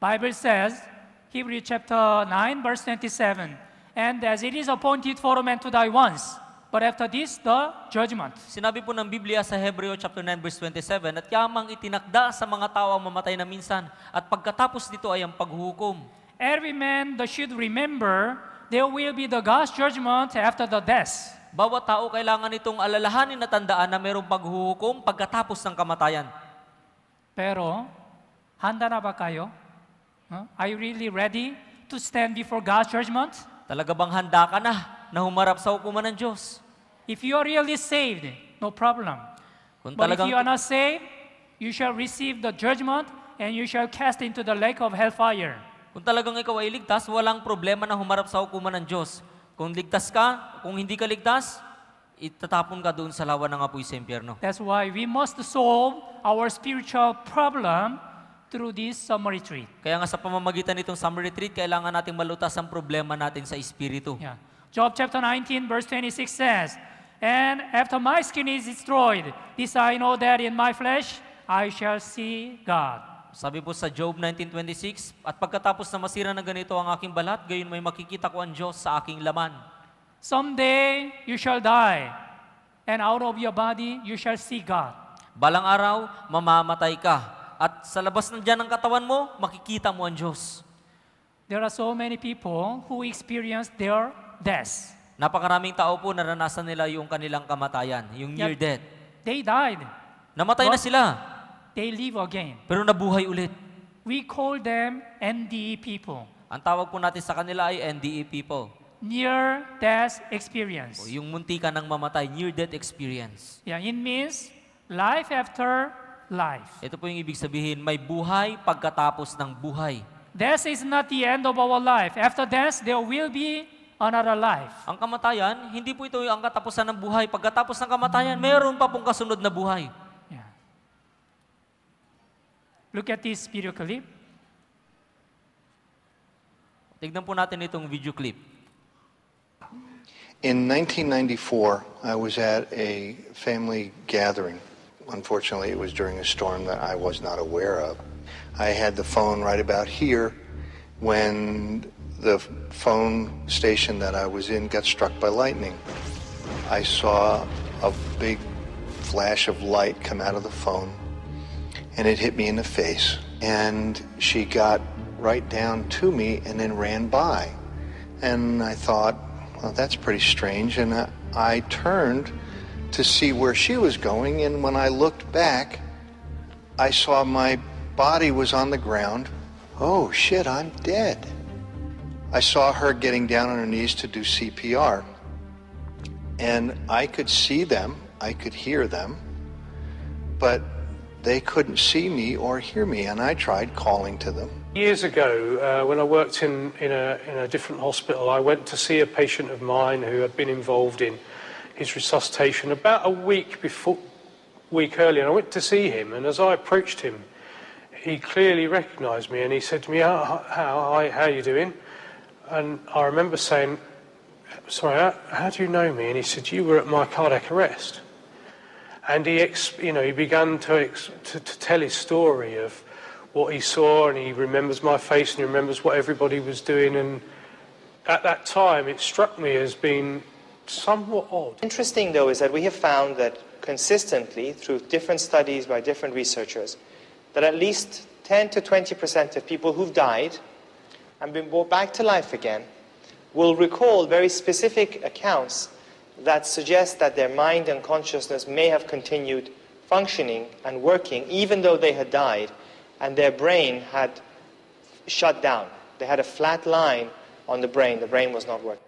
Bible says, Hebrew chapter 9 verse 27, And as it is appointed for man to die once, But after this, the judgment. Sinabi po ng Biblia sa Hebreo chapter 9 verse 27 at yamang itinakda sa mga tao ang mamatay na minsan at pagkatapos nito ay ang paghukom. Every man that should remember there will be the God's judgment after the death. Bawat tao kailangan itong alalahanin na tandaan na mayroong paghuhukom pagkatapos ng kamatayan. Pero, handa na ba kayo? Huh? Are you really ready to stand before God's judgment? Talaga bang handa ka na na humarap sa hukuman ng Diyos? If you are really saved, no problem. Kung But if talagang, you are not saved, you shall receive the judgment and you shall cast into the lake of hellfire. kung talagang ikaw ay ligtas, walang problema na humarap sa hukuman ng Diyos. Kung ligtas ka, kung hindi ka ligtas, itatapon ka doon sa lawa ng apoy sa impyerno. That's why we must solve our spiritual problem through this summer retreat. Kaya nga sa pamamagitan nitong summer retreat, kailangan nating malutas ang problema natin sa espiritu. Yeah. Job chapter 19 verse 26 says, And after my skin is destroyed, this I know that in my flesh I shall see God. Sabi po sa Job 19.26, At pagkatapos na masira na ganito ang aking balat, gayon may makikita ko ang Diyos sa aking laman. Someday you shall die, and out of your body you shall see God. Balang araw, mamamatay ka, at sa labas ng dyan ng katawan mo, makikita mo ang Diyos. There are so many people who experience their death. Napakaraming tao po naranasan nila yung kanilang kamatayan, yung near death. They died. Namatay na sila, They live again. pero nabuhay ulit. We call them NDE people, Ang tawag po natin sa kanila ay NDE people. near death O, experience. yung muntikan ng mamatay, near-death experience. Yeah, it means life after life. Ito po yung ibig sabihin, may buhay pagkatapos ng buhay. Death is not the end of our life. After death, there will be another life. Ang kamatayan, hindi po ito ang katapusan ng buhay. Pagkatapos ng kamatayan, mayroon pa pong kasunod na buhay. Yeah. Look at this video clip. Tignan po natin itong video clip. In 1994, I was at a family gathering. Unfortunately, it was during a storm that I was not aware of. I had the phone right about here when the phone station that I was in got struck by lightning. I saw a big flash of light come out of the phone and it hit me in the face. And she got right down to me and then ran by. And I thought, well, that's pretty strange. And I, I turned to see where she was going. And when I looked back, I saw my body was on the ground. Oh shit, I'm dead. I saw her getting down on her knees to do CPR. And I could see them, I could hear them, but they couldn't see me or hear me, and I tried calling to them. Years ago, uh, when I worked in, in, a, in a different hospital, I went to see a patient of mine who had been involved in his resuscitation about a week before, week earlier. And I went to see him, and as I approached him, he clearly recognised me, and he said to me, "How, how, how, how are you doing?" and I remember saying, sorry, how, do you know me? And he said, you were at my cardiac arrest. And he, you know, he began to, to, to tell his story of what he saw, and he remembers my face, and he remembers what everybody was doing. And at that time, it struck me as being somewhat odd. Interesting, though, is that we have found that consistently, through different studies by different researchers, that at least 10 to 20 percent of people who've died and been brought back to life again will recall very specific accounts that suggest that their mind and consciousness may have continued functioning and working even though they had died and their brain had shut down. They had a flat line on the brain. The brain was not working.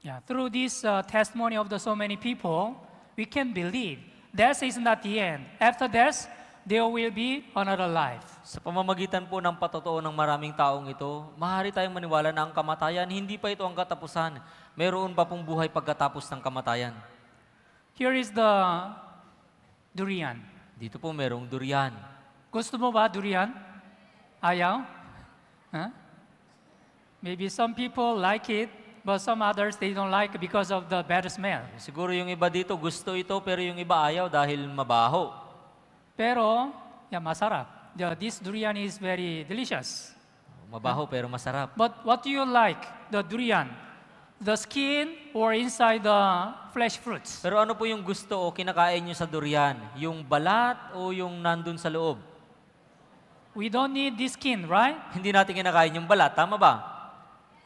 Yeah, through this uh, testimony of the so many people, we can believe death is not the end. After death, there will be another life. Sa pamamagitan po ng patotoo ng maraming taong ito, mahari tayong maniwala na ang kamatayan, hindi pa ito ang katapusan. Mayroon pa pong buhay pagkatapos ng kamatayan. Here is the durian. Dito po merong durian. Gusto mo ba durian? Ayaw? Huh? Maybe some people like it, but some others they don't like because of the bad smell. Siguro yung iba dito gusto ito, pero yung iba ayaw dahil mabaho. Pero, yeah, masarap. The, this durian is very delicious. Mabaho pero masarap. But what do you like, the durian? The skin or inside the flesh fruits? Pero ano po yung gusto o kinakain nyo sa durian? Yung balat o yung nandun sa loob? We don't need the skin, right? Hindi natin kinakain yung balat, tama ba?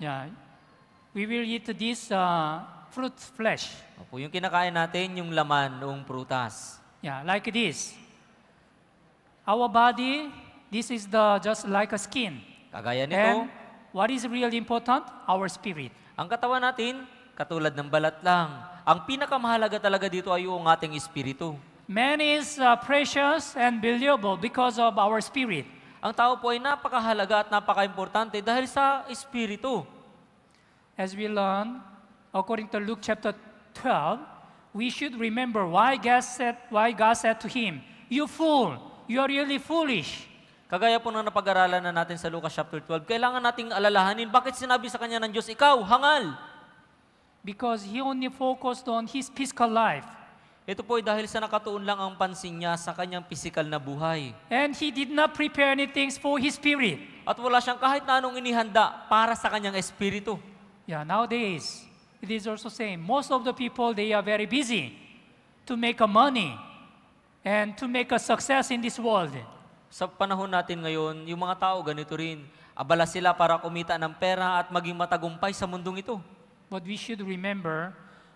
Yeah. We will eat this uh, fruit flesh. Opo, yung kinakain natin, yung laman ng prutas. Yeah, like this. Our body, this is the just like a skin. Kagaya nito. And what is really important? Our spirit. Ang katawan natin, katulad ng balat lang. Ang pinakamahalaga talaga dito ay yung ating espiritu. Man is uh, precious and valuable because of our spirit. Ang tao po ay napakahalaga at napakaimportante dahil sa espiritu. As we learn, according to Luke chapter 12, we should remember why God said, why God said to him, You fool, you are really foolish. Kagaya po na napag-aralan na natin sa Lucas chapter 12, kailangan nating alalahanin, bakit sinabi sa kanya ng Diyos, ikaw, hangal? Because he only focused on his physical life. Ito po ay dahil sa nakatuon lang ang pansin niya sa kanyang physical na buhay. And he did not prepare any things for his spirit. At wala siyang kahit na anong inihanda para sa kanyang espiritu. Yeah, nowadays, it is also same. Most of the people, they are very busy to make a money and to make a success in this world. Sa panahon natin ngayon, yung mga tao ganito rin. Abala sila para kumita ng pera at maging matagumpay sa mundong ito. But we should remember,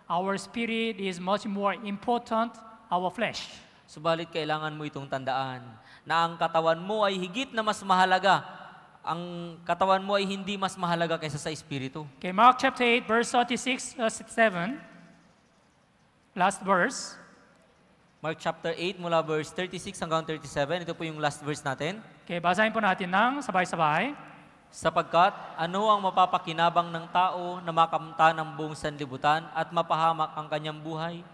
our spirit is much more important our flesh. Subalit kailangan mo itong tandaan na ang katawan mo ay higit na mas mahalaga. Ang katawan mo ay hindi mas mahalaga kaysa sa espiritu. Okay, Mark chapter 8 verse 36 uh, 7. Last verse. Mark chapter 8 mula verse 36 hanggang 37. Ito po yung last verse natin. Okay, basahin po natin ng sabay-sabay. Sapagkat ano ang mapapakinabang ng tao na makamta ng buong sanlibutan at mapahamak ang kanyang buhay?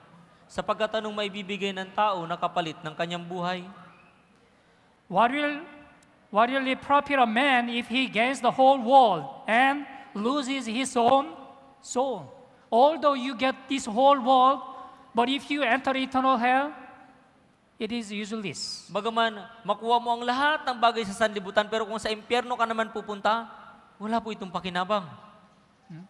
Sapagkat anong may bibigay ng tao na kapalit ng kanyang buhay? What will, what will it profit a man if he gains the whole world and loses his own soul? Although you get this whole world, But if you enter eternal hell, it is useless. Bagaman makuha mo ang lahat ng bagay sa sanlibutan, pero kung sa impyerno ka naman pupunta, wala po itong pakinabang. Hmm?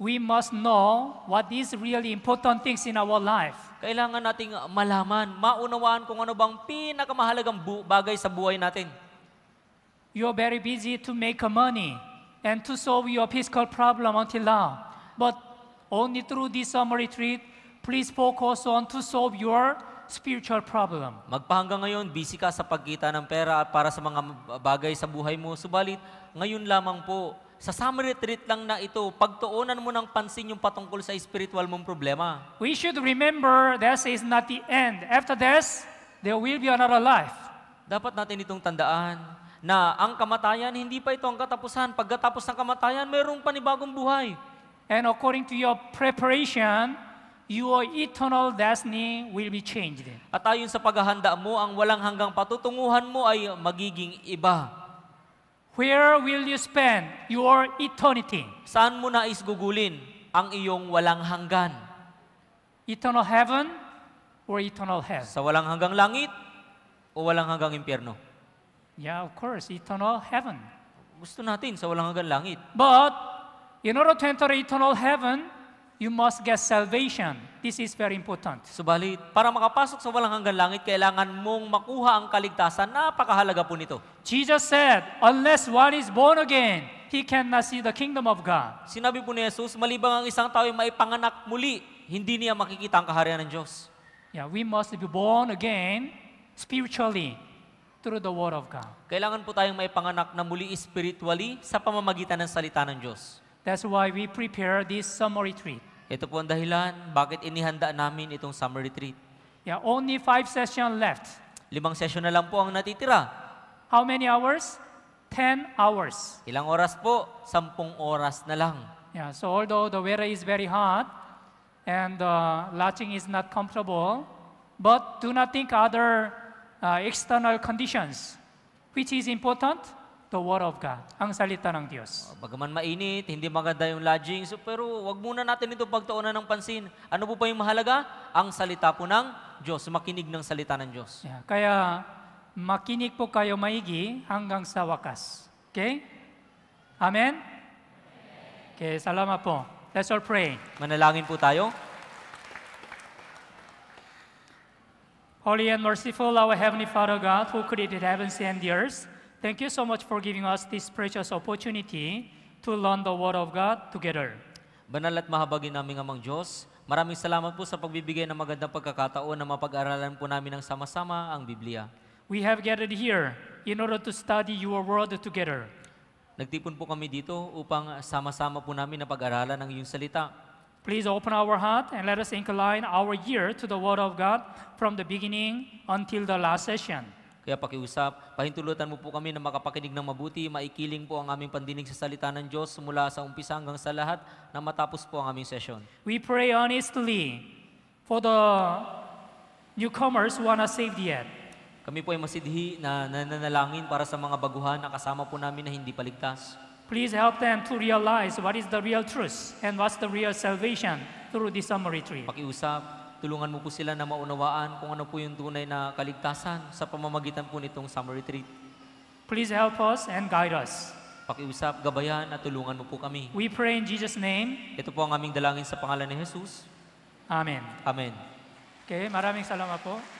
We must know what is really important things in our life. Kailangan nating malaman, maunawaan kung ano bang pinakamahalagang bagay sa buhay natin. You're very busy to make money and to solve your fiscal problem until now. But only through this summer retreat, Please focus on to solve your spiritual problem. Magpahanggang ngayon, busy ka sa pagkita ng pera para sa mga bagay sa buhay mo. Subalit, ngayon lamang po, sa summer retreat lang na ito, pagtuunan mo ng pansin yung patungkol sa spiritual mong problema. We should remember this is not the end. After this, there will be another life. Dapat natin itong tandaan na ang kamatayan, hindi pa ito ang katapusan. Pagkatapos ng kamatayan, mayroong panibagong buhay. And according to your preparation, your eternal destiny will be changed. At ayon sa paghahanda mo, ang walang hanggang patutunguhan mo ay magiging iba. Where will you spend your eternity? Saan mo nais gugulin ang iyong walang hanggan? Eternal heaven or eternal hell? Sa walang hanggang langit o walang hanggang impyerno? Yeah, of course, eternal heaven. Gusto natin sa walang hanggang langit. But in order to enter eternal heaven, you must get salvation. This is very important. Subalit, para makapasok sa walang hanggang langit, kailangan mong makuha ang kaligtasan. Napakahalaga po nito. Jesus said, unless one is born again, he cannot see the kingdom of God. Sinabi po ni Jesus, malibang ang isang tao ay maipanganak muli, hindi niya makikita ang kaharian ng Diyos. Yeah, we must be born again spiritually through the Word of God. Kailangan po tayong maipanganak na muli spiritually sa pamamagitan ng salita ng Diyos. That's why we prepare this summer retreat. Ito po ang dahilan bakit inihanda namin itong summer retreat. Yeah, only five sessions left. Limang session na lang po ang natitira. How many hours? 10 hours. Ilang oras po? Sampung oras na lang. Yeah, so although the weather is very hot and uh, lodging is not comfortable, but do not think other uh, external conditions, which is important. the Word of God, ang salita ng Diyos. Oh, bagaman mainit, hindi maganda yung lodging, so, pero wag muna natin ito pagtuunan ng pansin. Ano po pa yung mahalaga? Ang salita po ng Diyos, makinig ng salita ng Diyos. Yeah, kaya makinig po kayo maigi hanggang sa wakas. Okay? Amen? Okay, salamat po. Let's all pray. Manalangin po tayo. Holy and merciful, our Heavenly Father God, who created heavens and the earth, Thank you so much for giving us this precious opportunity to learn the Word of God together. Banal at mahabagin namin amang Diyos. Maraming salamat po sa pagbibigay ng magandang pagkakataon na mapag-aralan po namin ng sama-sama ang Biblia. We have gathered here in order to study your Word together. Nagtipon po kami dito upang sama-sama po namin na pag-aralan ang iyong salita. Please open our heart and let us incline our ear to the Word of God from the beginning until the last session. Kaya pakiusap, pahintulutan mo po kami na makapakinig ng mabuti, maikiling po ang aming pandinig sa salita ng Diyos mula sa umpisa hanggang sa lahat na matapos po ang aming session. We pray honestly for the newcomers who are not saved yet. Kami po ay masidhi na nananalangin para sa mga baguhan na kasama po namin na hindi paligtas. Please help them to realize what is the real truth and what's the real salvation through this summer retreat. Pakiusap, Tulungan mo po sila na maunawaan kung ano po yung tunay na kaligtasan sa pamamagitan po nitong summer retreat. Please help us and guide us. Pakiusap, gabayan at tulungan mo po kami. We pray in Jesus' name. Ito po ang aming dalangin sa pangalan ni Jesus. Amen. Amen. Okay, maraming salamat po.